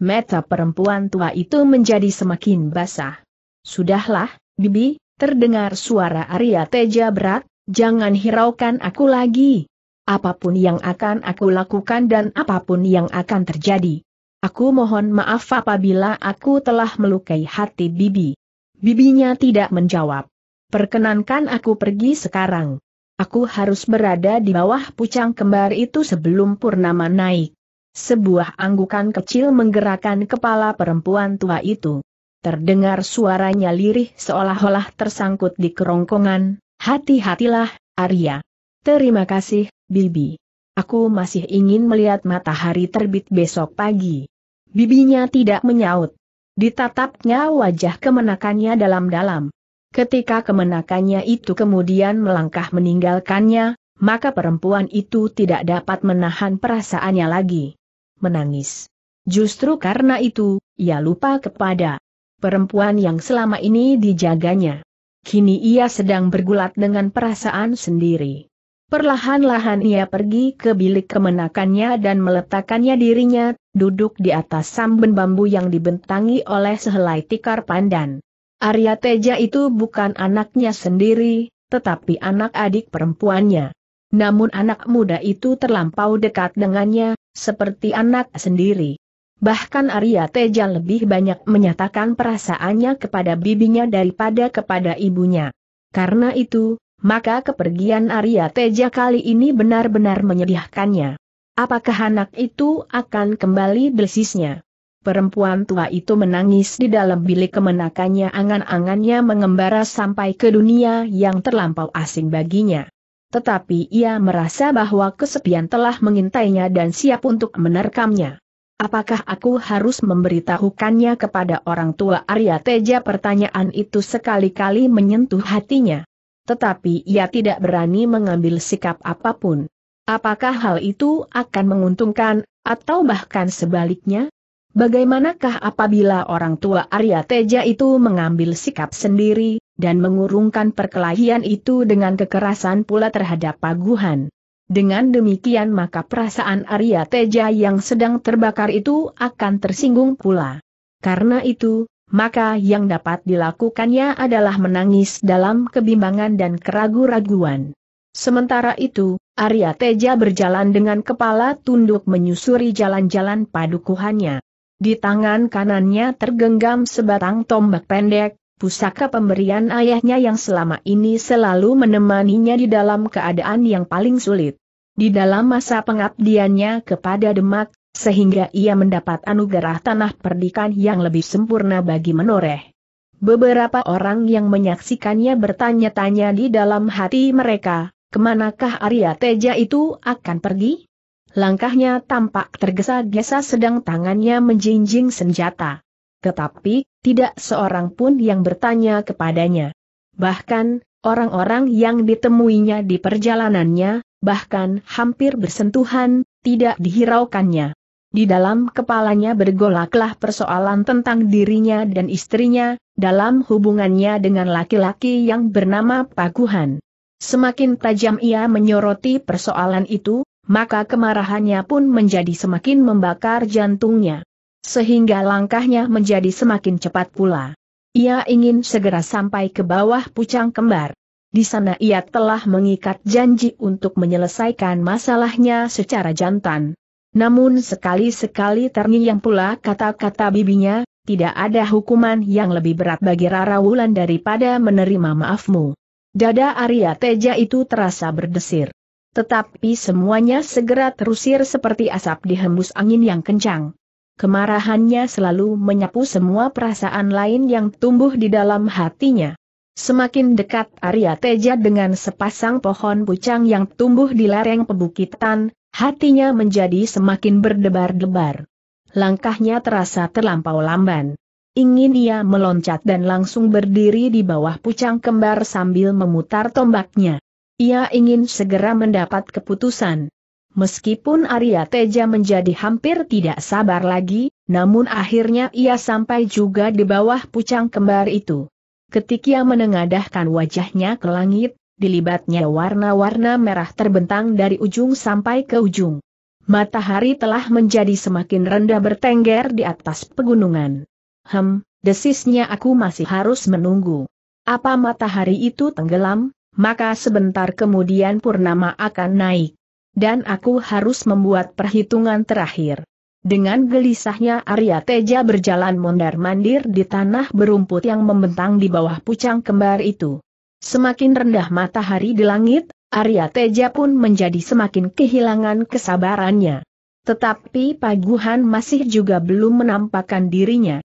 Meta perempuan tua itu menjadi semakin basah. Sudahlah, Bibi, terdengar suara Arya Teja berat, jangan hiraukan aku lagi. Apapun yang akan aku lakukan dan apapun yang akan terjadi. Aku mohon maaf apabila aku telah melukai hati Bibi. Bibinya tidak menjawab. Perkenankan aku pergi sekarang. Aku harus berada di bawah pucang kembar itu sebelum purnama naik. Sebuah anggukan kecil menggerakkan kepala perempuan tua itu. Terdengar suaranya lirih seolah-olah tersangkut di kerongkongan, hati-hatilah, Arya. Terima kasih, Bibi. Aku masih ingin melihat matahari terbit besok pagi. Bibinya tidak menyaut. Ditatapnya wajah kemenakannya dalam-dalam. Ketika kemenakannya itu kemudian melangkah meninggalkannya, maka perempuan itu tidak dapat menahan perasaannya lagi menangis. Justru karena itu, ia lupa kepada perempuan yang selama ini dijaganya. Kini ia sedang bergulat dengan perasaan sendiri. Perlahan-lahan ia pergi ke bilik kemenakannya dan meletakkannya dirinya, duduk di atas samben bambu yang dibentangi oleh sehelai tikar pandan. Arya Teja itu bukan anaknya sendiri, tetapi anak adik perempuannya. Namun anak muda itu terlampau dekat dengannya, seperti anak sendiri. Bahkan Arya Teja lebih banyak menyatakan perasaannya kepada bibinya daripada kepada ibunya. Karena itu, maka kepergian Arya Teja kali ini benar-benar menyedihkannya. Apakah anak itu akan kembali desisnya? Perempuan tua itu menangis di dalam bilik kemenakannya angan-angannya mengembara sampai ke dunia yang terlampau asing baginya tetapi ia merasa bahwa kesepian telah mengintainya dan siap untuk menerkamnya. Apakah aku harus memberitahukannya kepada orang tua Arya Teja pertanyaan itu sekali-kali menyentuh hatinya. Tetapi ia tidak berani mengambil sikap apapun. Apakah hal itu akan menguntungkan, atau bahkan sebaliknya? Bagaimanakah apabila orang tua Arya Teja itu mengambil sikap sendiri, dan mengurungkan perkelahian itu dengan kekerasan pula terhadap paguhan. Dengan demikian maka perasaan Arya Teja yang sedang terbakar itu akan tersinggung pula. Karena itu, maka yang dapat dilakukannya adalah menangis dalam kebimbangan dan keragu-raguan. Sementara itu, Arya Teja berjalan dengan kepala tunduk menyusuri jalan-jalan padukuhannya. Di tangan kanannya tergenggam sebatang tombak pendek, pusaka pemberian ayahnya yang selama ini selalu menemaninya di dalam keadaan yang paling sulit. Di dalam masa pengabdiannya kepada Demak, sehingga ia mendapat anugerah tanah perdikan yang lebih sempurna bagi menoreh. Beberapa orang yang menyaksikannya bertanya-tanya di dalam hati mereka, kemanakah Arya Teja itu akan pergi? Langkahnya tampak tergesa-gesa sedang tangannya menjinjing senjata tetapi tidak seorang pun yang bertanya kepadanya. Bahkan, orang-orang yang ditemuinya di perjalanannya, bahkan hampir bersentuhan, tidak dihiraukannya. Di dalam kepalanya bergolaklah persoalan tentang dirinya dan istrinya, dalam hubungannya dengan laki-laki yang bernama Paguhan. Semakin tajam ia menyoroti persoalan itu, maka kemarahannya pun menjadi semakin membakar jantungnya sehingga langkahnya menjadi semakin cepat pula. Ia ingin segera sampai ke bawah pucang kembar. Di sana ia telah mengikat janji untuk menyelesaikan masalahnya secara jantan. Namun sekali-sekali terngiang pula kata-kata bibinya, tidak ada hukuman yang lebih berat bagi Rara Wulan daripada menerima maafmu. Dada Arya Teja itu terasa berdesir. Tetapi semuanya segera terusir seperti asap dihembus angin yang kencang kemarahannya selalu menyapu semua perasaan lain yang tumbuh di dalam hatinya. Semakin dekat Arya Teja dengan sepasang pohon pucang yang tumbuh di lereng pebukitan, hatinya menjadi semakin berdebar-debar. Langkahnya terasa terlampau lamban. Ingin ia meloncat dan langsung berdiri di bawah pucang kembar sambil memutar tombaknya. Ia ingin segera mendapat keputusan. Meskipun Arya Teja menjadi hampir tidak sabar lagi, namun akhirnya ia sampai juga di bawah pucang kembar itu. Ketika menengadahkan wajahnya ke langit, dilibatnya warna-warna merah terbentang dari ujung sampai ke ujung. Matahari telah menjadi semakin rendah bertengger di atas pegunungan. Hem, desisnya aku masih harus menunggu. Apa matahari itu tenggelam, maka sebentar kemudian purnama akan naik. Dan aku harus membuat perhitungan terakhir. Dengan gelisahnya Arya Teja berjalan mondar-mandir di tanah berumput yang membentang di bawah pucang kembar itu. Semakin rendah matahari di langit, Arya Teja pun menjadi semakin kehilangan kesabarannya. Tetapi paguhan masih juga belum menampakkan dirinya.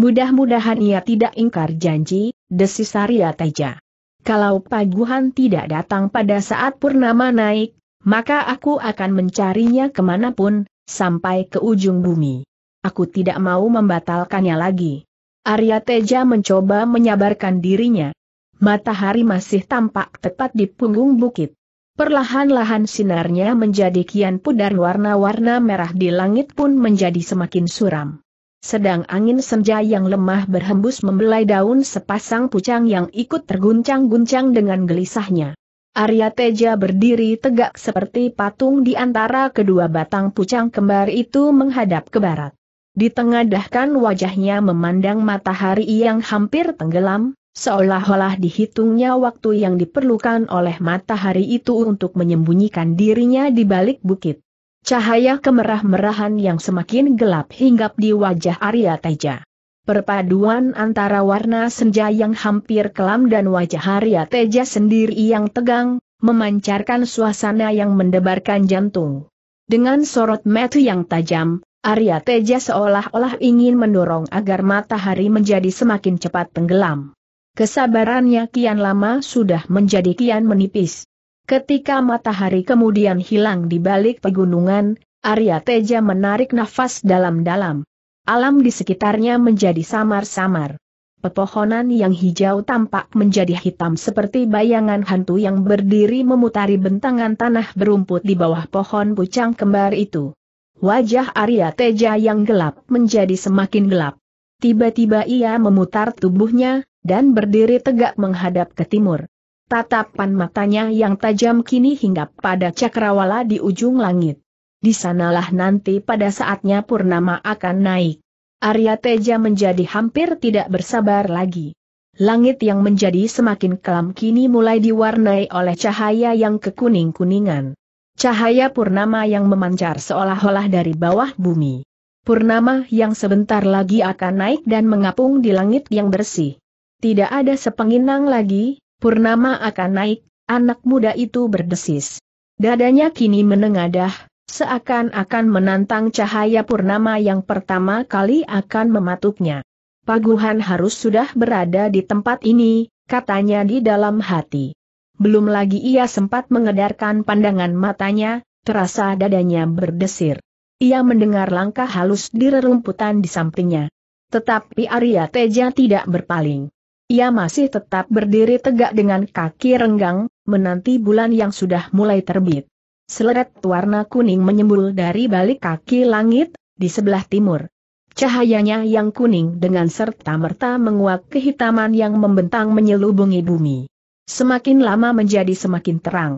Mudah-mudahan ia tidak ingkar janji, desis Arya Teja. Kalau paguhan tidak datang pada saat purnama naik, maka aku akan mencarinya kemanapun, sampai ke ujung bumi. Aku tidak mau membatalkannya lagi. Arya Teja mencoba menyabarkan dirinya. Matahari masih tampak tepat di punggung bukit. Perlahan-lahan sinarnya menjadi kian pudar warna-warna merah di langit pun menjadi semakin suram. Sedang angin senja yang lemah berhembus membelai daun sepasang pucang yang ikut terguncang-guncang dengan gelisahnya. Arya Teja berdiri tegak seperti patung di antara kedua batang pucang kembar itu menghadap ke barat. Di Ditengadahkan wajahnya memandang matahari yang hampir tenggelam, seolah-olah dihitungnya waktu yang diperlukan oleh matahari itu untuk menyembunyikan dirinya di balik bukit. Cahaya kemerah-merahan yang semakin gelap hinggap di wajah Arya Teja. Perpaduan antara warna senja yang hampir kelam dan wajah Arya Teja sendiri yang tegang, memancarkan suasana yang mendebarkan jantung. Dengan sorot mata yang tajam, Arya Teja seolah-olah ingin mendorong agar matahari menjadi semakin cepat tenggelam. Kesabarannya kian lama sudah menjadi kian menipis. Ketika matahari kemudian hilang di balik pegunungan, Arya Teja menarik nafas dalam-dalam. Alam di sekitarnya menjadi samar-samar. Pepohonan yang hijau tampak menjadi hitam seperti bayangan hantu yang berdiri memutari bentangan tanah berumput di bawah pohon pucang kembar itu. Wajah Arya Teja yang gelap menjadi semakin gelap. Tiba-tiba ia memutar tubuhnya, dan berdiri tegak menghadap ke timur. Tatapan matanya yang tajam kini hinggap pada cakrawala di ujung langit. Di sanalah nanti pada saatnya Purnama akan naik. Arya Teja menjadi hampir tidak bersabar lagi. Langit yang menjadi semakin kelam kini mulai diwarnai oleh cahaya yang kekuning-kuningan. Cahaya Purnama yang memancar seolah-olah dari bawah bumi. Purnama yang sebentar lagi akan naik dan mengapung di langit yang bersih. Tidak ada sepenginang lagi, Purnama akan naik, anak muda itu berdesis. Dadanya kini menengadah, seakan-akan menantang cahaya purnama yang pertama kali akan mematuknya. Paguhan harus sudah berada di tempat ini, katanya di dalam hati. Belum lagi ia sempat mengedarkan pandangan matanya, terasa dadanya berdesir. Ia mendengar langkah halus di rerumputan di sampingnya. Tetapi Arya Teja tidak berpaling. Ia masih tetap berdiri tegak dengan kaki renggang, menanti bulan yang sudah mulai terbit. Seleret warna kuning menyembul dari balik kaki langit, di sebelah timur. Cahayanya yang kuning dengan serta-merta menguak kehitaman yang membentang menyelubungi bumi. Semakin lama menjadi semakin terang.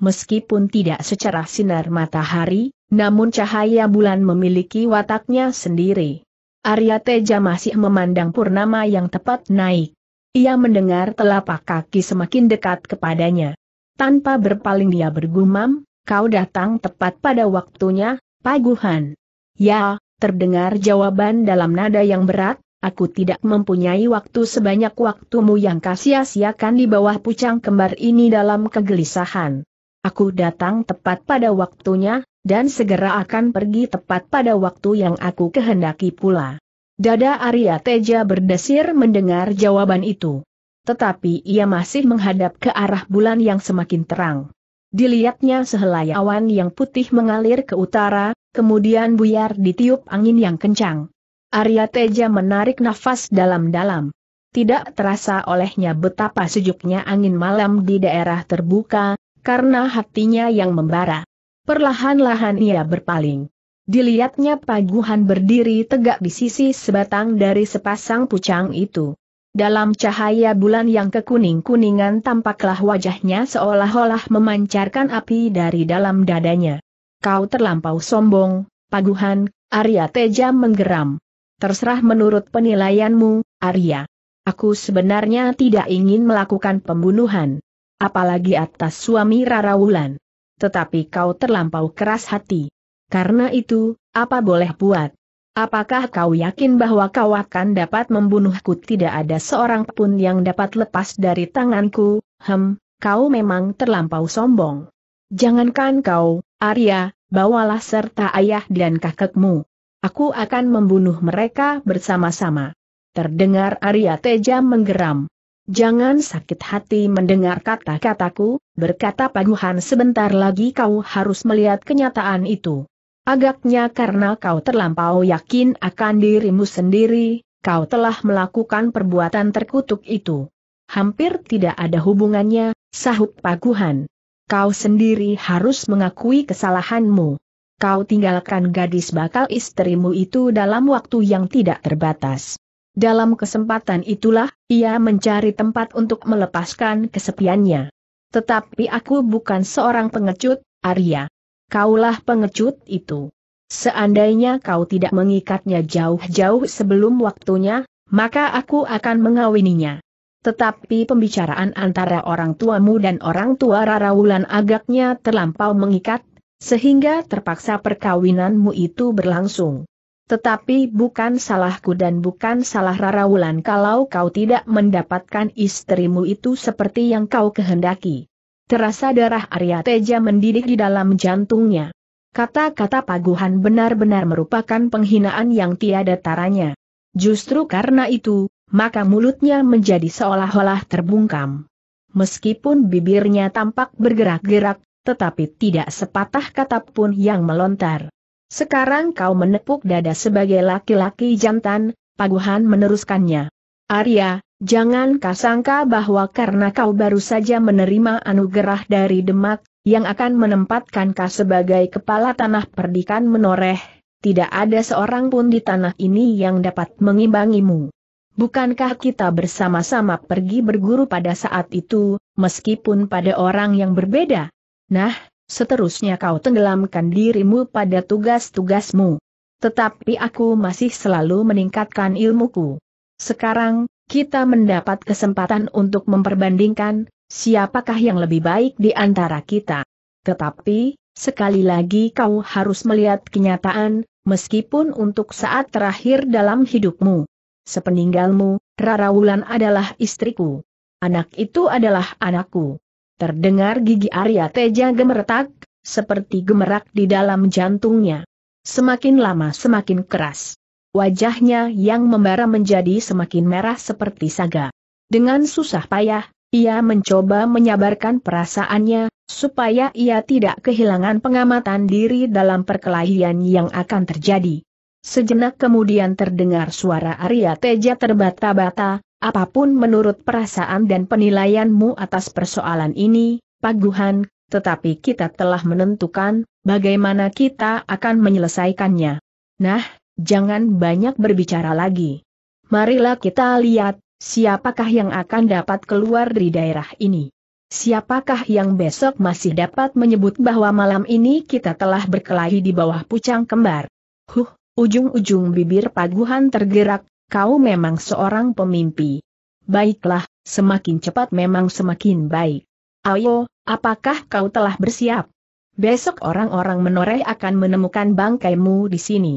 Meskipun tidak secara sinar matahari, namun cahaya bulan memiliki wataknya sendiri. Arya Teja masih memandang purnama yang tepat naik. Ia mendengar telapak kaki semakin dekat kepadanya. Tanpa berpaling dia bergumam, Kau datang tepat pada waktunya, Paguhan. Ya, terdengar jawaban dalam nada yang berat, aku tidak mempunyai waktu sebanyak waktumu yang kasia-siakan di bawah pucang kembar ini dalam kegelisahan. Aku datang tepat pada waktunya, dan segera akan pergi tepat pada waktu yang aku kehendaki pula. Dada Arya Teja berdesir mendengar jawaban itu. Tetapi ia masih menghadap ke arah bulan yang semakin terang. Dilihatnya sehelai awan yang putih mengalir ke utara, kemudian buyar ditiup angin yang kencang. Arya Teja menarik nafas dalam-dalam. Tidak terasa olehnya betapa sejuknya angin malam di daerah terbuka, karena hatinya yang membara. Perlahan-lahan ia berpaling. Dilihatnya paguhan berdiri tegak di sisi sebatang dari sepasang pucang itu. Dalam cahaya bulan yang kekuning-kuningan tampaklah wajahnya seolah-olah memancarkan api dari dalam dadanya. Kau terlampau sombong, paguhan, Arya Teja menggeram. Terserah menurut penilaianmu, Arya. Aku sebenarnya tidak ingin melakukan pembunuhan. Apalagi atas suami Rara Wulan. Tetapi kau terlampau keras hati. Karena itu, apa boleh buat? Apakah kau yakin bahwa kau akan dapat membunuhku? Tidak ada seorang pun yang dapat lepas dari tanganku, hem, kau memang terlampau sombong. Jangankan kau, Arya, bawalah serta ayah dan kakekmu. Aku akan membunuh mereka bersama-sama. Terdengar Arya Teja menggeram. Jangan sakit hati mendengar kata-kataku, berkata Paguhan sebentar lagi kau harus melihat kenyataan itu. Agaknya karena kau terlampau yakin akan dirimu sendiri, kau telah melakukan perbuatan terkutuk itu. Hampir tidak ada hubungannya, sahut Paguhan. Kau sendiri harus mengakui kesalahanmu. Kau tinggalkan gadis bakal istrimu itu dalam waktu yang tidak terbatas. Dalam kesempatan itulah, ia mencari tempat untuk melepaskan kesepiannya. Tetapi aku bukan seorang pengecut, Arya. Kaulah pengecut itu. Seandainya kau tidak mengikatnya jauh-jauh sebelum waktunya, maka aku akan mengawininya. Tetapi pembicaraan antara orang tuamu dan orang tua Rarawulan agaknya terlampau mengikat, sehingga terpaksa perkawinanmu itu berlangsung. Tetapi bukan salahku dan bukan salah Rarawulan kalau kau tidak mendapatkan istrimu itu seperti yang kau kehendaki. Terasa darah Arya Teja mendidih di dalam jantungnya. Kata-kata paguhan benar-benar merupakan penghinaan yang tiada taranya. Justru karena itu, maka mulutnya menjadi seolah-olah terbungkam. Meskipun bibirnya tampak bergerak-gerak, tetapi tidak sepatah kata pun yang melontar. Sekarang kau menepuk dada sebagai laki-laki jantan, paguhan meneruskannya. Arya, Jangan kasangka bahwa karena kau baru saja menerima anugerah dari Demak, yang akan menempatkan kau sebagai kepala tanah perdikan menoreh, tidak ada seorang pun di tanah ini yang dapat mengimbangimu. Bukankah kita bersama-sama pergi berguru pada saat itu, meskipun pada orang yang berbeda? Nah, seterusnya kau tenggelamkan dirimu pada tugas-tugasmu. Tetapi aku masih selalu meningkatkan ilmuku. Sekarang, kita mendapat kesempatan untuk memperbandingkan siapakah yang lebih baik di antara kita. Tetapi, sekali lagi kau harus melihat kenyataan, meskipun untuk saat terakhir dalam hidupmu. Sepeninggalmu, Rara Wulan adalah istriku. Anak itu adalah anakku. Terdengar gigi Arya Teja gemeretak, seperti gemerak di dalam jantungnya. Semakin lama semakin keras wajahnya yang membara menjadi semakin merah seperti saga. Dengan susah payah, ia mencoba menyabarkan perasaannya, supaya ia tidak kehilangan pengamatan diri dalam perkelahian yang akan terjadi. Sejenak kemudian terdengar suara Arya Teja terbata-bata, apapun menurut perasaan dan penilaianmu atas persoalan ini, Paguhan, tetapi kita telah menentukan bagaimana kita akan menyelesaikannya. Nah, jangan banyak berbicara lagi. Marilah kita lihat, siapakah yang akan dapat keluar di daerah ini. Siapakah yang besok masih dapat menyebut bahwa malam ini kita telah berkelahi di bawah pucang kembar? Huh, ujung-ujung bibir paguhan tergerak, kau memang seorang pemimpi. Baiklah, semakin cepat memang semakin baik. Ayo, apakah kau telah bersiap? Besok orang-orang menoreh akan menemukan bangkaimu di sini.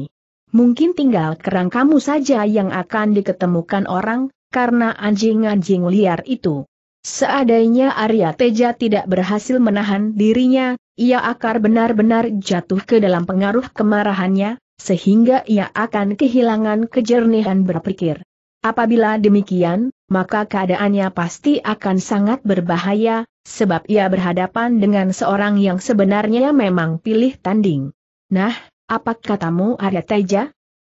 Mungkin tinggal kerang kamu saja yang akan diketemukan orang, karena anjing-anjing liar itu. Seadanya Arya Teja tidak berhasil menahan dirinya, ia akar benar-benar jatuh ke dalam pengaruh kemarahannya, sehingga ia akan kehilangan kejernihan berpikir. Apabila demikian, maka keadaannya pasti akan sangat berbahaya, sebab ia berhadapan dengan seorang yang sebenarnya memang pilih tanding. Nah, apa katamu Arya Teja?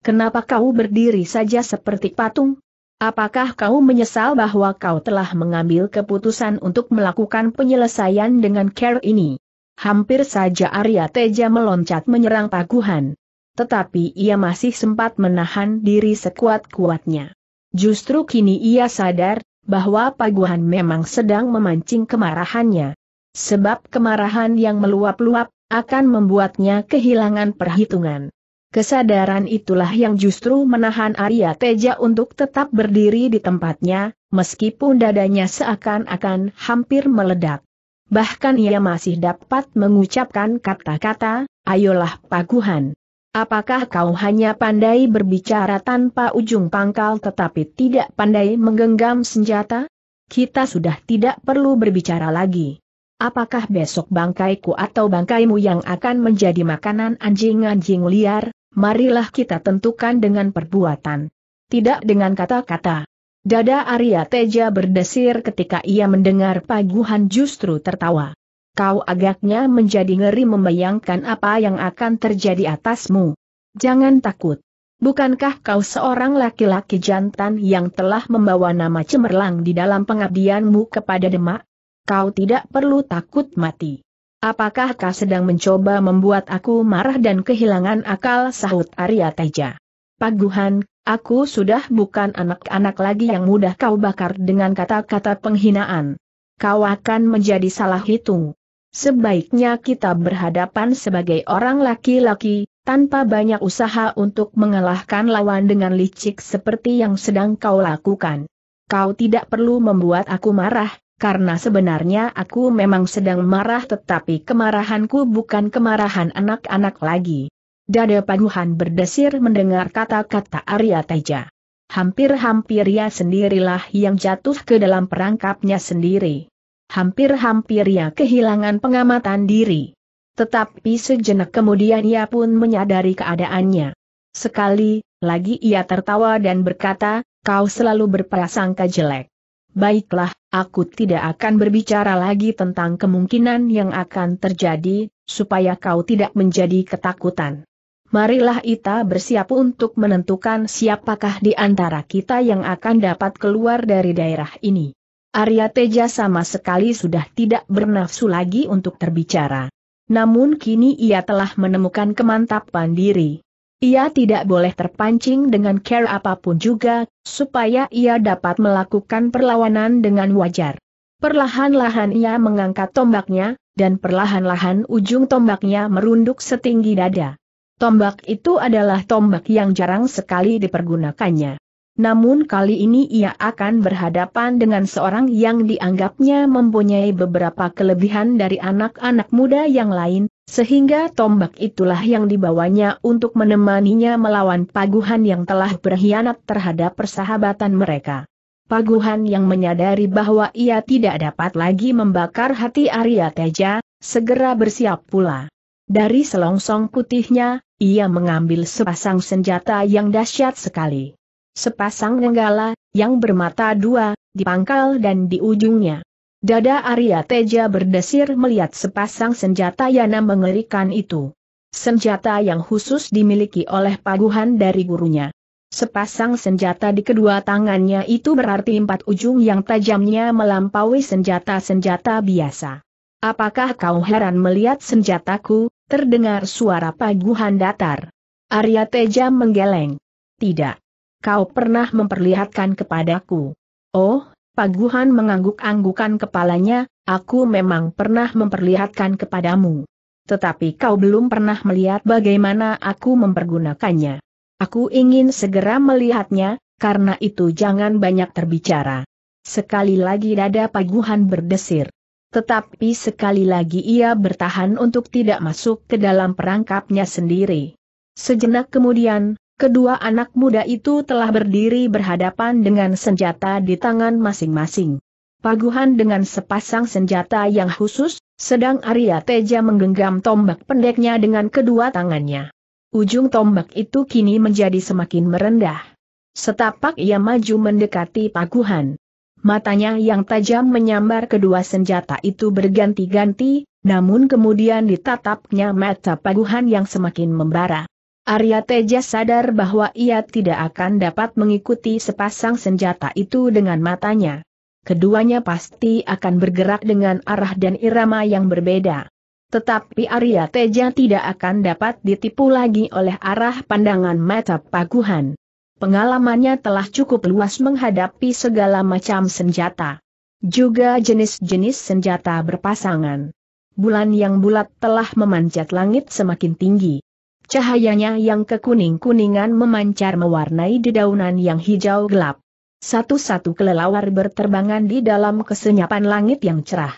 Kenapa kau berdiri saja seperti patung? Apakah kau menyesal bahwa kau telah mengambil keputusan untuk melakukan penyelesaian dengan care ini? Hampir saja Arya Teja meloncat menyerang Paguhan. Tetapi ia masih sempat menahan diri sekuat-kuatnya. Justru kini ia sadar, bahwa Paguhan memang sedang memancing kemarahannya. Sebab kemarahan yang meluap-luap, akan membuatnya kehilangan perhitungan. Kesadaran itulah yang justru menahan Arya Teja untuk tetap berdiri di tempatnya, meskipun dadanya seakan-akan hampir meledak. Bahkan ia masih dapat mengucapkan kata-kata, ayolah paguhan. Apakah kau hanya pandai berbicara tanpa ujung pangkal tetapi tidak pandai menggenggam senjata? Kita sudah tidak perlu berbicara lagi. Apakah besok bangkaiku atau bangkaimu yang akan menjadi makanan anjing-anjing liar? Marilah kita tentukan dengan perbuatan. Tidak dengan kata-kata. Dada Arya Teja berdesir ketika ia mendengar paguhan justru tertawa. Kau agaknya menjadi ngeri membayangkan apa yang akan terjadi atasmu. Jangan takut. Bukankah kau seorang laki-laki jantan yang telah membawa nama cemerlang di dalam pengabdianmu kepada Demak? kau tidak perlu takut mati. Apakah kau sedang mencoba membuat aku marah dan kehilangan akal sahut Arya Teja? Paguhan, aku sudah bukan anak-anak lagi yang mudah kau bakar dengan kata-kata penghinaan. Kau akan menjadi salah hitung. Sebaiknya kita berhadapan sebagai orang laki-laki, tanpa banyak usaha untuk mengalahkan lawan dengan licik seperti yang sedang kau lakukan. Kau tidak perlu membuat aku marah, karena sebenarnya aku memang sedang marah tetapi kemarahanku bukan kemarahan anak-anak lagi. Dada Paguhan berdesir mendengar kata-kata Arya Teja. Hampir-hampir ia sendirilah yang jatuh ke dalam perangkapnya sendiri. Hampir-hampir ia kehilangan pengamatan diri. Tetapi sejenak kemudian ia pun menyadari keadaannya. Sekali, lagi ia tertawa dan berkata, kau selalu berprasangka jelek. Baiklah, aku tidak akan berbicara lagi tentang kemungkinan yang akan terjadi, supaya kau tidak menjadi ketakutan. Marilah kita bersiap untuk menentukan siapakah di antara kita yang akan dapat keluar dari daerah ini. Arya Teja sama sekali sudah tidak bernafsu lagi untuk terbicara. Namun kini ia telah menemukan kemantapan diri. Ia tidak boleh terpancing dengan care apapun juga, supaya ia dapat melakukan perlawanan dengan wajar. Perlahan-lahan ia mengangkat tombaknya, dan perlahan-lahan ujung tombaknya merunduk setinggi dada. Tombak itu adalah tombak yang jarang sekali dipergunakannya. Namun kali ini ia akan berhadapan dengan seorang yang dianggapnya mempunyai beberapa kelebihan dari anak-anak muda yang lain, sehingga tombak itulah yang dibawanya untuk menemaninya melawan paguhan yang telah berkhianat terhadap persahabatan mereka. Paguhan yang menyadari bahwa ia tidak dapat lagi membakar hati Arya Teja, segera bersiap pula. Dari selongsong putihnya, ia mengambil sepasang senjata yang dahsyat sekali. Sepasang nenggala, yang bermata dua, di pangkal dan di ujungnya. Dada Arya Teja berdesir melihat sepasang senjata Yana mengerikan itu. Senjata yang khusus dimiliki oleh paguhan dari gurunya. Sepasang senjata di kedua tangannya itu berarti empat ujung yang tajamnya melampaui senjata-senjata biasa. Apakah kau heran melihat senjataku? Terdengar suara paguhan datar. Arya Teja menggeleng. Tidak. Kau pernah memperlihatkan kepadaku. Oh, Paguhan mengangguk-anggukan kepalanya, aku memang pernah memperlihatkan kepadamu. Tetapi kau belum pernah melihat bagaimana aku mempergunakannya. Aku ingin segera melihatnya, karena itu jangan banyak terbicara. Sekali lagi dada paguhan berdesir. Tetapi sekali lagi ia bertahan untuk tidak masuk ke dalam perangkapnya sendiri. Sejenak kemudian, Kedua anak muda itu telah berdiri berhadapan dengan senjata di tangan masing-masing. Paguhan dengan sepasang senjata yang khusus, sedang Arya Teja menggenggam tombak pendeknya dengan kedua tangannya. Ujung tombak itu kini menjadi semakin merendah. Setapak ia maju mendekati Paguhan. Matanya yang tajam menyambar kedua senjata itu berganti-ganti, namun kemudian ditatapnya mata Paguhan yang semakin membara. Arya Teja sadar bahwa ia tidak akan dapat mengikuti sepasang senjata itu dengan matanya. Keduanya pasti akan bergerak dengan arah dan irama yang berbeda. Tetapi Arya Teja tidak akan dapat ditipu lagi oleh arah pandangan mata Paguhan. Pengalamannya telah cukup luas menghadapi segala macam senjata. Juga jenis-jenis senjata berpasangan. Bulan yang bulat telah memanjat langit semakin tinggi. Cahayanya yang kekuning-kuningan memancar mewarnai dedaunan yang hijau gelap. Satu-satu kelelawar berterbangan di dalam kesenyapan langit yang cerah.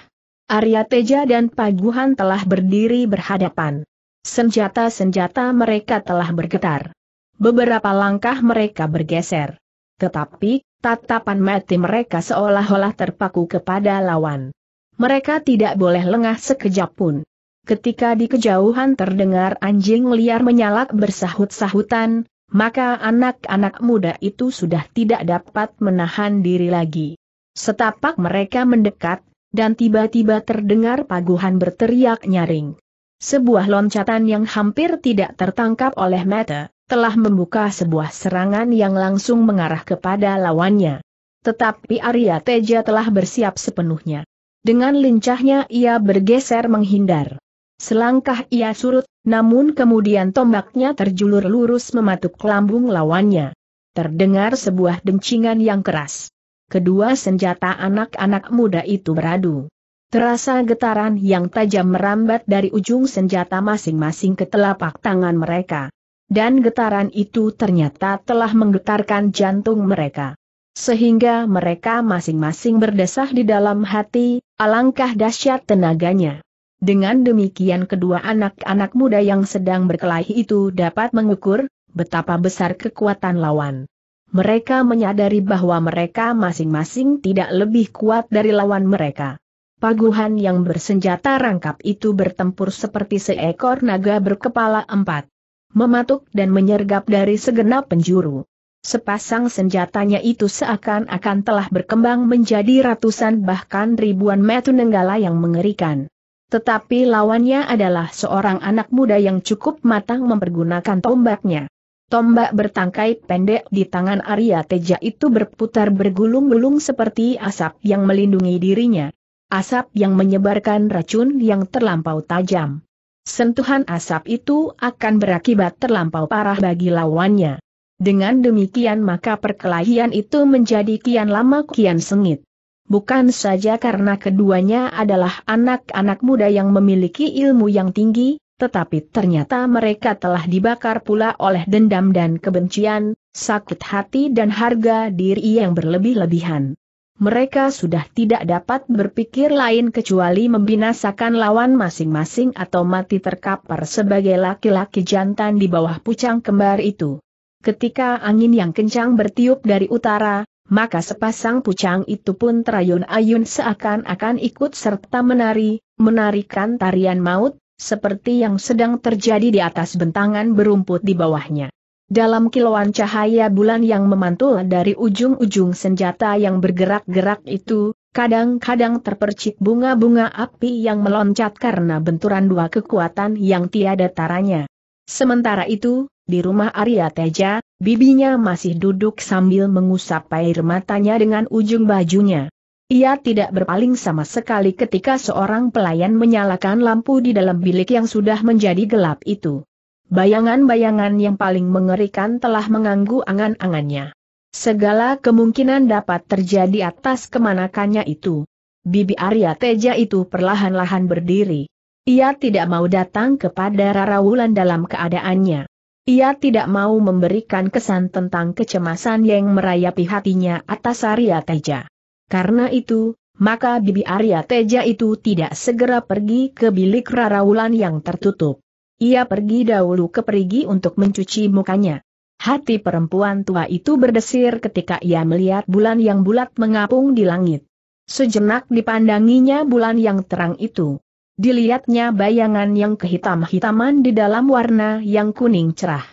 Arya Teja dan Paguhan telah berdiri berhadapan. Senjata-senjata mereka telah bergetar. Beberapa langkah mereka bergeser. Tetapi, tatapan mati mereka seolah-olah terpaku kepada lawan. Mereka tidak boleh lengah sekejap pun ketika di kejauhan terdengar anjing liar menyalak bersahut-sahutan, maka anak-anak muda itu sudah tidak dapat menahan diri lagi. Setapak mereka mendekat, dan tiba-tiba terdengar paguhan berteriak nyaring. Sebuah loncatan yang hampir tidak tertangkap oleh mata, telah membuka sebuah serangan yang langsung mengarah kepada lawannya. Tetapi Arya Teja telah bersiap sepenuhnya. Dengan lincahnya ia bergeser menghindar. Selangkah ia surut, namun kemudian tombaknya terjulur lurus mematuk lambung lawannya. Terdengar sebuah dencingan yang keras. Kedua senjata anak-anak muda itu beradu. Terasa getaran yang tajam merambat dari ujung senjata masing-masing ke telapak tangan mereka. Dan getaran itu ternyata telah menggetarkan jantung mereka. Sehingga mereka masing-masing berdesah di dalam hati, alangkah dahsyat tenaganya. Dengan demikian kedua anak-anak muda yang sedang berkelahi itu dapat mengukur betapa besar kekuatan lawan. Mereka menyadari bahwa mereka masing-masing tidak lebih kuat dari lawan mereka. Paguhan yang bersenjata rangkap itu bertempur seperti seekor naga berkepala empat. Mematuk dan menyergap dari segenap penjuru. Sepasang senjatanya itu seakan-akan telah berkembang menjadi ratusan bahkan ribuan metu nenggala yang mengerikan. Tetapi lawannya adalah seorang anak muda yang cukup matang mempergunakan tombaknya. Tombak bertangkai pendek di tangan Arya Teja itu berputar bergulung-gulung seperti asap yang melindungi dirinya. Asap yang menyebarkan racun yang terlampau tajam. Sentuhan asap itu akan berakibat terlampau parah bagi lawannya. Dengan demikian maka perkelahian itu menjadi kian lama kian sengit bukan saja karena keduanya adalah anak-anak muda yang memiliki ilmu yang tinggi, tetapi ternyata mereka telah dibakar pula oleh dendam dan kebencian, sakit hati dan harga diri yang berlebih-lebihan. Mereka sudah tidak dapat berpikir lain kecuali membinasakan lawan masing-masing atau mati terkapar sebagai laki-laki jantan di bawah pucang kembar itu. Ketika angin yang kencang bertiup dari utara, maka sepasang pucang itu pun terayun-ayun seakan-akan ikut serta menari, menarikan tarian maut, seperti yang sedang terjadi di atas bentangan berumput di bawahnya. Dalam kilauan cahaya bulan yang memantul dari ujung-ujung senjata yang bergerak-gerak itu, kadang-kadang terpercik bunga-bunga api yang meloncat karena benturan dua kekuatan yang tiada taranya. Sementara itu, di rumah Arya Teja, Bibinya masih duduk sambil mengusap air matanya dengan ujung bajunya. Ia tidak berpaling sama sekali ketika seorang pelayan menyalakan lampu di dalam bilik yang sudah menjadi gelap itu. Bayangan-bayangan yang paling mengerikan telah menganggu angan-angannya. Segala kemungkinan dapat terjadi atas kemanakannya itu. Bibi Arya Teja itu perlahan-lahan berdiri. Ia tidak mau datang kepada Rara Wulan dalam keadaannya ia tidak mau memberikan kesan tentang kecemasan yang merayapi hatinya atas Arya Teja. Karena itu, maka Bibi Arya Teja itu tidak segera pergi ke bilik Raraulan yang tertutup. Ia pergi dahulu ke perigi untuk mencuci mukanya. Hati perempuan tua itu berdesir ketika ia melihat bulan yang bulat mengapung di langit. Sejenak dipandanginya bulan yang terang itu dilihatnya bayangan yang kehitam-hitaman di dalam warna yang kuning cerah.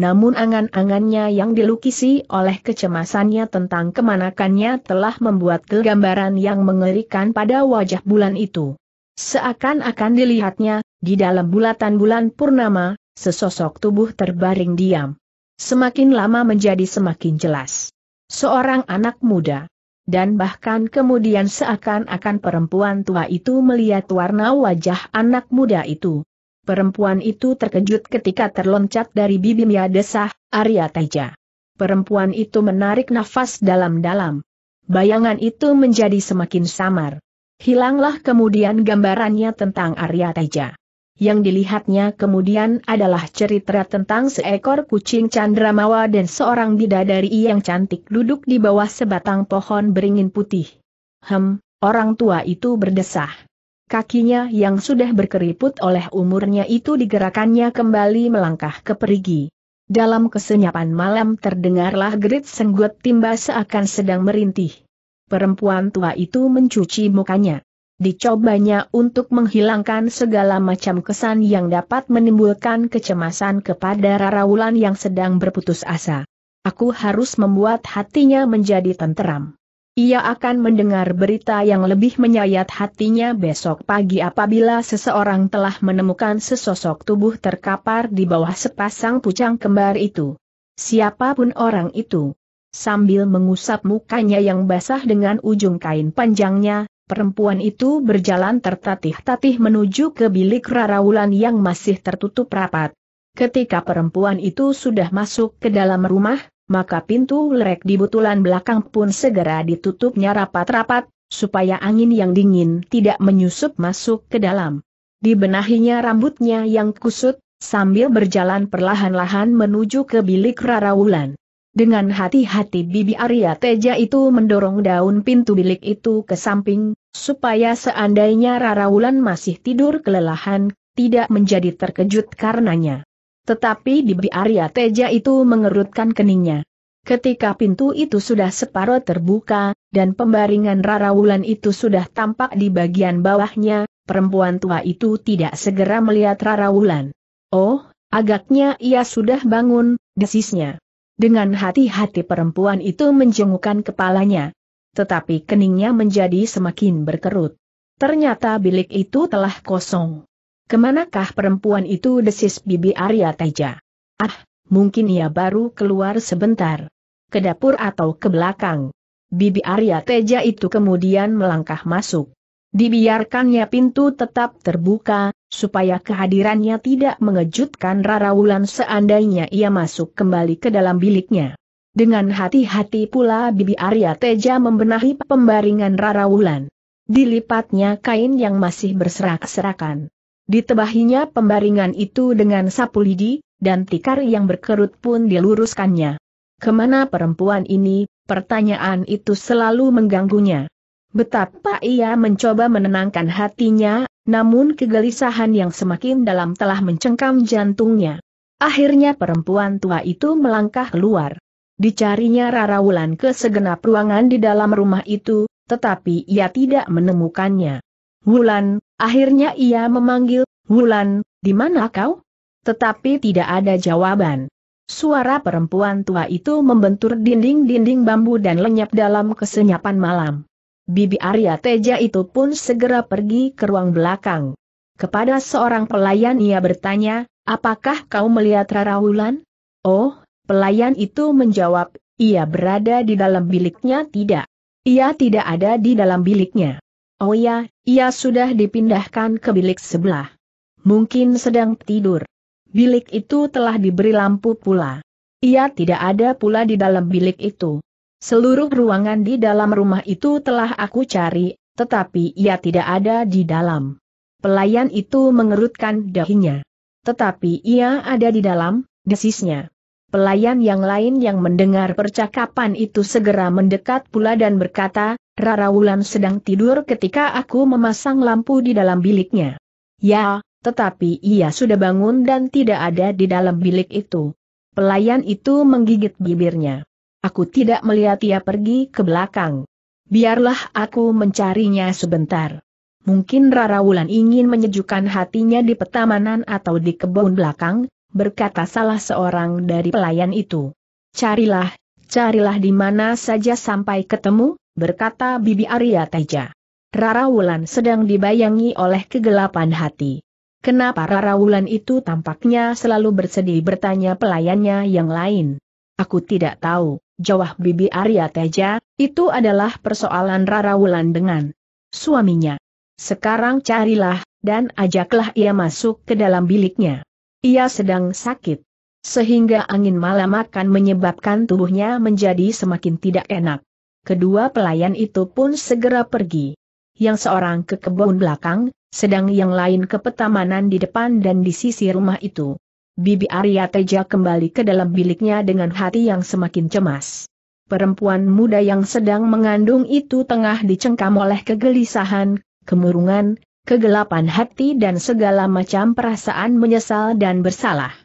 Namun angan-angannya yang dilukisi oleh kecemasannya tentang kemanakannya telah membuat gambaran yang mengerikan pada wajah bulan itu. Seakan-akan dilihatnya, di dalam bulatan bulan purnama, sesosok tubuh terbaring diam. Semakin lama menjadi semakin jelas. Seorang anak muda dan bahkan kemudian seakan-akan perempuan tua itu melihat warna wajah anak muda itu. Perempuan itu terkejut ketika terloncat dari bibirnya desah, Arya Teja. Perempuan itu menarik nafas dalam-dalam. Bayangan itu menjadi semakin samar. Hilanglah kemudian gambarannya tentang Arya Teja. Yang dilihatnya kemudian adalah cerita tentang seekor kucing Chandramawa dan seorang bidadari yang cantik duduk di bawah sebatang pohon beringin putih. Hem, orang tua itu berdesah. Kakinya yang sudah berkeriput oleh umurnya itu digerakannya kembali melangkah ke perigi. Dalam kesenyapan malam terdengarlah gerit senggut timba seakan sedang merintih. Perempuan tua itu mencuci mukanya dicobanya untuk menghilangkan segala macam kesan yang dapat menimbulkan kecemasan kepada Raraulan yang sedang berputus asa. Aku harus membuat hatinya menjadi tenteram. Ia akan mendengar berita yang lebih menyayat hatinya besok pagi apabila seseorang telah menemukan sesosok tubuh terkapar di bawah sepasang pucang kembar itu. Siapapun orang itu. Sambil mengusap mukanya yang basah dengan ujung kain panjangnya, Perempuan itu berjalan tertatih-tatih menuju ke bilik raraulan yang masih tertutup rapat. Ketika perempuan itu sudah masuk ke dalam rumah, maka pintu lerek di butulan belakang pun segera ditutupnya rapat-rapat, supaya angin yang dingin tidak menyusup masuk ke dalam. Dibenahinya rambutnya yang kusut, sambil berjalan perlahan-lahan menuju ke bilik raraulan. Dengan hati-hati Bibi Arya Teja itu mendorong daun pintu bilik itu ke samping, supaya seandainya Rara Wulan masih tidur kelelahan, tidak menjadi terkejut karenanya. Tetapi Bibi Arya Teja itu mengerutkan keningnya. Ketika pintu itu sudah separuh terbuka, dan pembaringan Rara Wulan itu sudah tampak di bagian bawahnya, perempuan tua itu tidak segera melihat Rara Wulan. Oh, agaknya ia sudah bangun, desisnya. Dengan hati-hati perempuan itu menjengukkan kepalanya. Tetapi keningnya menjadi semakin berkerut. Ternyata bilik itu telah kosong. Kemanakah perempuan itu desis Bibi Arya Teja? Ah, mungkin ia baru keluar sebentar. Ke dapur atau ke belakang. Bibi Arya Teja itu kemudian melangkah masuk. Dibiarkannya pintu tetap terbuka, supaya kehadirannya tidak mengejutkan Rara Wulan seandainya ia masuk kembali ke dalam biliknya. Dengan hati-hati pula Bibi Arya Teja membenahi pembaringan Rara Wulan. Dilipatnya kain yang masih berserak-serakan. Ditebahinya pembaringan itu dengan sapu lidi, dan tikar yang berkerut pun diluruskannya. Kemana perempuan ini, pertanyaan itu selalu mengganggunya. Betapa ia mencoba menenangkan hatinya, namun kegelisahan yang semakin dalam telah mencengkam jantungnya. Akhirnya perempuan tua itu melangkah keluar. Dicarinya Rara Wulan ke segenap ruangan di dalam rumah itu, tetapi ia tidak menemukannya. Wulan, akhirnya ia memanggil, Wulan, di mana kau? Tetapi tidak ada jawaban. Suara perempuan tua itu membentur dinding-dinding bambu dan lenyap dalam kesenyapan malam. Bibi Arya Teja itu pun segera pergi ke ruang belakang. Kepada seorang pelayan ia bertanya, apakah kau melihat Rara Wulan? Oh, pelayan itu menjawab, ia berada di dalam biliknya tidak. Ia tidak ada di dalam biliknya. Oh ya, ia sudah dipindahkan ke bilik sebelah. Mungkin sedang tidur. Bilik itu telah diberi lampu pula. Ia tidak ada pula di dalam bilik itu. Seluruh ruangan di dalam rumah itu telah aku cari, tetapi ia tidak ada di dalam. Pelayan itu mengerutkan dahinya. Tetapi ia ada di dalam, desisnya. Pelayan yang lain yang mendengar percakapan itu segera mendekat pula dan berkata, Rara Wulan sedang tidur ketika aku memasang lampu di dalam biliknya. Ya, tetapi ia sudah bangun dan tidak ada di dalam bilik itu. Pelayan itu menggigit bibirnya. Aku tidak melihat ia pergi ke belakang. Biarlah aku mencarinya sebentar. Mungkin Rara Wulan ingin menyejukkan hatinya di petamanan atau di kebun belakang, berkata salah seorang dari pelayan itu. Carilah, carilah di mana saja sampai ketemu, berkata Bibi Arya Teja. Rara Wulan sedang dibayangi oleh kegelapan hati. Kenapa Rara Wulan itu tampaknya selalu bersedih bertanya pelayannya yang lain. Aku tidak tahu, jawab Bibi Arya Teja, itu adalah persoalan Rara Wulan dengan suaminya. Sekarang carilah, dan ajaklah ia masuk ke dalam biliknya. Ia sedang sakit. Sehingga angin malam akan menyebabkan tubuhnya menjadi semakin tidak enak. Kedua pelayan itu pun segera pergi. Yang seorang ke kebun belakang, sedang yang lain ke petamanan di depan dan di sisi rumah itu. Bibi Arya Teja kembali ke dalam biliknya dengan hati yang semakin cemas. Perempuan muda yang sedang mengandung itu tengah dicengkam oleh kegelisahan, kemurungan, kegelapan hati dan segala macam perasaan menyesal dan bersalah.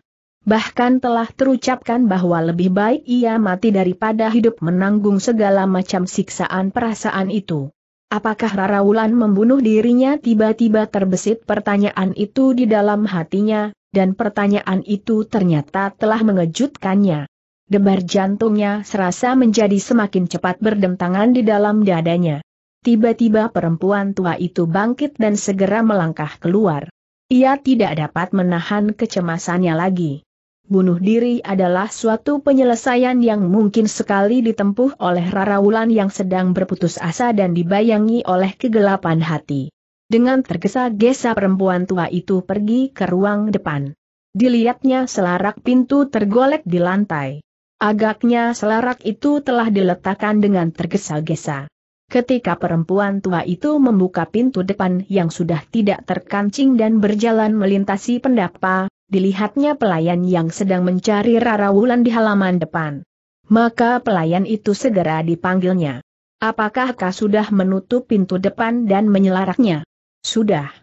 Bahkan telah terucapkan bahwa lebih baik ia mati daripada hidup menanggung segala macam siksaan perasaan itu. Apakah Rara Wulan membunuh dirinya tiba-tiba terbesit pertanyaan itu di dalam hatinya, dan pertanyaan itu ternyata telah mengejutkannya. Debar jantungnya serasa menjadi semakin cepat berdentangan di dalam dadanya. Tiba-tiba perempuan tua itu bangkit dan segera melangkah keluar. Ia tidak dapat menahan kecemasannya lagi. Bunuh diri adalah suatu penyelesaian yang mungkin sekali ditempuh oleh Rara Wulan yang sedang berputus asa dan dibayangi oleh kegelapan hati. Dengan tergesa-gesa perempuan tua itu pergi ke ruang depan. Dilihatnya selarak pintu tergolek di lantai. Agaknya selarak itu telah diletakkan dengan tergesa-gesa. Ketika perempuan tua itu membuka pintu depan yang sudah tidak terkancing dan berjalan melintasi pendapa, dilihatnya pelayan yang sedang mencari Rara Wulan di halaman depan. Maka pelayan itu segera dipanggilnya. Apakah kau sudah menutup pintu depan dan menyelaraknya? Sudah.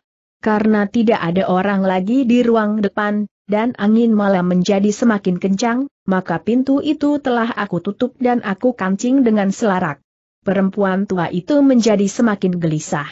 Karena tidak ada orang lagi di ruang depan, dan angin malam menjadi semakin kencang, maka pintu itu telah aku tutup dan aku kancing dengan selarak. Perempuan tua itu menjadi semakin gelisah.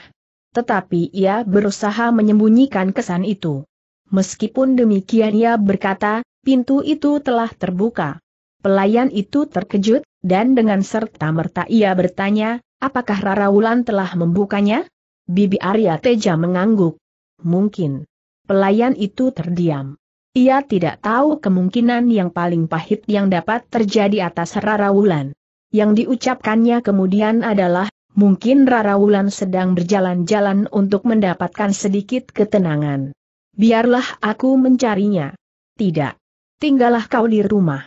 Tetapi ia berusaha menyembunyikan kesan itu. Meskipun demikian ia berkata, pintu itu telah terbuka. Pelayan itu terkejut, dan dengan serta merta ia bertanya, apakah Rara Wulan telah membukanya? Bibi Arya Teja mengangguk. Mungkin. Pelayan itu terdiam. Ia tidak tahu kemungkinan yang paling pahit yang dapat terjadi atas Rara Wulan. Yang diucapkannya kemudian adalah, mungkin Rara Wulan sedang berjalan-jalan untuk mendapatkan sedikit ketenangan. Biarlah aku mencarinya. Tidak. Tinggallah kau di rumah.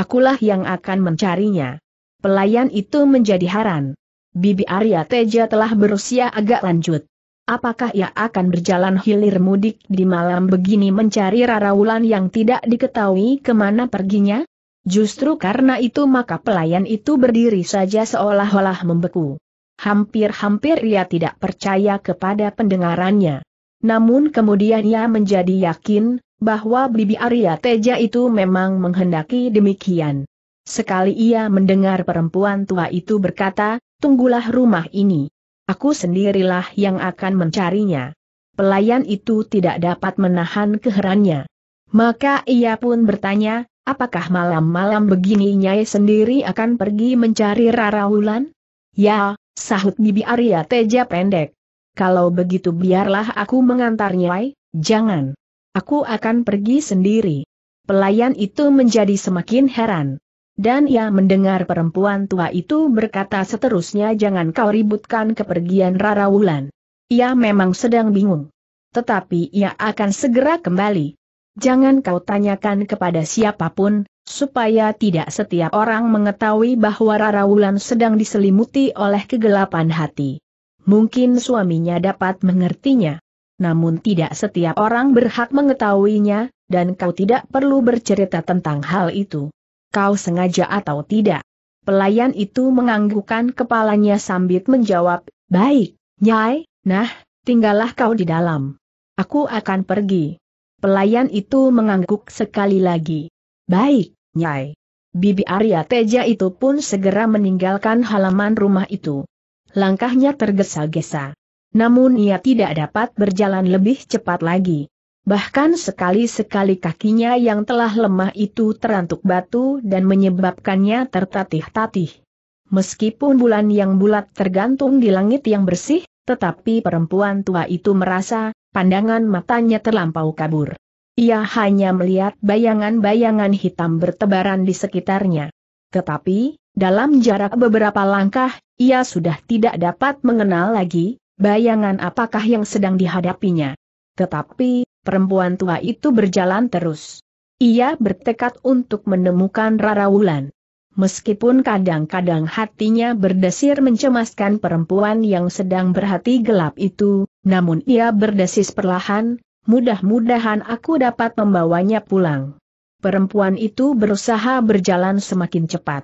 Akulah yang akan mencarinya. Pelayan itu menjadi haran. Bibi Arya Teja telah berusia agak lanjut. Apakah ia akan berjalan hilir mudik di malam begini mencari Rara Wulan yang tidak diketahui kemana perginya? Justru karena itu maka pelayan itu berdiri saja seolah-olah membeku. Hampir-hampir ia tidak percaya kepada pendengarannya. Namun kemudian ia menjadi yakin, bahwa Bibi Arya Teja itu memang menghendaki demikian. Sekali ia mendengar perempuan tua itu berkata, tunggulah rumah ini. Aku sendirilah yang akan mencarinya. Pelayan itu tidak dapat menahan keherannya. Maka ia pun bertanya, apakah malam-malam begini Nyai sendiri akan pergi mencari Rara Wulan? Ya, sahut Bibi Arya Teja pendek. Kalau begitu biarlah aku mengantar Nyai, jangan. Aku akan pergi sendiri. Pelayan itu menjadi semakin heran. Dan ia mendengar perempuan tua itu berkata seterusnya jangan kau ributkan kepergian Rara Wulan. Ia memang sedang bingung. Tetapi ia akan segera kembali. Jangan kau tanyakan kepada siapapun, supaya tidak setiap orang mengetahui bahwa Rara Wulan sedang diselimuti oleh kegelapan hati. Mungkin suaminya dapat mengertinya. Namun tidak setiap orang berhak mengetahuinya, dan kau tidak perlu bercerita tentang hal itu kau sengaja atau tidak. Pelayan itu menganggukkan kepalanya sambil menjawab, baik, nyai, nah, tinggallah kau di dalam. Aku akan pergi. Pelayan itu mengangguk sekali lagi. Baik, nyai. Bibi Arya Teja itu pun segera meninggalkan halaman rumah itu. Langkahnya tergesa-gesa. Namun ia tidak dapat berjalan lebih cepat lagi. Bahkan sekali-sekali kakinya yang telah lemah itu terantuk batu dan menyebabkannya tertatih-tatih. Meskipun bulan yang bulat tergantung di langit yang bersih, tetapi perempuan tua itu merasa, pandangan matanya terlampau kabur. Ia hanya melihat bayangan-bayangan hitam bertebaran di sekitarnya. Tetapi, dalam jarak beberapa langkah, ia sudah tidak dapat mengenal lagi, bayangan apakah yang sedang dihadapinya. Tetapi, perempuan tua itu berjalan terus. Ia bertekad untuk menemukan Rara Wulan. Meskipun kadang-kadang hatinya berdesir mencemaskan perempuan yang sedang berhati gelap itu, namun ia berdesis perlahan, mudah-mudahan aku dapat membawanya pulang. Perempuan itu berusaha berjalan semakin cepat.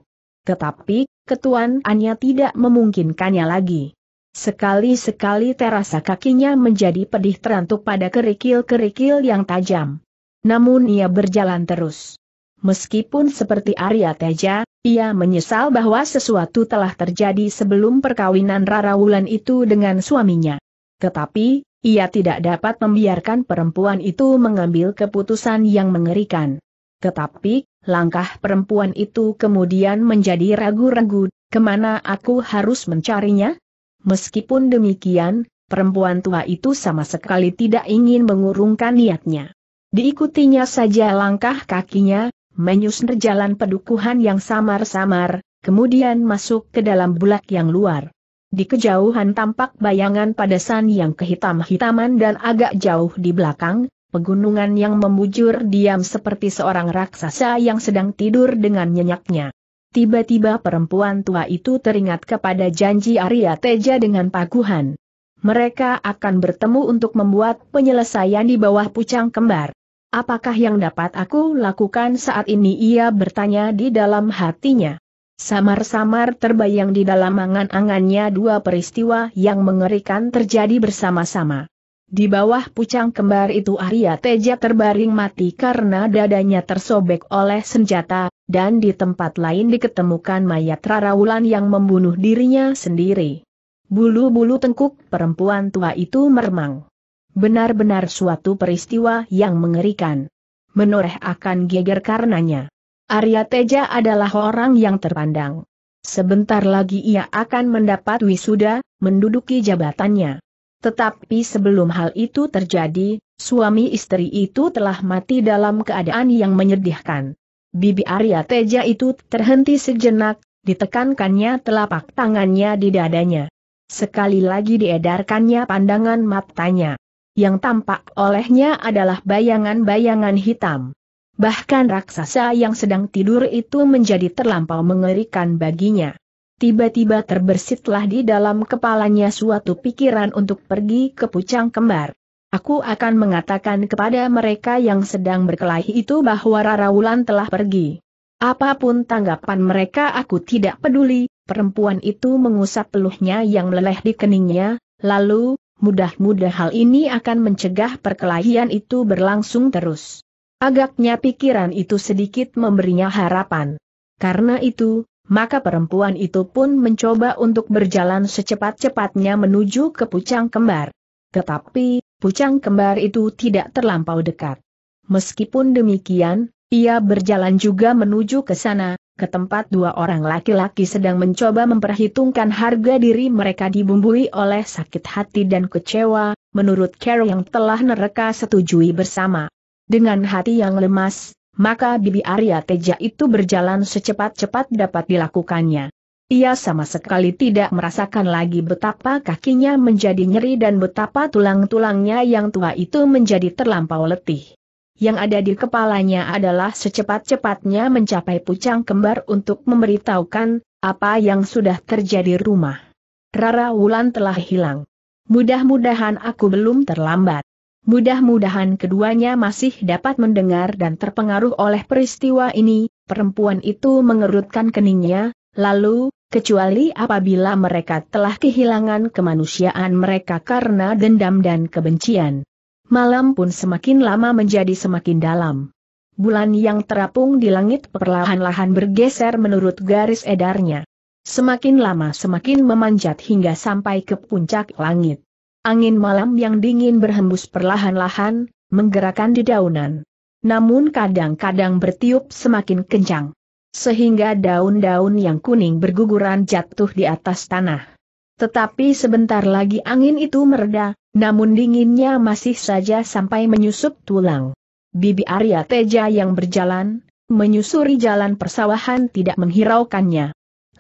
Tetapi, ketuanannya tidak memungkinkannya lagi. Sekali-sekali terasa kakinya menjadi pedih terantuk pada kerikil-kerikil yang tajam. Namun ia berjalan terus. Meskipun seperti Arya Teja, ia menyesal bahwa sesuatu telah terjadi sebelum perkawinan Rara Wulan itu dengan suaminya. Tetapi, ia tidak dapat membiarkan perempuan itu mengambil keputusan yang mengerikan. Tetapi, langkah perempuan itu kemudian menjadi ragu-ragu, kemana aku harus mencarinya? Meskipun demikian, perempuan tua itu sama sekali tidak ingin mengurungkan niatnya. Diikutinya saja langkah kakinya, menyusun jalan pedukuhan yang samar-samar, kemudian masuk ke dalam bulak yang luar. Di kejauhan tampak bayangan padasan yang kehitam-hitaman dan agak jauh di belakang, pegunungan yang membujur diam seperti seorang raksasa yang sedang tidur dengan nyenyaknya. Tiba-tiba perempuan tua itu teringat kepada janji Arya Teja dengan paguhan. Mereka akan bertemu untuk membuat penyelesaian di bawah pucang kembar. Apakah yang dapat aku lakukan saat ini ia bertanya di dalam hatinya. Samar-samar terbayang di dalam angan-angannya dua peristiwa yang mengerikan terjadi bersama-sama. Di bawah pucang kembar itu Arya Teja terbaring mati karena dadanya tersobek oleh senjata, dan di tempat lain diketemukan mayat Raraulan yang membunuh dirinya sendiri. Bulu-bulu tengkuk perempuan tua itu meremang. Benar-benar suatu peristiwa yang mengerikan. Menoreh akan geger karenanya. Arya Teja adalah orang yang terpandang. Sebentar lagi ia akan mendapat wisuda, menduduki jabatannya. Tetapi sebelum hal itu terjadi, suami istri itu telah mati dalam keadaan yang menyedihkan. Bibi Arya Teja itu terhenti sejenak, ditekankannya telapak tangannya di dadanya. Sekali lagi diedarkannya pandangan matanya. Yang tampak olehnya adalah bayangan-bayangan hitam. Bahkan raksasa yang sedang tidur itu menjadi terlampau mengerikan baginya. Tiba-tiba terbersitlah di dalam kepalanya suatu pikiran untuk pergi ke pucang kembar. Aku akan mengatakan kepada mereka yang sedang berkelahi itu bahwa Wulan telah pergi. Apapun tanggapan mereka aku tidak peduli, perempuan itu mengusap peluhnya yang meleleh di keningnya, lalu, mudah-mudah hal ini akan mencegah perkelahian itu berlangsung terus. Agaknya pikiran itu sedikit memberinya harapan. Karena itu, maka perempuan itu pun mencoba untuk berjalan secepat-cepatnya menuju ke pucang kembar. Tetapi, pucang kembar itu tidak terlampau dekat. Meskipun demikian, ia berjalan juga menuju ke sana, ke tempat dua orang laki-laki sedang mencoba memperhitungkan harga diri mereka dibumbui oleh sakit hati dan kecewa, menurut Carol yang telah mereka setujui bersama. Dengan hati yang lemas, maka Bibi Arya Teja itu berjalan secepat-cepat dapat dilakukannya. Ia sama sekali tidak merasakan lagi betapa kakinya menjadi nyeri dan betapa tulang-tulangnya yang tua itu menjadi terlampau letih. Yang ada di kepalanya adalah secepat-cepatnya mencapai pucang kembar untuk memberitahukan apa yang sudah terjadi rumah. Rara Wulan telah hilang. Mudah-mudahan aku belum terlambat. Mudah-mudahan keduanya masih dapat mendengar dan terpengaruh oleh peristiwa ini, perempuan itu mengerutkan keningnya, lalu, kecuali apabila mereka telah kehilangan kemanusiaan mereka karena dendam dan kebencian. Malam pun semakin lama menjadi semakin dalam. Bulan yang terapung di langit perlahan-lahan bergeser menurut garis edarnya. Semakin lama semakin memanjat hingga sampai ke puncak langit. Angin malam yang dingin berhembus perlahan-lahan, menggerakkan dedaunan. Namun kadang-kadang bertiup semakin kencang. Sehingga daun-daun yang kuning berguguran jatuh di atas tanah. Tetapi sebentar lagi angin itu mereda, namun dinginnya masih saja sampai menyusup tulang. Bibi Arya Teja yang berjalan, menyusuri jalan persawahan tidak menghiraukannya.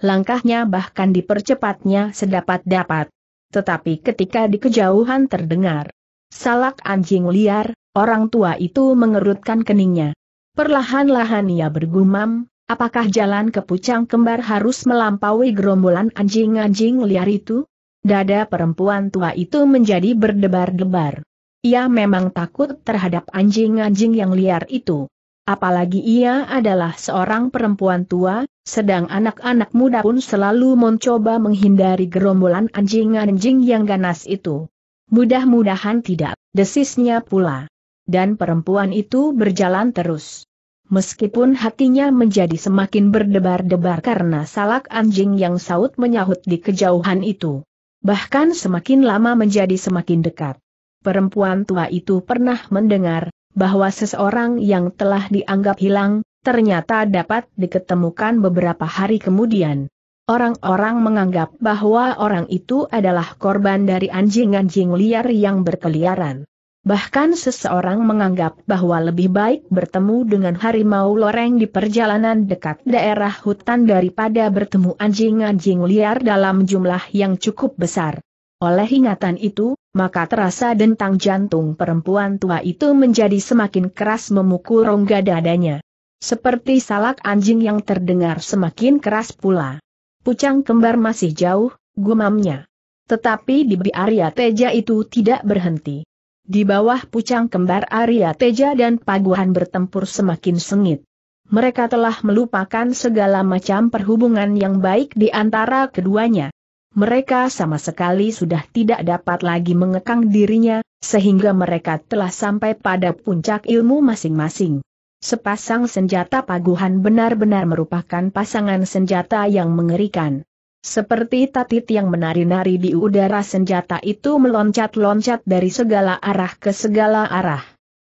Langkahnya bahkan dipercepatnya sedapat-dapat. Tetapi ketika di kejauhan terdengar salak anjing liar, orang tua itu mengerutkan keningnya. Perlahan-lahan ia bergumam, apakah jalan ke pucang kembar harus melampaui gerombolan anjing-anjing liar itu? Dada perempuan tua itu menjadi berdebar-debar. Ia memang takut terhadap anjing-anjing yang liar itu. Apalagi ia adalah seorang perempuan tua, sedang anak-anak muda pun selalu mencoba menghindari gerombolan anjing-anjing yang ganas itu. Mudah-mudahan tidak, desisnya pula. Dan perempuan itu berjalan terus. Meskipun hatinya menjadi semakin berdebar-debar karena salak anjing yang saut menyahut di kejauhan itu. Bahkan semakin lama menjadi semakin dekat. Perempuan tua itu pernah mendengar bahwa seseorang yang telah dianggap hilang, ternyata dapat diketemukan beberapa hari kemudian. Orang-orang menganggap bahwa orang itu adalah korban dari anjing-anjing liar yang berkeliaran. Bahkan seseorang menganggap bahwa lebih baik bertemu dengan harimau loreng di perjalanan dekat daerah hutan daripada bertemu anjing-anjing liar dalam jumlah yang cukup besar. Oleh ingatan itu, maka terasa dentang jantung perempuan tua itu menjadi semakin keras memukul rongga dadanya. Seperti salak anjing yang terdengar semakin keras pula. Pucang kembar masih jauh, gumamnya. Tetapi di Arya Teja itu tidak berhenti. Di bawah pucang kembar Arya Teja dan Paguhan bertempur semakin sengit. Mereka telah melupakan segala macam perhubungan yang baik di antara keduanya mereka sama sekali sudah tidak dapat lagi mengekang dirinya, sehingga mereka telah sampai pada puncak ilmu masing-masing. Sepasang senjata paguhan benar-benar merupakan pasangan senjata yang mengerikan. Seperti tatit yang menari-nari di udara senjata itu meloncat-loncat dari segala arah ke segala arah.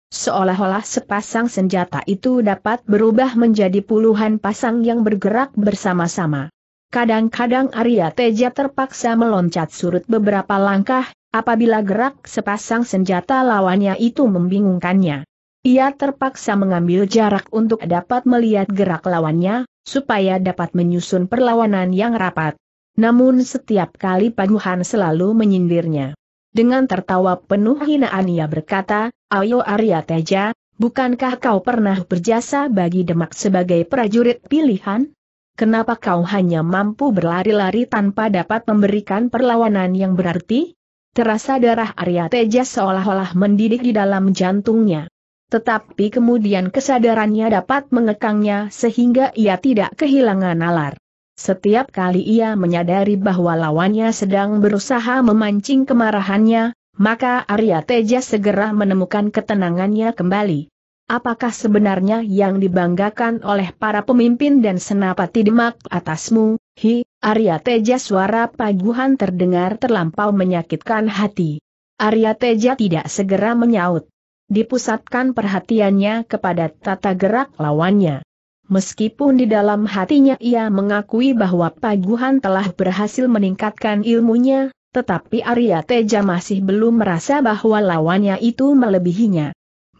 Seolah-olah sepasang senjata itu dapat berubah menjadi puluhan pasang yang bergerak bersama-sama. Kadang-kadang Arya Teja terpaksa meloncat surut beberapa langkah, apabila gerak sepasang senjata lawannya itu membingungkannya. Ia terpaksa mengambil jarak untuk dapat melihat gerak lawannya, supaya dapat menyusun perlawanan yang rapat. Namun setiap kali Paguhan selalu menyindirnya. Dengan tertawa penuh hinaan ia berkata, Ayo Arya Teja, bukankah kau pernah berjasa bagi Demak sebagai prajurit pilihan? kenapa kau hanya mampu berlari-lari tanpa dapat memberikan perlawanan yang berarti? Terasa darah Arya Teja seolah-olah mendidih di dalam jantungnya. Tetapi kemudian kesadarannya dapat mengekangnya sehingga ia tidak kehilangan nalar. Setiap kali ia menyadari bahwa lawannya sedang berusaha memancing kemarahannya, maka Arya Teja segera menemukan ketenangannya kembali apakah sebenarnya yang dibanggakan oleh para pemimpin dan senapati demak atasmu, hi, Arya Teja suara paguhan terdengar terlampau menyakitkan hati. Arya Teja tidak segera menyaut. Dipusatkan perhatiannya kepada tata gerak lawannya. Meskipun di dalam hatinya ia mengakui bahwa paguhan telah berhasil meningkatkan ilmunya, tetapi Arya Teja masih belum merasa bahwa lawannya itu melebihinya.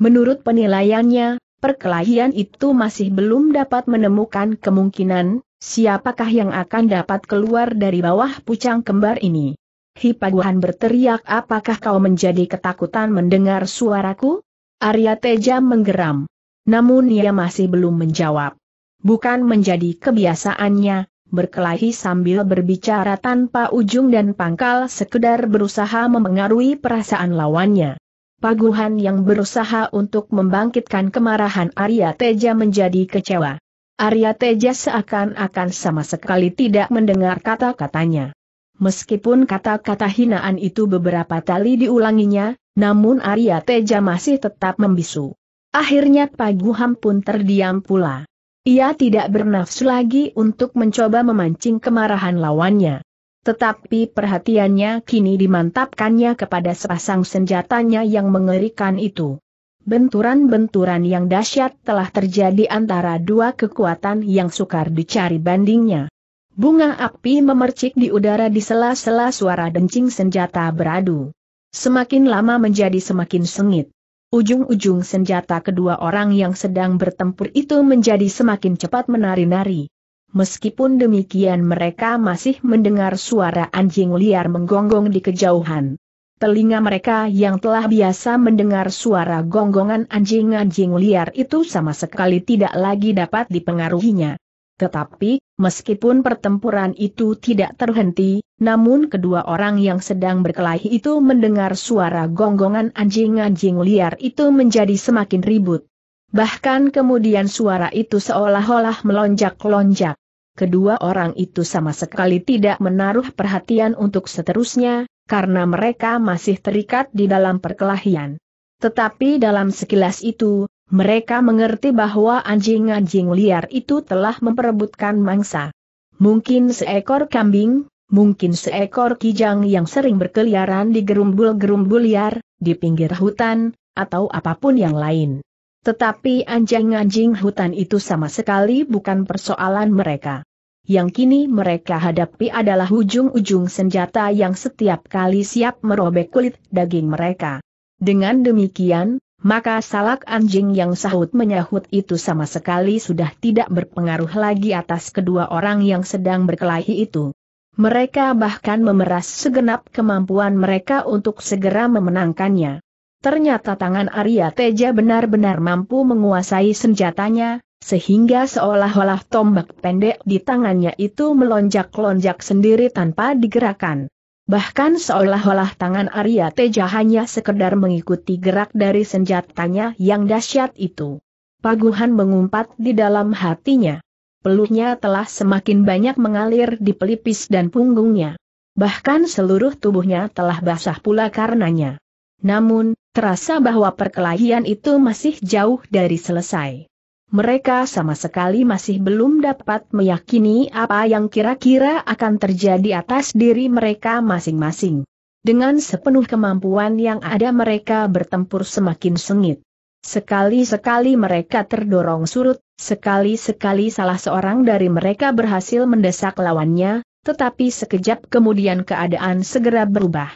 Menurut penilaiannya, perkelahian itu masih belum dapat menemukan kemungkinan, siapakah yang akan dapat keluar dari bawah pucang kembar ini. Hipaguhan berteriak apakah kau menjadi ketakutan mendengar suaraku? Arya Teja menggeram. Namun ia masih belum menjawab. Bukan menjadi kebiasaannya, berkelahi sambil berbicara tanpa ujung dan pangkal sekedar berusaha memengaruhi perasaan lawannya. Paguhan yang berusaha untuk membangkitkan kemarahan Arya Teja menjadi kecewa. Arya Teja seakan-akan sama sekali tidak mendengar kata-katanya. Meskipun kata-kata hinaan itu beberapa kali diulanginya, namun Arya Teja masih tetap membisu. Akhirnya Paguham pun terdiam pula. Ia tidak bernafsu lagi untuk mencoba memancing kemarahan lawannya. Tetapi perhatiannya kini dimantapkannya kepada sepasang senjatanya yang mengerikan itu. Benturan-benturan yang dahsyat telah terjadi antara dua kekuatan yang sukar dicari bandingnya. Bunga api memercik di udara di sela-sela suara dencing senjata beradu. Semakin lama menjadi semakin sengit. Ujung-ujung senjata kedua orang yang sedang bertempur itu menjadi semakin cepat menari-nari. Meskipun demikian mereka masih mendengar suara anjing liar menggonggong di kejauhan. Telinga mereka yang telah biasa mendengar suara gonggongan anjing-anjing liar itu sama sekali tidak lagi dapat dipengaruhinya. Tetapi, meskipun pertempuran itu tidak terhenti, namun kedua orang yang sedang berkelahi itu mendengar suara gonggongan anjing-anjing liar itu menjadi semakin ribut. Bahkan kemudian suara itu seolah-olah melonjak-lonjak kedua orang itu sama sekali tidak menaruh perhatian untuk seterusnya, karena mereka masih terikat di dalam perkelahian. Tetapi dalam sekilas itu, mereka mengerti bahwa anjing-anjing liar itu telah memperebutkan mangsa. Mungkin seekor kambing, mungkin seekor kijang yang sering berkeliaran di gerumbul-gerumbul liar, di pinggir hutan, atau apapun yang lain. Tetapi anjing-anjing hutan itu sama sekali bukan persoalan mereka. Yang kini mereka hadapi adalah ujung-ujung senjata yang setiap kali siap merobek kulit daging mereka. Dengan demikian, maka salak anjing yang sahut menyahut itu sama sekali sudah tidak berpengaruh lagi atas kedua orang yang sedang berkelahi itu. Mereka bahkan memeras segenap kemampuan mereka untuk segera memenangkannya. Ternyata tangan Arya Teja benar-benar mampu menguasai senjatanya, sehingga seolah-olah tombak pendek di tangannya itu melonjak-lonjak sendiri tanpa digerakkan. Bahkan seolah-olah tangan Arya Teja hanya sekedar mengikuti gerak dari senjatanya yang dahsyat itu. Paguhan mengumpat di dalam hatinya. Peluhnya telah semakin banyak mengalir di pelipis dan punggungnya. Bahkan seluruh tubuhnya telah basah pula karenanya. Namun, Terasa bahwa perkelahian itu masih jauh dari selesai. Mereka sama sekali masih belum dapat meyakini apa yang kira-kira akan terjadi atas diri mereka masing-masing. Dengan sepenuh kemampuan yang ada mereka bertempur semakin sengit. Sekali-sekali mereka terdorong surut, sekali-sekali salah seorang dari mereka berhasil mendesak lawannya, tetapi sekejap kemudian keadaan segera berubah.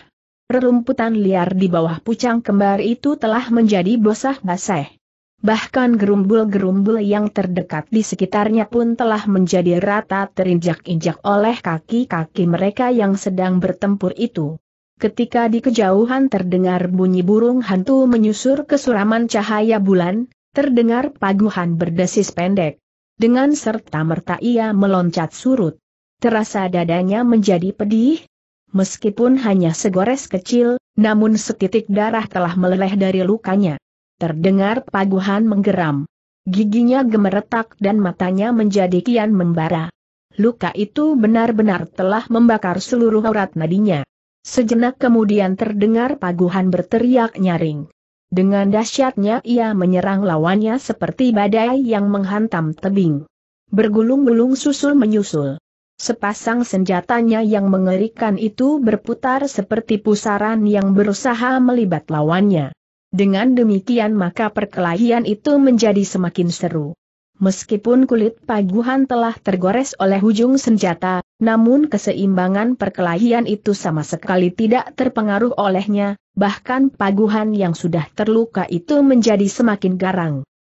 Rerumputan liar di bawah pucang kembar itu telah menjadi bosah basah. Bahkan gerumbul-gerumbul yang terdekat di sekitarnya pun telah menjadi rata terinjak-injak oleh kaki-kaki mereka yang sedang bertempur itu. Ketika di kejauhan terdengar bunyi burung hantu menyusur kesuraman cahaya bulan, terdengar paguhan berdesis pendek. Dengan serta merta ia meloncat surut. Terasa dadanya menjadi pedih, meskipun hanya segores kecil, namun setitik darah telah meleleh dari lukanya. Terdengar paguhan menggeram. Giginya gemeretak dan matanya menjadi kian membara. Luka itu benar-benar telah membakar seluruh aurat nadinya. Sejenak kemudian terdengar paguhan berteriak nyaring. Dengan dahsyatnya ia menyerang lawannya seperti badai yang menghantam tebing. Bergulung-gulung susul menyusul. Sepasang senjatanya yang mengerikan itu berputar seperti pusaran yang berusaha melibat lawannya. Dengan demikian maka perkelahian itu menjadi semakin seru. Meskipun kulit paguhan telah tergores oleh ujung senjata, namun keseimbangan perkelahian itu sama sekali tidak terpengaruh olehnya, bahkan paguhan yang sudah terluka itu menjadi semakin garang.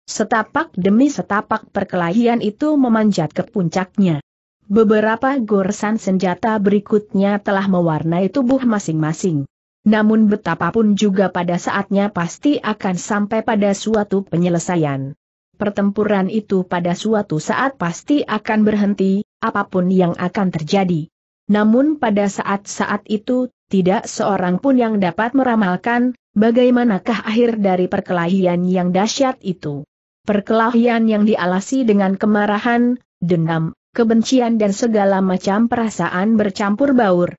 Setapak demi setapak perkelahian itu memanjat ke puncaknya. Beberapa goresan senjata berikutnya telah mewarnai tubuh masing-masing. Namun betapapun juga pada saatnya pasti akan sampai pada suatu penyelesaian. Pertempuran itu pada suatu saat pasti akan berhenti, apapun yang akan terjadi. Namun pada saat-saat itu, tidak seorang pun yang dapat meramalkan, bagaimanakah akhir dari perkelahian yang dahsyat itu. Perkelahian yang dialasi dengan kemarahan, dendam, kebencian dan segala macam perasaan bercampur baur.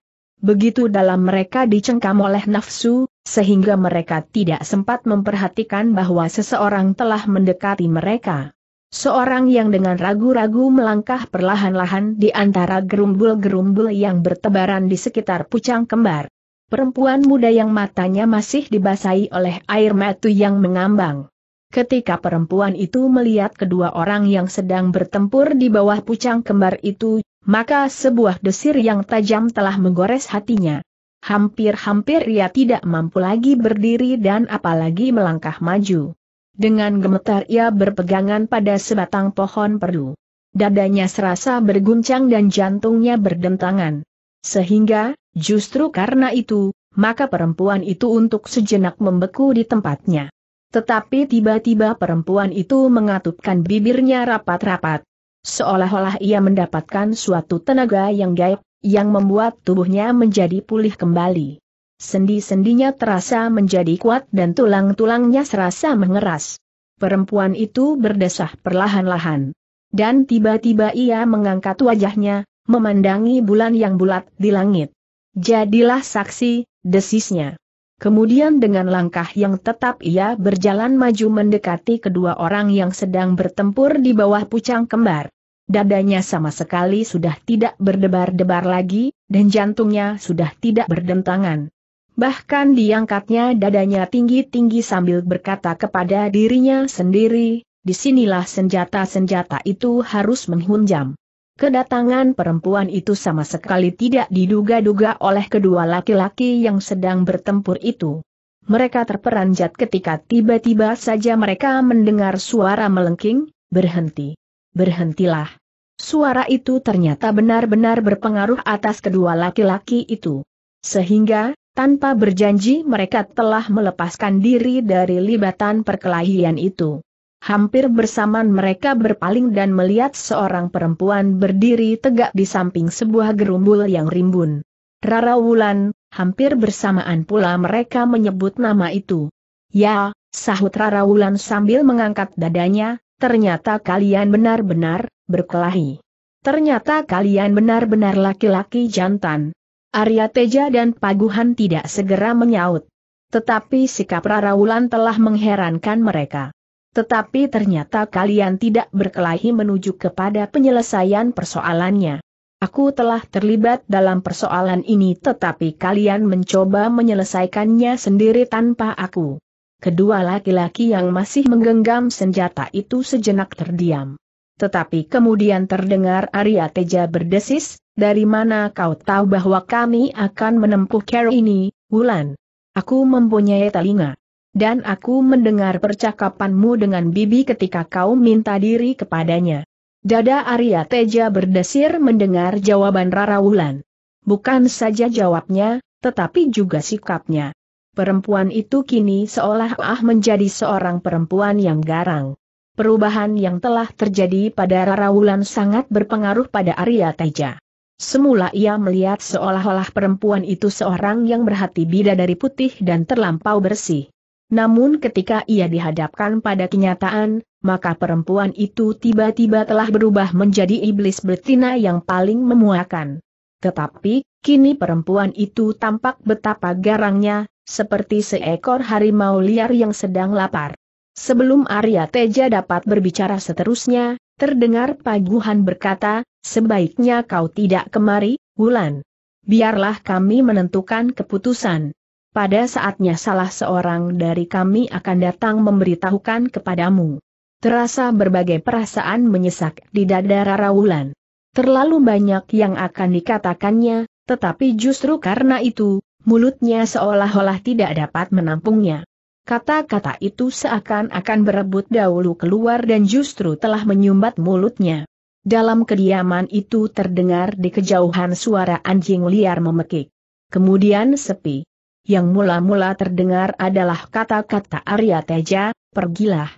Begitu dalam mereka dicengkam oleh nafsu, sehingga mereka tidak sempat memperhatikan bahwa seseorang telah mendekati mereka. Seorang yang dengan ragu-ragu melangkah perlahan-lahan di antara gerumbul-gerumbul yang bertebaran di sekitar pucang kembar. Perempuan muda yang matanya masih dibasahi oleh air mata yang mengambang. Ketika perempuan itu melihat kedua orang yang sedang bertempur di bawah pucang kembar itu, maka sebuah desir yang tajam telah menggores hatinya. Hampir-hampir ia tidak mampu lagi berdiri dan apalagi melangkah maju. Dengan gemetar ia berpegangan pada sebatang pohon perdu. Dadanya serasa berguncang dan jantungnya berdentangan. Sehingga, justru karena itu, maka perempuan itu untuk sejenak membeku di tempatnya. Tetapi tiba-tiba perempuan itu mengatupkan bibirnya rapat-rapat. Seolah-olah ia mendapatkan suatu tenaga yang gaib, yang membuat tubuhnya menjadi pulih kembali. Sendi-sendinya terasa menjadi kuat dan tulang-tulangnya serasa mengeras. Perempuan itu berdesah perlahan-lahan. Dan tiba-tiba ia mengangkat wajahnya, memandangi bulan yang bulat di langit. Jadilah saksi, desisnya. Kemudian dengan langkah yang tetap ia berjalan maju mendekati kedua orang yang sedang bertempur di bawah pucang kembar. Dadanya sama sekali sudah tidak berdebar-debar lagi, dan jantungnya sudah tidak berdentangan. Bahkan diangkatnya dadanya tinggi-tinggi sambil berkata kepada dirinya sendiri, disinilah senjata-senjata itu harus menghunjam. Kedatangan perempuan itu sama sekali tidak diduga-duga oleh kedua laki-laki yang sedang bertempur itu. Mereka terperanjat ketika tiba-tiba saja mereka mendengar suara melengking, berhenti. Berhentilah. Suara itu ternyata benar-benar berpengaruh atas kedua laki-laki itu. Sehingga, tanpa berjanji mereka telah melepaskan diri dari libatan perkelahian itu. Hampir bersamaan mereka berpaling dan melihat seorang perempuan berdiri tegak di samping sebuah gerumbul yang rimbun. Rara Wulan, hampir bersamaan pula mereka menyebut nama itu. Ya, sahut Rara Wulan sambil mengangkat dadanya, ternyata kalian benar-benar, berkelahi. Ternyata kalian benar-benar laki-laki jantan. Arya Teja dan Paguhan tidak segera menyaut. Tetapi sikap Rara Wulan telah mengherankan mereka. Tetapi ternyata kalian tidak berkelahi menuju kepada penyelesaian persoalannya. Aku telah terlibat dalam persoalan ini tetapi kalian mencoba menyelesaikannya sendiri tanpa aku. Kedua laki-laki yang masih menggenggam senjata itu sejenak terdiam. Tetapi kemudian terdengar Arya Teja berdesis, dari mana kau tahu bahwa kami akan menempuh care ini, Wulan? Aku mempunyai telinga dan aku mendengar percakapanmu dengan Bibi ketika kau minta diri kepadanya. Dada Arya Teja berdesir mendengar jawaban Rara Wulan. Bukan saja jawabnya, tetapi juga sikapnya. Perempuan itu kini seolah-olah menjadi seorang perempuan yang garang. Perubahan yang telah terjadi pada Rara Wulan sangat berpengaruh pada Arya Teja. Semula ia melihat seolah-olah perempuan itu seorang yang berhati dari putih dan terlampau bersih. Namun ketika ia dihadapkan pada kenyataan, maka perempuan itu tiba-tiba telah berubah menjadi iblis betina yang paling memuakan. Tetapi, kini perempuan itu tampak betapa garangnya, seperti seekor harimau liar yang sedang lapar. Sebelum Arya Teja dapat berbicara seterusnya, terdengar Paguhan berkata, sebaiknya kau tidak kemari, Wulan. Biarlah kami menentukan keputusan pada saatnya salah seorang dari kami akan datang memberitahukan kepadamu. Terasa berbagai perasaan menyesak di dada Rara Wulan. Terlalu banyak yang akan dikatakannya, tetapi justru karena itu, mulutnya seolah-olah tidak dapat menampungnya. Kata-kata itu seakan-akan berebut dahulu keluar dan justru telah menyumbat mulutnya. Dalam kediaman itu terdengar di kejauhan suara anjing liar memekik. Kemudian sepi. Yang mula-mula terdengar adalah kata-kata Arya Teja, pergilah.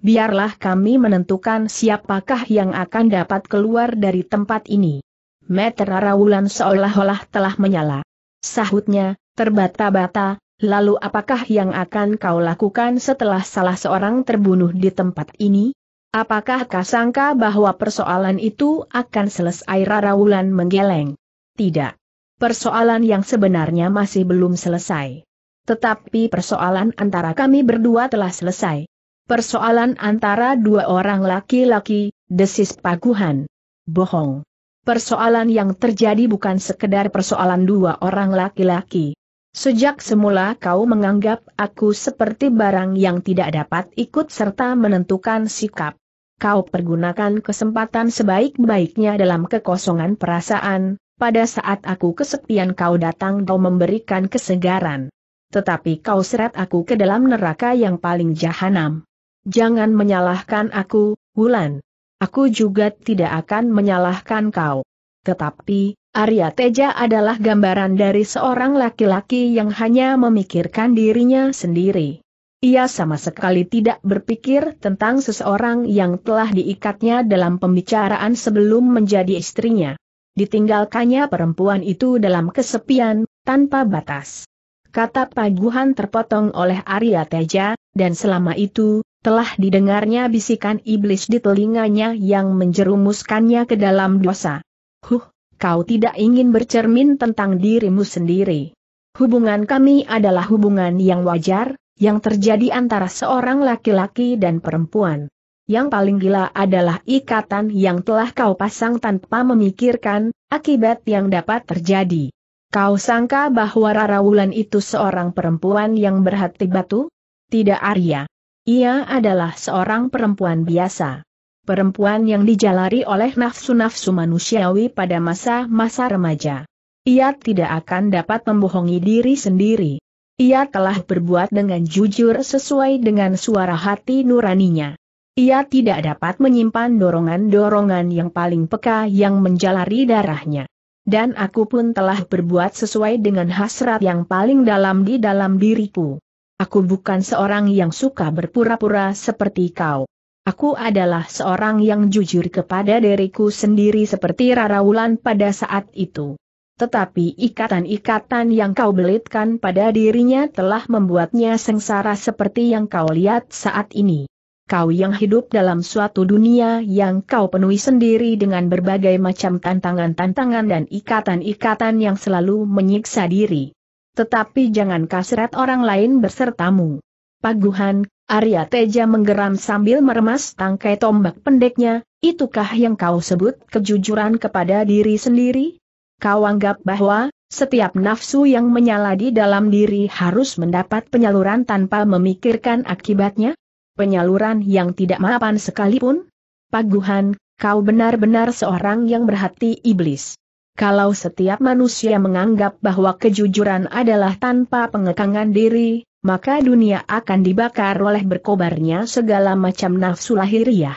Biarlah kami menentukan siapakah yang akan dapat keluar dari tempat ini. Meter Wulan seolah-olah telah menyala. Sahutnya, terbata-bata, lalu apakah yang akan kau lakukan setelah salah seorang terbunuh di tempat ini? Apakah kau sangka bahwa persoalan itu akan selesai Rarawulan menggeleng? Tidak persoalan yang sebenarnya masih belum selesai. Tetapi persoalan antara kami berdua telah selesai. Persoalan antara dua orang laki-laki, desis paguhan. Bohong. Persoalan yang terjadi bukan sekedar persoalan dua orang laki-laki. Sejak semula kau menganggap aku seperti barang yang tidak dapat ikut serta menentukan sikap. Kau pergunakan kesempatan sebaik-baiknya dalam kekosongan perasaan, pada saat aku kesepian kau datang kau memberikan kesegaran. Tetapi kau seret aku ke dalam neraka yang paling jahanam. Jangan menyalahkan aku, Wulan. Aku juga tidak akan menyalahkan kau. Tetapi, Arya Teja adalah gambaran dari seorang laki-laki yang hanya memikirkan dirinya sendiri. Ia sama sekali tidak berpikir tentang seseorang yang telah diikatnya dalam pembicaraan sebelum menjadi istrinya ditinggalkannya perempuan itu dalam kesepian, tanpa batas. Kata paguhan terpotong oleh Arya Teja, dan selama itu, telah didengarnya bisikan iblis di telinganya yang menjerumuskannya ke dalam dosa. Huh, kau tidak ingin bercermin tentang dirimu sendiri. Hubungan kami adalah hubungan yang wajar, yang terjadi antara seorang laki-laki dan perempuan yang paling gila adalah ikatan yang telah kau pasang tanpa memikirkan akibat yang dapat terjadi. Kau sangka bahwa Rara Wulan itu seorang perempuan yang berhati batu? Tidak Arya. Ia adalah seorang perempuan biasa. Perempuan yang dijalari oleh nafsu-nafsu manusiawi pada masa-masa remaja. Ia tidak akan dapat membohongi diri sendiri. Ia telah berbuat dengan jujur sesuai dengan suara hati nuraninya. Ia tidak dapat menyimpan dorongan-dorongan yang paling peka yang menjalari darahnya. Dan aku pun telah berbuat sesuai dengan hasrat yang paling dalam di dalam diriku. Aku bukan seorang yang suka berpura-pura seperti kau. Aku adalah seorang yang jujur kepada diriku sendiri seperti Raraulan pada saat itu. Tetapi ikatan-ikatan yang kau belitkan pada dirinya telah membuatnya sengsara seperti yang kau lihat saat ini kau yang hidup dalam suatu dunia yang kau penuhi sendiri dengan berbagai macam tantangan-tantangan dan ikatan-ikatan yang selalu menyiksa diri. Tetapi jangan kasret orang lain mu. Paguhan, Arya Teja menggeram sambil meremas tangkai tombak pendeknya, itukah yang kau sebut kejujuran kepada diri sendiri? Kau anggap bahwa, setiap nafsu yang menyala di dalam diri harus mendapat penyaluran tanpa memikirkan akibatnya? penyaluran yang tidak mapan sekalipun? Paguhan, kau benar-benar seorang yang berhati iblis. Kalau setiap manusia menganggap bahwa kejujuran adalah tanpa pengekangan diri, maka dunia akan dibakar oleh berkobarnya segala macam nafsu lahiriah.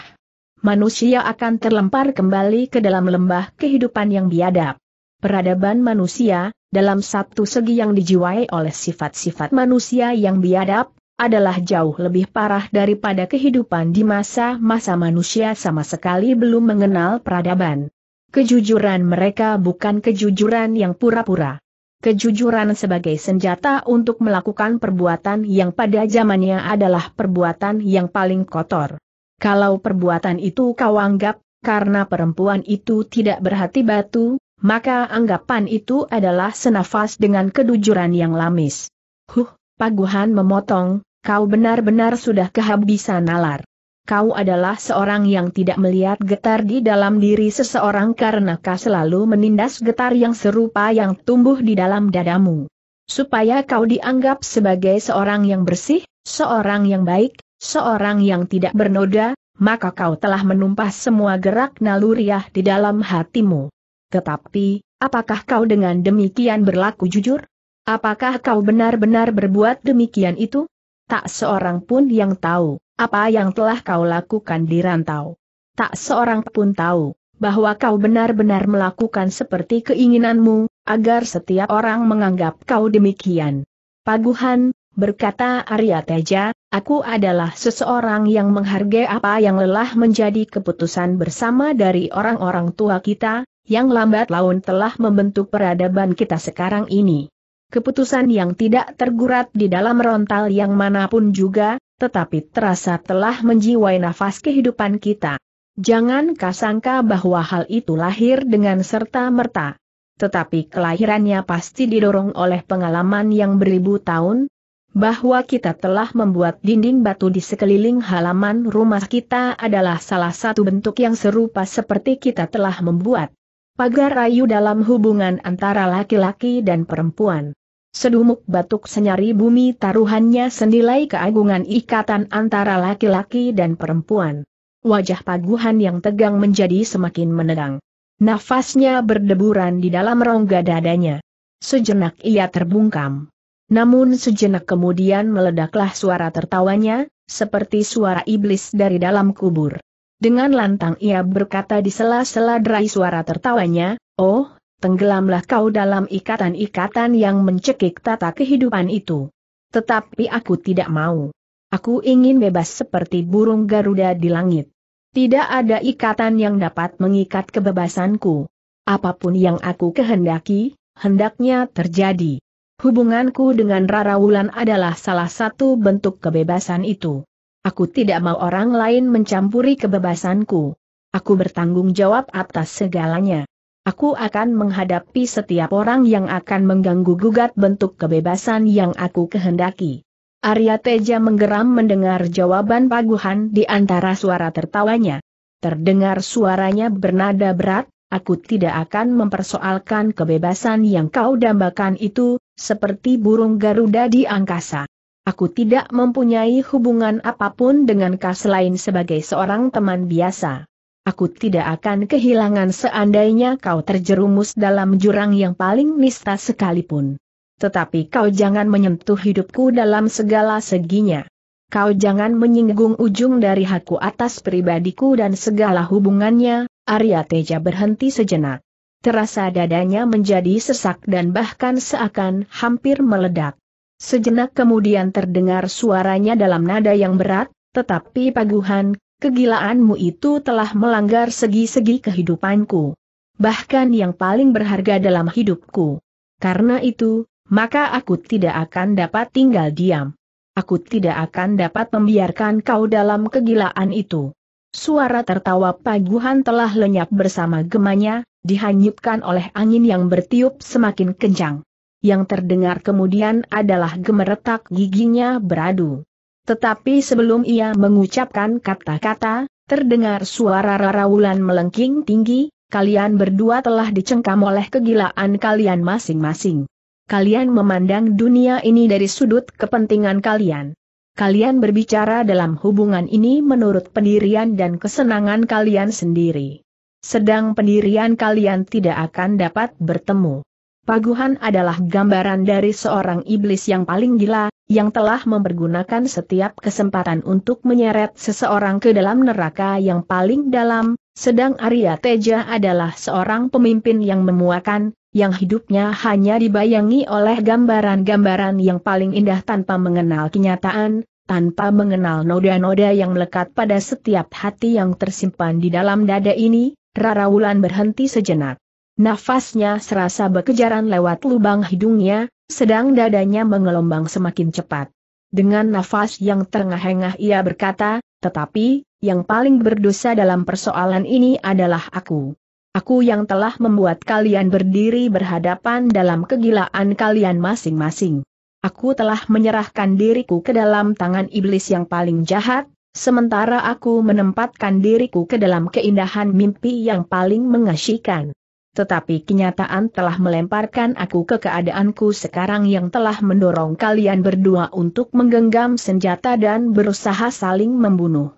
Manusia akan terlempar kembali ke dalam lembah kehidupan yang biadab. Peradaban manusia, dalam satu segi yang dijiwai oleh sifat-sifat manusia yang biadab, adalah jauh lebih parah daripada kehidupan di masa-masa manusia sama sekali belum mengenal peradaban. Kejujuran mereka bukan kejujuran yang pura-pura. Kejujuran sebagai senjata untuk melakukan perbuatan yang pada zamannya adalah perbuatan yang paling kotor. Kalau perbuatan itu kau anggap, karena perempuan itu tidak berhati batu, maka anggapan itu adalah senafas dengan kedujuran yang lamis. Huh, Paguhan memotong, kau benar-benar sudah kehabisan nalar. Kau adalah seorang yang tidak melihat getar di dalam diri seseorang karena kau selalu menindas getar yang serupa yang tumbuh di dalam dadamu. Supaya kau dianggap sebagai seorang yang bersih, seorang yang baik, seorang yang tidak bernoda, maka kau telah menumpas semua gerak naluriah di dalam hatimu. Tetapi, apakah kau dengan demikian berlaku jujur? Apakah kau benar-benar berbuat demikian itu? Tak seorang pun yang tahu, apa yang telah kau lakukan di rantau. Tak seorang pun tahu, bahwa kau benar-benar melakukan seperti keinginanmu, agar setiap orang menganggap kau demikian. Paguhan, berkata Arya Teja, aku adalah seseorang yang menghargai apa yang lelah menjadi keputusan bersama dari orang-orang tua kita, yang lambat laun telah membentuk peradaban kita sekarang ini keputusan yang tidak tergurat di dalam rontal yang manapun juga, tetapi terasa telah menjiwai nafas kehidupan kita. Jangan kasangka bahwa hal itu lahir dengan serta-merta. Tetapi kelahirannya pasti didorong oleh pengalaman yang beribu tahun, bahwa kita telah membuat dinding batu di sekeliling halaman rumah kita adalah salah satu bentuk yang serupa seperti kita telah membuat pagar rayu dalam hubungan antara laki-laki dan perempuan. Sedumuk batuk senyari bumi taruhannya senilai keagungan ikatan antara laki-laki dan perempuan. Wajah paguhan yang tegang menjadi semakin menegang. Nafasnya berdeburan di dalam rongga dadanya. Sejenak ia terbungkam. Namun sejenak kemudian meledaklah suara tertawanya, seperti suara iblis dari dalam kubur. Dengan lantang ia berkata di sela-sela derai suara tertawanya, Oh, tenggelamlah kau dalam ikatan-ikatan yang mencekik tata kehidupan itu. Tetapi aku tidak mau. Aku ingin bebas seperti burung Garuda di langit. Tidak ada ikatan yang dapat mengikat kebebasanku. Apapun yang aku kehendaki, hendaknya terjadi. Hubunganku dengan Rara Wulan adalah salah satu bentuk kebebasan itu. Aku tidak mau orang lain mencampuri kebebasanku. Aku bertanggung jawab atas segalanya. Aku akan menghadapi setiap orang yang akan mengganggu-gugat bentuk kebebasan yang aku kehendaki. Arya Teja menggeram mendengar jawaban paguhan di antara suara tertawanya. Terdengar suaranya bernada berat, aku tidak akan mempersoalkan kebebasan yang kau dambakan itu, seperti burung Garuda di angkasa. Aku tidak mempunyai hubungan apapun dengan kau selain sebagai seorang teman biasa. Aku tidak akan kehilangan seandainya kau terjerumus dalam jurang yang paling nista sekalipun. Tetapi kau jangan menyentuh hidupku dalam segala seginya. Kau jangan menyinggung ujung dari hakku atas pribadiku dan segala hubungannya, Arya Teja berhenti sejenak. Terasa dadanya menjadi sesak dan bahkan seakan hampir meledak. Sejenak kemudian terdengar suaranya dalam nada yang berat, tetapi paguhan, kegilaanmu itu telah melanggar segi-segi kehidupanku. Bahkan yang paling berharga dalam hidupku. Karena itu, maka aku tidak akan dapat tinggal diam. Aku tidak akan dapat membiarkan kau dalam kegilaan itu. Suara tertawa paguhan telah lenyap bersama gemanya, dihanyutkan oleh angin yang bertiup semakin kencang. Yang terdengar kemudian adalah gemeretak giginya beradu. Tetapi sebelum ia mengucapkan kata-kata, terdengar suara raraulan melengking tinggi, kalian berdua telah dicengkam oleh kegilaan kalian masing-masing. Kalian memandang dunia ini dari sudut kepentingan kalian. Kalian berbicara dalam hubungan ini menurut pendirian dan kesenangan kalian sendiri. Sedang pendirian kalian tidak akan dapat bertemu. Paguhan adalah gambaran dari seorang iblis yang paling gila, yang telah mempergunakan setiap kesempatan untuk menyeret seseorang ke dalam neraka yang paling dalam, sedang Arya Teja adalah seorang pemimpin yang memuakan, yang hidupnya hanya dibayangi oleh gambaran-gambaran yang paling indah tanpa mengenal kenyataan, tanpa mengenal noda-noda yang melekat pada setiap hati yang tersimpan di dalam dada ini, Rara Wulan berhenti sejenak. Nafasnya serasa berkejaran lewat lubang hidungnya, sedang dadanya mengelombang semakin cepat. Dengan nafas yang terengah-engah ia berkata, tetapi, yang paling berdosa dalam persoalan ini adalah aku. Aku yang telah membuat kalian berdiri berhadapan dalam kegilaan kalian masing-masing. Aku telah menyerahkan diriku ke dalam tangan iblis yang paling jahat, sementara aku menempatkan diriku ke dalam keindahan mimpi yang paling mengasyikan." tetapi kenyataan telah melemparkan aku ke keadaanku sekarang yang telah mendorong kalian berdua untuk menggenggam senjata dan berusaha saling membunuh.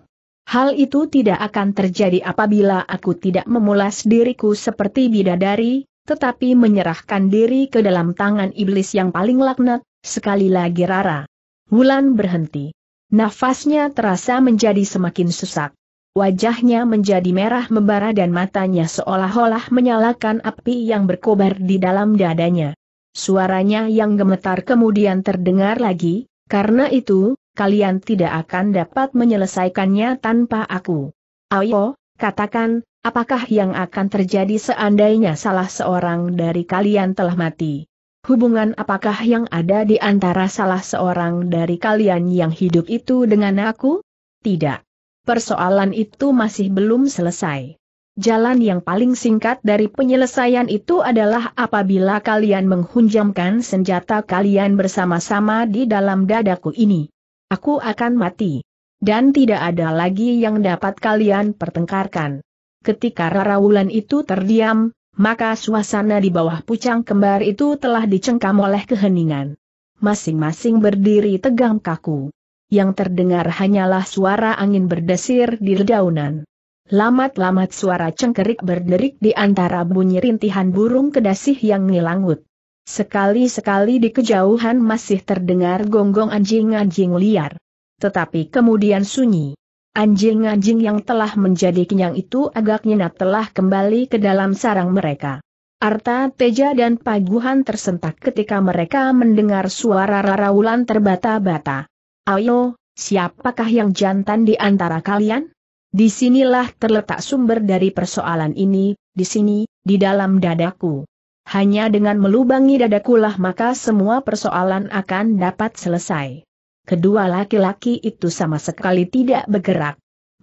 Hal itu tidak akan terjadi apabila aku tidak memulas diriku seperti bidadari, tetapi menyerahkan diri ke dalam tangan iblis yang paling laknat, sekali lagi Rara. Wulan berhenti. Nafasnya terasa menjadi semakin sesak. Wajahnya menjadi merah membara dan matanya seolah-olah menyalakan api yang berkobar di dalam dadanya. Suaranya yang gemetar kemudian terdengar lagi, karena itu, kalian tidak akan dapat menyelesaikannya tanpa aku. Ayo, katakan, apakah yang akan terjadi seandainya salah seorang dari kalian telah mati? Hubungan apakah yang ada di antara salah seorang dari kalian yang hidup itu dengan aku? Tidak persoalan itu masih belum selesai. Jalan yang paling singkat dari penyelesaian itu adalah apabila kalian menghunjamkan senjata kalian bersama-sama di dalam dadaku ini. Aku akan mati. Dan tidak ada lagi yang dapat kalian pertengkarkan. Ketika rarawulan itu terdiam, maka suasana di bawah pucang kembar itu telah dicengkam oleh keheningan. Masing-masing berdiri tegang kaku yang terdengar hanyalah suara angin berdesir di dedaunan. Lamat-lamat suara cengkerik berderik di antara bunyi rintihan burung kedasih yang ngilangut. Sekali-sekali di kejauhan masih terdengar gonggong anjing-anjing liar. Tetapi kemudian sunyi. Anjing-anjing yang telah menjadi kenyang itu agak nyena telah kembali ke dalam sarang mereka. Arta Teja dan Paguhan tersentak ketika mereka mendengar suara raraulan terbata-bata. Ayo, siapakah yang jantan di antara kalian? Disinilah terletak sumber dari persoalan ini, di sini, di dalam dadaku. Hanya dengan melubangi dadakulah maka semua persoalan akan dapat selesai. Kedua laki-laki itu sama sekali tidak bergerak.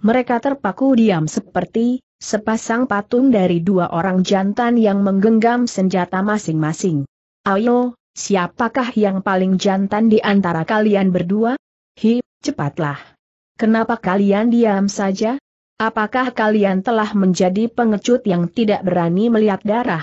Mereka terpaku diam seperti sepasang patung dari dua orang jantan yang menggenggam senjata masing-masing. Ayo, siapakah yang paling jantan di antara kalian berdua? Hi, cepatlah. Kenapa kalian diam saja? Apakah kalian telah menjadi pengecut yang tidak berani melihat darah?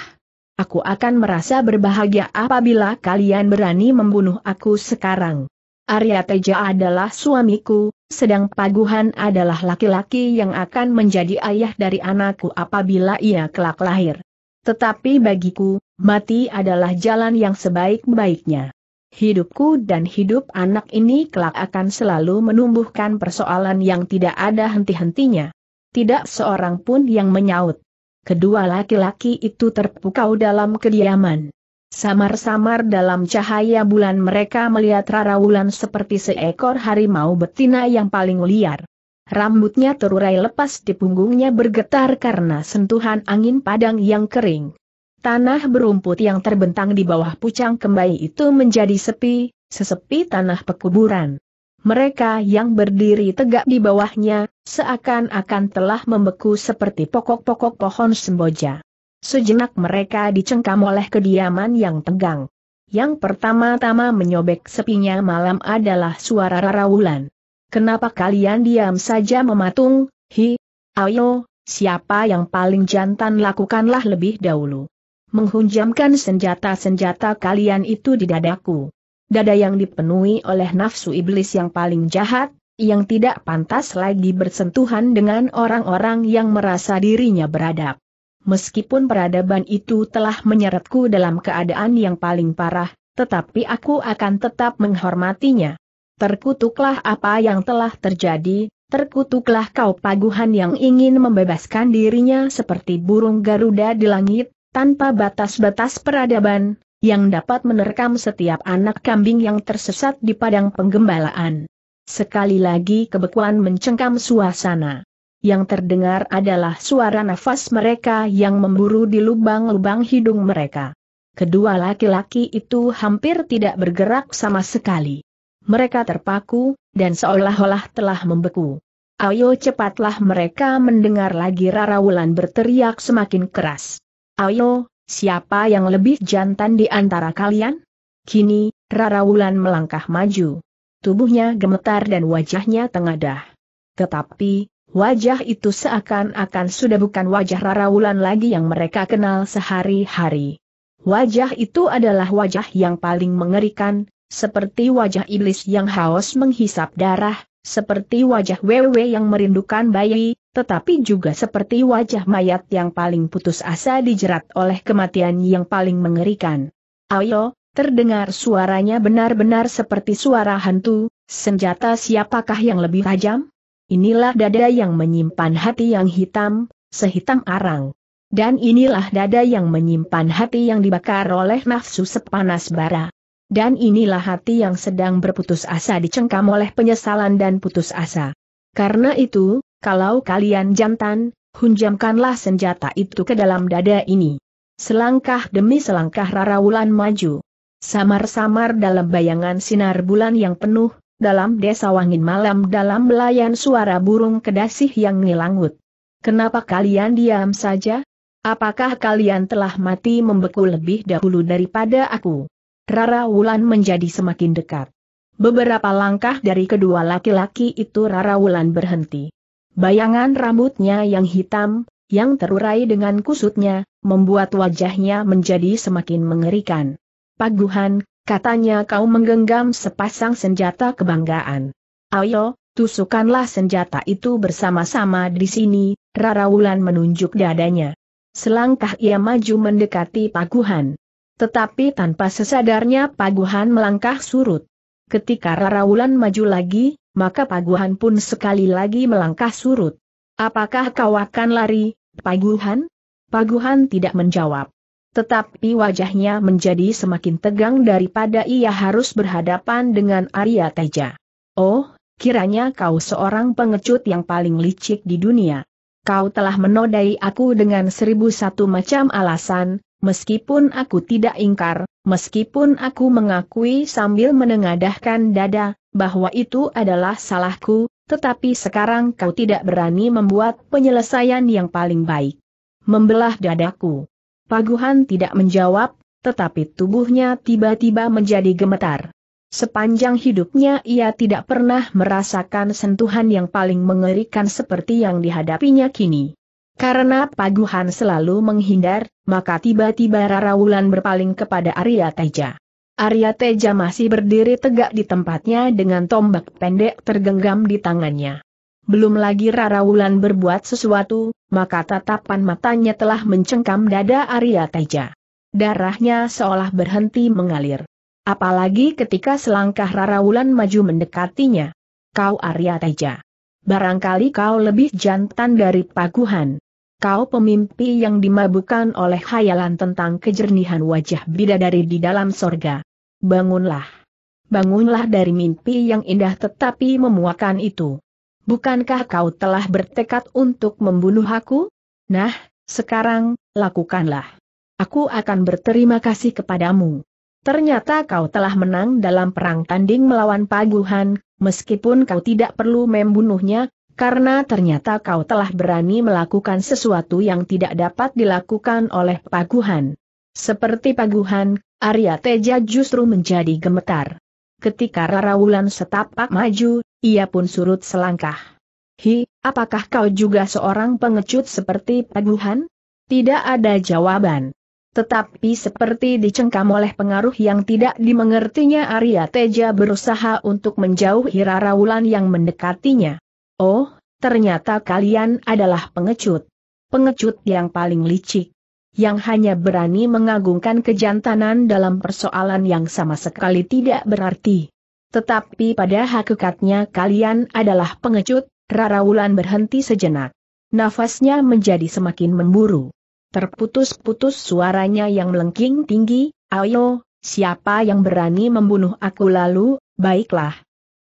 Aku akan merasa berbahagia apabila kalian berani membunuh aku sekarang. Arya Teja adalah suamiku, sedang Paguhan adalah laki-laki yang akan menjadi ayah dari anakku apabila ia kelak lahir. Tetapi bagiku, mati adalah jalan yang sebaik-baiknya. Hidupku dan hidup anak ini kelak akan selalu menumbuhkan persoalan yang tidak ada henti-hentinya. Tidak seorang pun yang menyaut. Kedua laki-laki itu terpukau dalam kediaman. Samar-samar dalam cahaya bulan mereka melihat rara wulan seperti seekor harimau betina yang paling liar. Rambutnya terurai lepas di punggungnya bergetar karena sentuhan angin padang yang kering. Tanah berumput yang terbentang di bawah pucang kembali itu menjadi sepi, sesepi tanah pekuburan. Mereka yang berdiri tegak di bawahnya, seakan-akan telah membeku seperti pokok-pokok pohon semboja. Sejenak mereka dicengkam oleh kediaman yang tegang. Yang pertama-tama menyobek sepinya malam adalah suara Raraulan. Kenapa kalian diam saja mematung, hi, ayo, siapa yang paling jantan lakukanlah lebih dahulu menghunjamkan senjata-senjata kalian itu di dadaku. Dada yang dipenuhi oleh nafsu iblis yang paling jahat, yang tidak pantas lagi bersentuhan dengan orang-orang yang merasa dirinya beradab. Meskipun peradaban itu telah menyeretku dalam keadaan yang paling parah, tetapi aku akan tetap menghormatinya. Terkutuklah apa yang telah terjadi, terkutuklah kau paguhan yang ingin membebaskan dirinya seperti burung Garuda di langit, tanpa batas-batas peradaban, yang dapat menerkam setiap anak kambing yang tersesat di padang penggembalaan. Sekali lagi kebekuan mencengkam suasana. Yang terdengar adalah suara nafas mereka yang memburu di lubang-lubang hidung mereka. Kedua laki-laki itu hampir tidak bergerak sama sekali. Mereka terpaku, dan seolah-olah telah membeku. Ayo cepatlah mereka mendengar lagi Rara Wulan berteriak semakin keras. Ayo, siapa yang lebih jantan di antara kalian? Kini, Rara Wulan melangkah maju. Tubuhnya gemetar dan wajahnya tengadah. Tetapi, wajah itu seakan-akan sudah bukan wajah Rara Wulan lagi yang mereka kenal sehari-hari. Wajah itu adalah wajah yang paling mengerikan, seperti wajah iblis yang haus menghisap darah, seperti wajah Wewe yang merindukan bayi, tetapi juga seperti wajah mayat yang paling putus asa dijerat oleh kematian yang paling mengerikan. Ayo, terdengar suaranya benar-benar seperti suara hantu, senjata siapakah yang lebih tajam? Inilah dada yang menyimpan hati yang hitam, sehitam arang. Dan inilah dada yang menyimpan hati yang dibakar oleh nafsu sepanas bara dan inilah hati yang sedang berputus asa dicengkam oleh penyesalan dan putus asa. Karena itu, kalau kalian jantan, hunjamkanlah senjata itu ke dalam dada ini. Selangkah demi selangkah Rara Wulan maju. Samar-samar dalam bayangan sinar bulan yang penuh, dalam desa wangin malam dalam belayan suara burung kedasih yang ngilangut. Kenapa kalian diam saja? Apakah kalian telah mati membeku lebih dahulu daripada aku? Rara Wulan menjadi semakin dekat. Beberapa langkah dari kedua laki-laki itu Rara Wulan berhenti. Bayangan rambutnya yang hitam, yang terurai dengan kusutnya, membuat wajahnya menjadi semakin mengerikan. Paguhan, katanya kau menggenggam sepasang senjata kebanggaan. Ayo, tusukanlah senjata itu bersama-sama di sini, Rara Wulan menunjuk dadanya. Selangkah ia maju mendekati Paguhan. Tetapi tanpa sesadarnya paguhan melangkah surut. Ketika Wulan maju lagi, maka paguhan pun sekali lagi melangkah surut. Apakah kau akan lari, paguhan? Paguhan tidak menjawab. Tetapi wajahnya menjadi semakin tegang daripada ia harus berhadapan dengan Arya Teja. Oh, kiranya kau seorang pengecut yang paling licik di dunia. Kau telah menodai aku dengan seribu satu macam alasan, meskipun aku tidak ingkar, meskipun aku mengakui sambil menengadahkan dada, bahwa itu adalah salahku, tetapi sekarang kau tidak berani membuat penyelesaian yang paling baik. Membelah dadaku. Paguhan tidak menjawab, tetapi tubuhnya tiba-tiba menjadi gemetar. Sepanjang hidupnya ia tidak pernah merasakan sentuhan yang paling mengerikan seperti yang dihadapinya kini. Karena Paguhan selalu menghindar, maka tiba-tiba Rara Wulan berpaling kepada Arya Teja. Arya Teja masih berdiri tegak di tempatnya dengan tombak pendek tergenggam di tangannya. Belum lagi Rara Wulan berbuat sesuatu, maka tatapan matanya telah mencengkam dada Arya Teja. Darahnya seolah berhenti mengalir. Apalagi ketika selangkah Rara Wulan maju mendekatinya. Kau Arya Teja. Barangkali kau lebih jantan dari Paguhan. Kau pemimpi yang dimabukan oleh khayalan tentang kejernihan wajah bidadari di dalam sorga. Bangunlah. Bangunlah dari mimpi yang indah tetapi memuakan itu. Bukankah kau telah bertekad untuk membunuh aku? Nah, sekarang, lakukanlah. Aku akan berterima kasih kepadamu. Ternyata kau telah menang dalam perang tanding melawan paguhan, meskipun kau tidak perlu membunuhnya, karena ternyata kau telah berani melakukan sesuatu yang tidak dapat dilakukan oleh Paguhan. Seperti Paguhan, Arya Teja justru menjadi gemetar. Ketika Rara Wulan setapak maju, ia pun surut selangkah. Hi, apakah kau juga seorang pengecut seperti Paguhan? Tidak ada jawaban. Tetapi seperti dicengkam oleh pengaruh yang tidak dimengertinya Arya Teja berusaha untuk menjauhi Wulan yang mendekatinya. Oh, ternyata kalian adalah pengecut. Pengecut yang paling licik. Yang hanya berani mengagungkan kejantanan dalam persoalan yang sama sekali tidak berarti. Tetapi pada hakikatnya kalian adalah pengecut, Rara Wulan berhenti sejenak. Nafasnya menjadi semakin memburu. Terputus-putus suaranya yang melengking tinggi, ayo, siapa yang berani membunuh aku lalu, baiklah.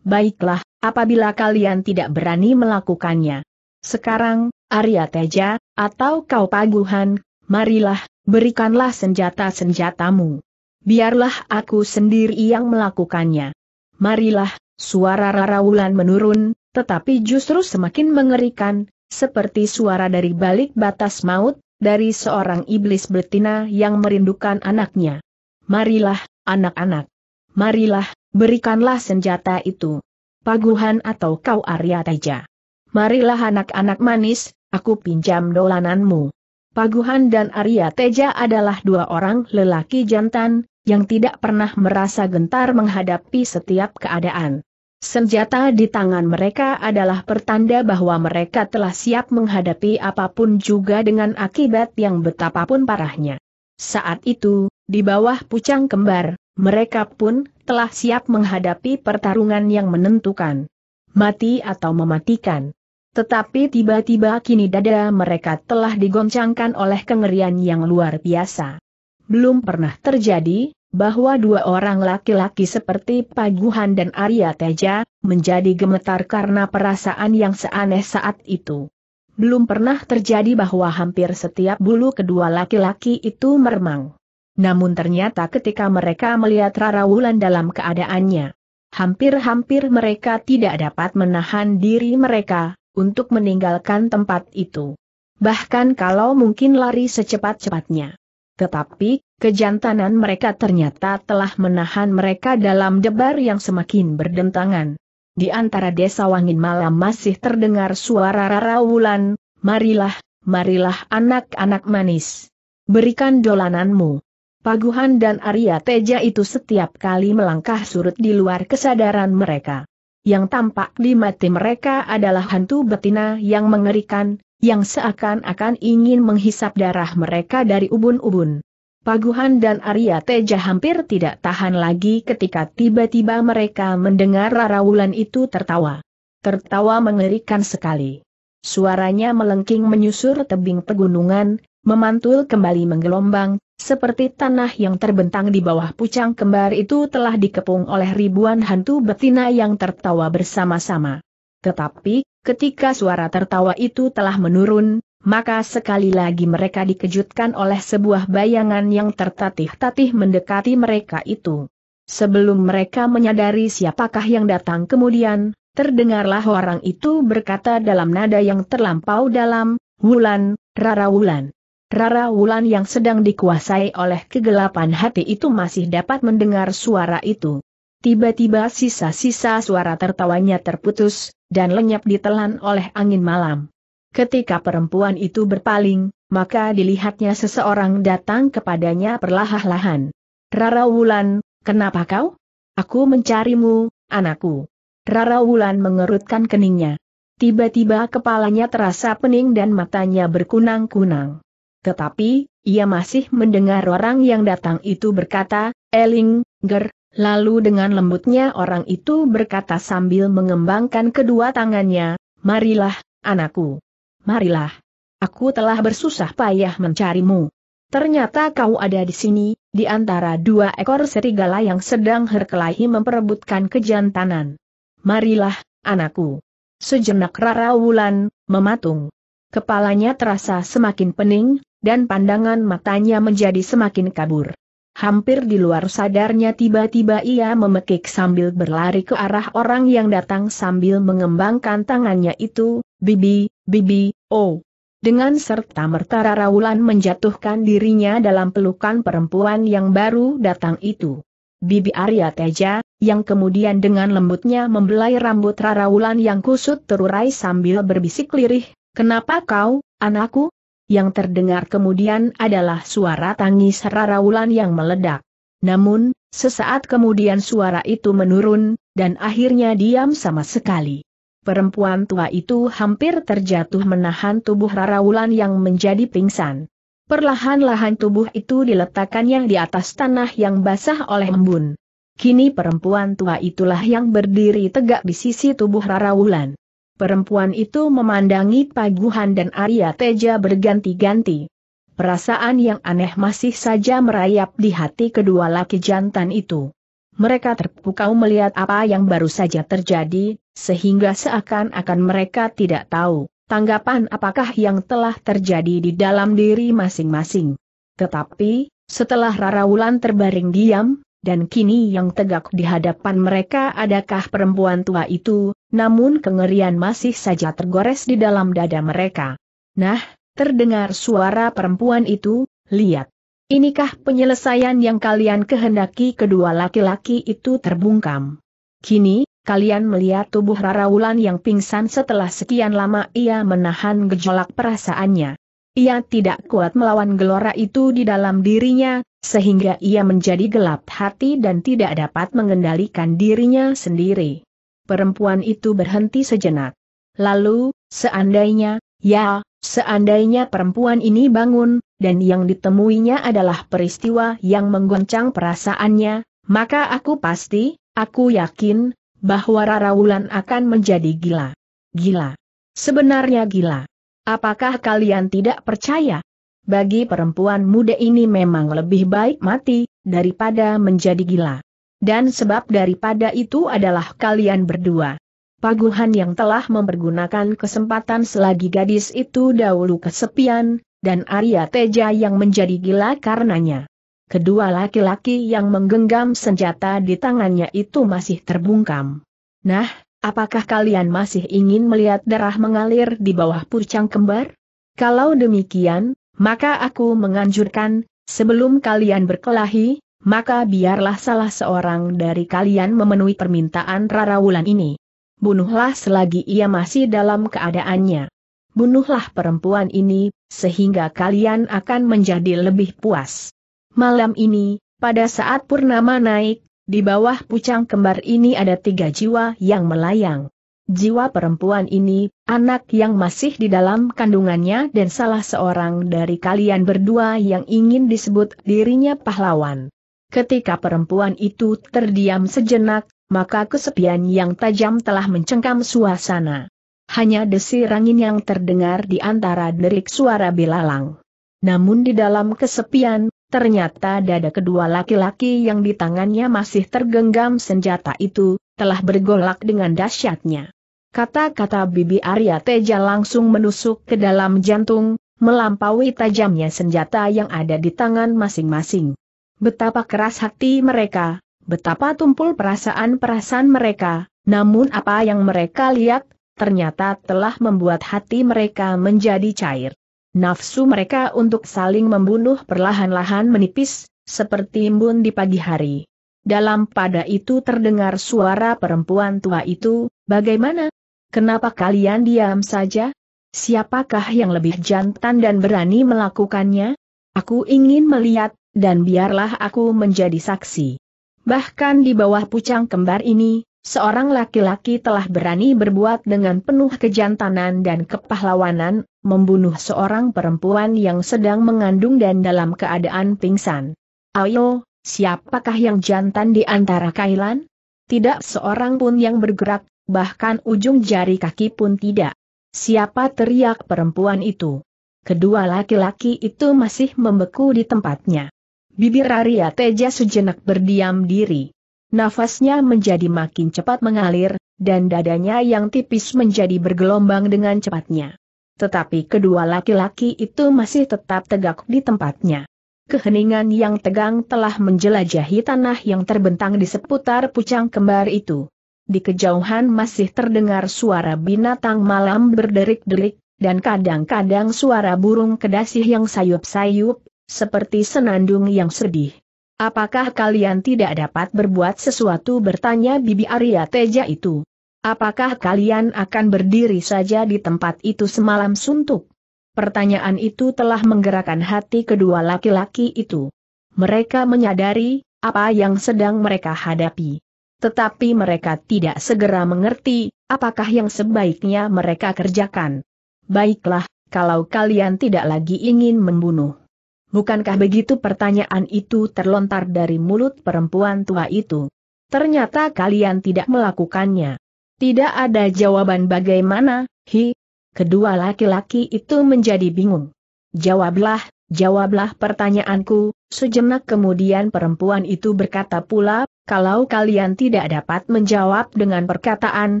Baiklah, apabila kalian tidak berani melakukannya. Sekarang, Arya Teja, atau kau paguhan, marilah, berikanlah senjata-senjatamu. Biarlah aku sendiri yang melakukannya. Marilah, suara rarawulan menurun, tetapi justru semakin mengerikan, seperti suara dari balik batas maut, dari seorang iblis betina yang merindukan anaknya. Marilah, anak-anak. Marilah, berikanlah senjata itu. Paguhan atau kau Arya Teja. Marilah anak-anak manis, aku pinjam dolananmu. Paguhan dan Arya Teja adalah dua orang lelaki jantan, yang tidak pernah merasa gentar menghadapi setiap keadaan. Senjata di tangan mereka adalah pertanda bahwa mereka telah siap menghadapi apapun juga dengan akibat yang betapapun parahnya. Saat itu, di bawah pucang kembar, mereka pun telah siap menghadapi pertarungan yang menentukan. Mati atau mematikan. Tetapi tiba-tiba kini dada mereka telah digoncangkan oleh kengerian yang luar biasa. Belum pernah terjadi, bahwa dua orang laki-laki seperti Paguhan dan Arya Teja, menjadi gemetar karena perasaan yang seaneh saat itu. Belum pernah terjadi bahwa hampir setiap bulu kedua laki-laki itu meremang. Namun ternyata ketika mereka melihat Rara Wulan dalam keadaannya, hampir-hampir mereka tidak dapat menahan diri mereka untuk meninggalkan tempat itu. Bahkan kalau mungkin lari secepat-cepatnya. Tetapi, kejantanan mereka ternyata telah menahan mereka dalam debar yang semakin berdentangan. Di antara desa wangin malam masih terdengar suara Rara Wulan, marilah, marilah anak-anak manis. Berikan dolananmu. Paguhan dan Arya Teja itu setiap kali melangkah surut di luar kesadaran mereka. Yang tampak di mati mereka adalah hantu betina yang mengerikan, yang seakan-akan ingin menghisap darah mereka dari ubun-ubun. Paguhan dan Arya Teja hampir tidak tahan lagi ketika tiba-tiba mereka mendengar Rarawulan itu tertawa. Tertawa mengerikan sekali. Suaranya melengking menyusur tebing pegunungan, memantul kembali menggelombang, seperti tanah yang terbentang di bawah pucang kembar itu telah dikepung oleh ribuan hantu betina yang tertawa bersama-sama. Tetapi, ketika suara tertawa itu telah menurun, maka sekali lagi mereka dikejutkan oleh sebuah bayangan yang tertatih-tatih mendekati mereka itu. Sebelum mereka menyadari siapakah yang datang kemudian, terdengarlah orang itu berkata dalam nada yang terlampau dalam, Wulan, Rara Wulan. Rara Wulan yang sedang dikuasai oleh kegelapan hati itu masih dapat mendengar suara itu. Tiba-tiba sisa-sisa suara tertawanya terputus, dan lenyap ditelan oleh angin malam. Ketika perempuan itu berpaling, maka dilihatnya seseorang datang kepadanya perlahan-lahan. Rara Wulan, kenapa kau? Aku mencarimu, anakku. Rara Wulan mengerutkan keningnya. Tiba-tiba kepalanya terasa pening dan matanya berkunang-kunang. Tetapi, ia masih mendengar orang yang datang itu berkata, Eling, Ger, lalu dengan lembutnya orang itu berkata sambil mengembangkan kedua tangannya, Marilah, anakku. Marilah. Aku telah bersusah payah mencarimu. Ternyata kau ada di sini, di antara dua ekor serigala yang sedang herkelahi memperebutkan kejantanan. Marilah, anakku. Sejenak Rara Wulan, mematung. Kepalanya terasa semakin pening, dan pandangan matanya menjadi semakin kabur. Hampir di luar sadarnya tiba-tiba ia memekik sambil berlari ke arah orang yang datang sambil mengembangkan tangannya itu, Bibi, Bibi, oh. Dengan serta merta Raulan menjatuhkan dirinya dalam pelukan perempuan yang baru datang itu. Bibi Arya Teja, yang kemudian dengan lembutnya membelai rambut Raraulan yang kusut terurai sambil berbisik lirih, Kenapa kau, anakku? Yang terdengar kemudian adalah suara tangis Rara Wulan yang meledak. Namun, sesaat kemudian suara itu menurun, dan akhirnya diam sama sekali. Perempuan tua itu hampir terjatuh menahan tubuh Rara Wulan yang menjadi pingsan. Perlahan-lahan tubuh itu diletakkannya di atas tanah yang basah oleh embun. Kini perempuan tua itulah yang berdiri tegak di sisi tubuh Rara Wulan. Perempuan itu memandangi Paguhan dan Arya Teja berganti-ganti. Perasaan yang aneh masih saja merayap di hati kedua laki jantan itu. Mereka terpukau melihat apa yang baru saja terjadi, sehingga seakan-akan mereka tidak tahu tanggapan apakah yang telah terjadi di dalam diri masing-masing. Tetapi, setelah Rara Wulan terbaring diam, dan kini yang tegak di hadapan mereka adakah perempuan tua itu, namun kengerian masih saja tergores di dalam dada mereka. Nah, terdengar suara perempuan itu, lihat. Inikah penyelesaian yang kalian kehendaki kedua laki-laki itu terbungkam. Kini, kalian melihat tubuh Rara Wulan yang pingsan setelah sekian lama ia menahan gejolak perasaannya. Ia tidak kuat melawan gelora itu di dalam dirinya, sehingga ia menjadi gelap hati dan tidak dapat mengendalikan dirinya sendiri. Perempuan itu berhenti sejenak. Lalu, seandainya, ya, seandainya perempuan ini bangun, dan yang ditemuinya adalah peristiwa yang menggoncang perasaannya, maka aku pasti, aku yakin, bahwa Rara Wulan akan menjadi gila. Gila. Sebenarnya gila. Apakah kalian tidak percaya? Bagi perempuan muda ini memang lebih baik mati, daripada menjadi gila. Dan sebab daripada itu adalah kalian berdua. Paguhan yang telah mempergunakan kesempatan selagi gadis itu dahulu kesepian, dan Arya Teja yang menjadi gila karenanya. Kedua laki-laki yang menggenggam senjata di tangannya itu masih terbungkam. Nah, Apakah kalian masih ingin melihat darah mengalir di bawah pucang kembar? Kalau demikian, maka aku menganjurkan, sebelum kalian berkelahi, maka biarlah salah seorang dari kalian memenuhi permintaan rarawulan ini. Bunuhlah selagi ia masih dalam keadaannya. Bunuhlah perempuan ini, sehingga kalian akan menjadi lebih puas. Malam ini, pada saat purnama naik, di bawah pucang kembar ini ada tiga jiwa yang melayang. Jiwa perempuan ini, anak yang masih di dalam kandungannya dan salah seorang dari kalian berdua yang ingin disebut dirinya pahlawan. Ketika perempuan itu terdiam sejenak, maka kesepian yang tajam telah mencengkam suasana. Hanya desir angin yang terdengar di antara derik suara belalang. Namun di dalam kesepian, Ternyata dada kedua laki-laki yang di tangannya masih tergenggam senjata itu, telah bergolak dengan dahsyatnya. Kata-kata Bibi Arya Teja langsung menusuk ke dalam jantung, melampaui tajamnya senjata yang ada di tangan masing-masing. Betapa keras hati mereka, betapa tumpul perasaan-perasaan mereka, namun apa yang mereka lihat, ternyata telah membuat hati mereka menjadi cair. Nafsu mereka untuk saling membunuh perlahan-lahan menipis, seperti embun di pagi hari. Dalam pada itu terdengar suara perempuan tua itu, bagaimana? Kenapa kalian diam saja? Siapakah yang lebih jantan dan berani melakukannya? Aku ingin melihat, dan biarlah aku menjadi saksi. Bahkan di bawah pucang kembar ini, seorang laki-laki telah berani berbuat dengan penuh kejantanan dan kepahlawanan, membunuh seorang perempuan yang sedang mengandung dan dalam keadaan pingsan. Ayo, siapakah yang jantan di antara Kailan? Tidak seorang pun yang bergerak, bahkan ujung jari kaki pun tidak. Siapa teriak perempuan itu? Kedua laki-laki itu masih membeku di tempatnya. Bibir Arya Teja sejenak berdiam diri. Nafasnya menjadi makin cepat mengalir, dan dadanya yang tipis menjadi bergelombang dengan cepatnya. Tetapi kedua laki-laki itu masih tetap tegak di tempatnya. Keheningan yang tegang telah menjelajahi tanah yang terbentang di seputar pucang kembar itu. Di kejauhan masih terdengar suara binatang malam berderik-derik, dan kadang-kadang suara burung kedasih yang sayup-sayup, seperti senandung yang sedih. Apakah kalian tidak dapat berbuat sesuatu bertanya Bibi Arya Teja itu? Apakah kalian akan berdiri saja di tempat itu semalam suntuk? Pertanyaan itu telah menggerakkan hati kedua laki-laki itu. Mereka menyadari apa yang sedang mereka hadapi. Tetapi mereka tidak segera mengerti apakah yang sebaiknya mereka kerjakan. Baiklah, kalau kalian tidak lagi ingin membunuh. Bukankah begitu pertanyaan itu terlontar dari mulut perempuan tua itu? Ternyata kalian tidak melakukannya. Tidak ada jawaban bagaimana, hi. Kedua laki-laki itu menjadi bingung. Jawablah, jawablah pertanyaanku, sejenak kemudian perempuan itu berkata pula, kalau kalian tidak dapat menjawab dengan perkataan,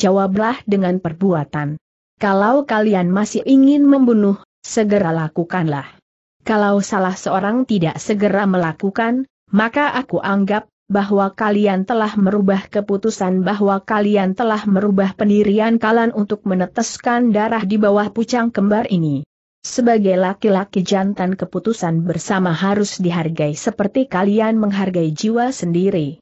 jawablah dengan perbuatan. Kalau kalian masih ingin membunuh, segera lakukanlah. Kalau salah seorang tidak segera melakukan, maka aku anggap bahwa kalian telah merubah keputusan bahwa kalian telah merubah pendirian kalian untuk meneteskan darah di bawah pucang kembar ini. Sebagai laki-laki jantan keputusan bersama harus dihargai seperti kalian menghargai jiwa sendiri.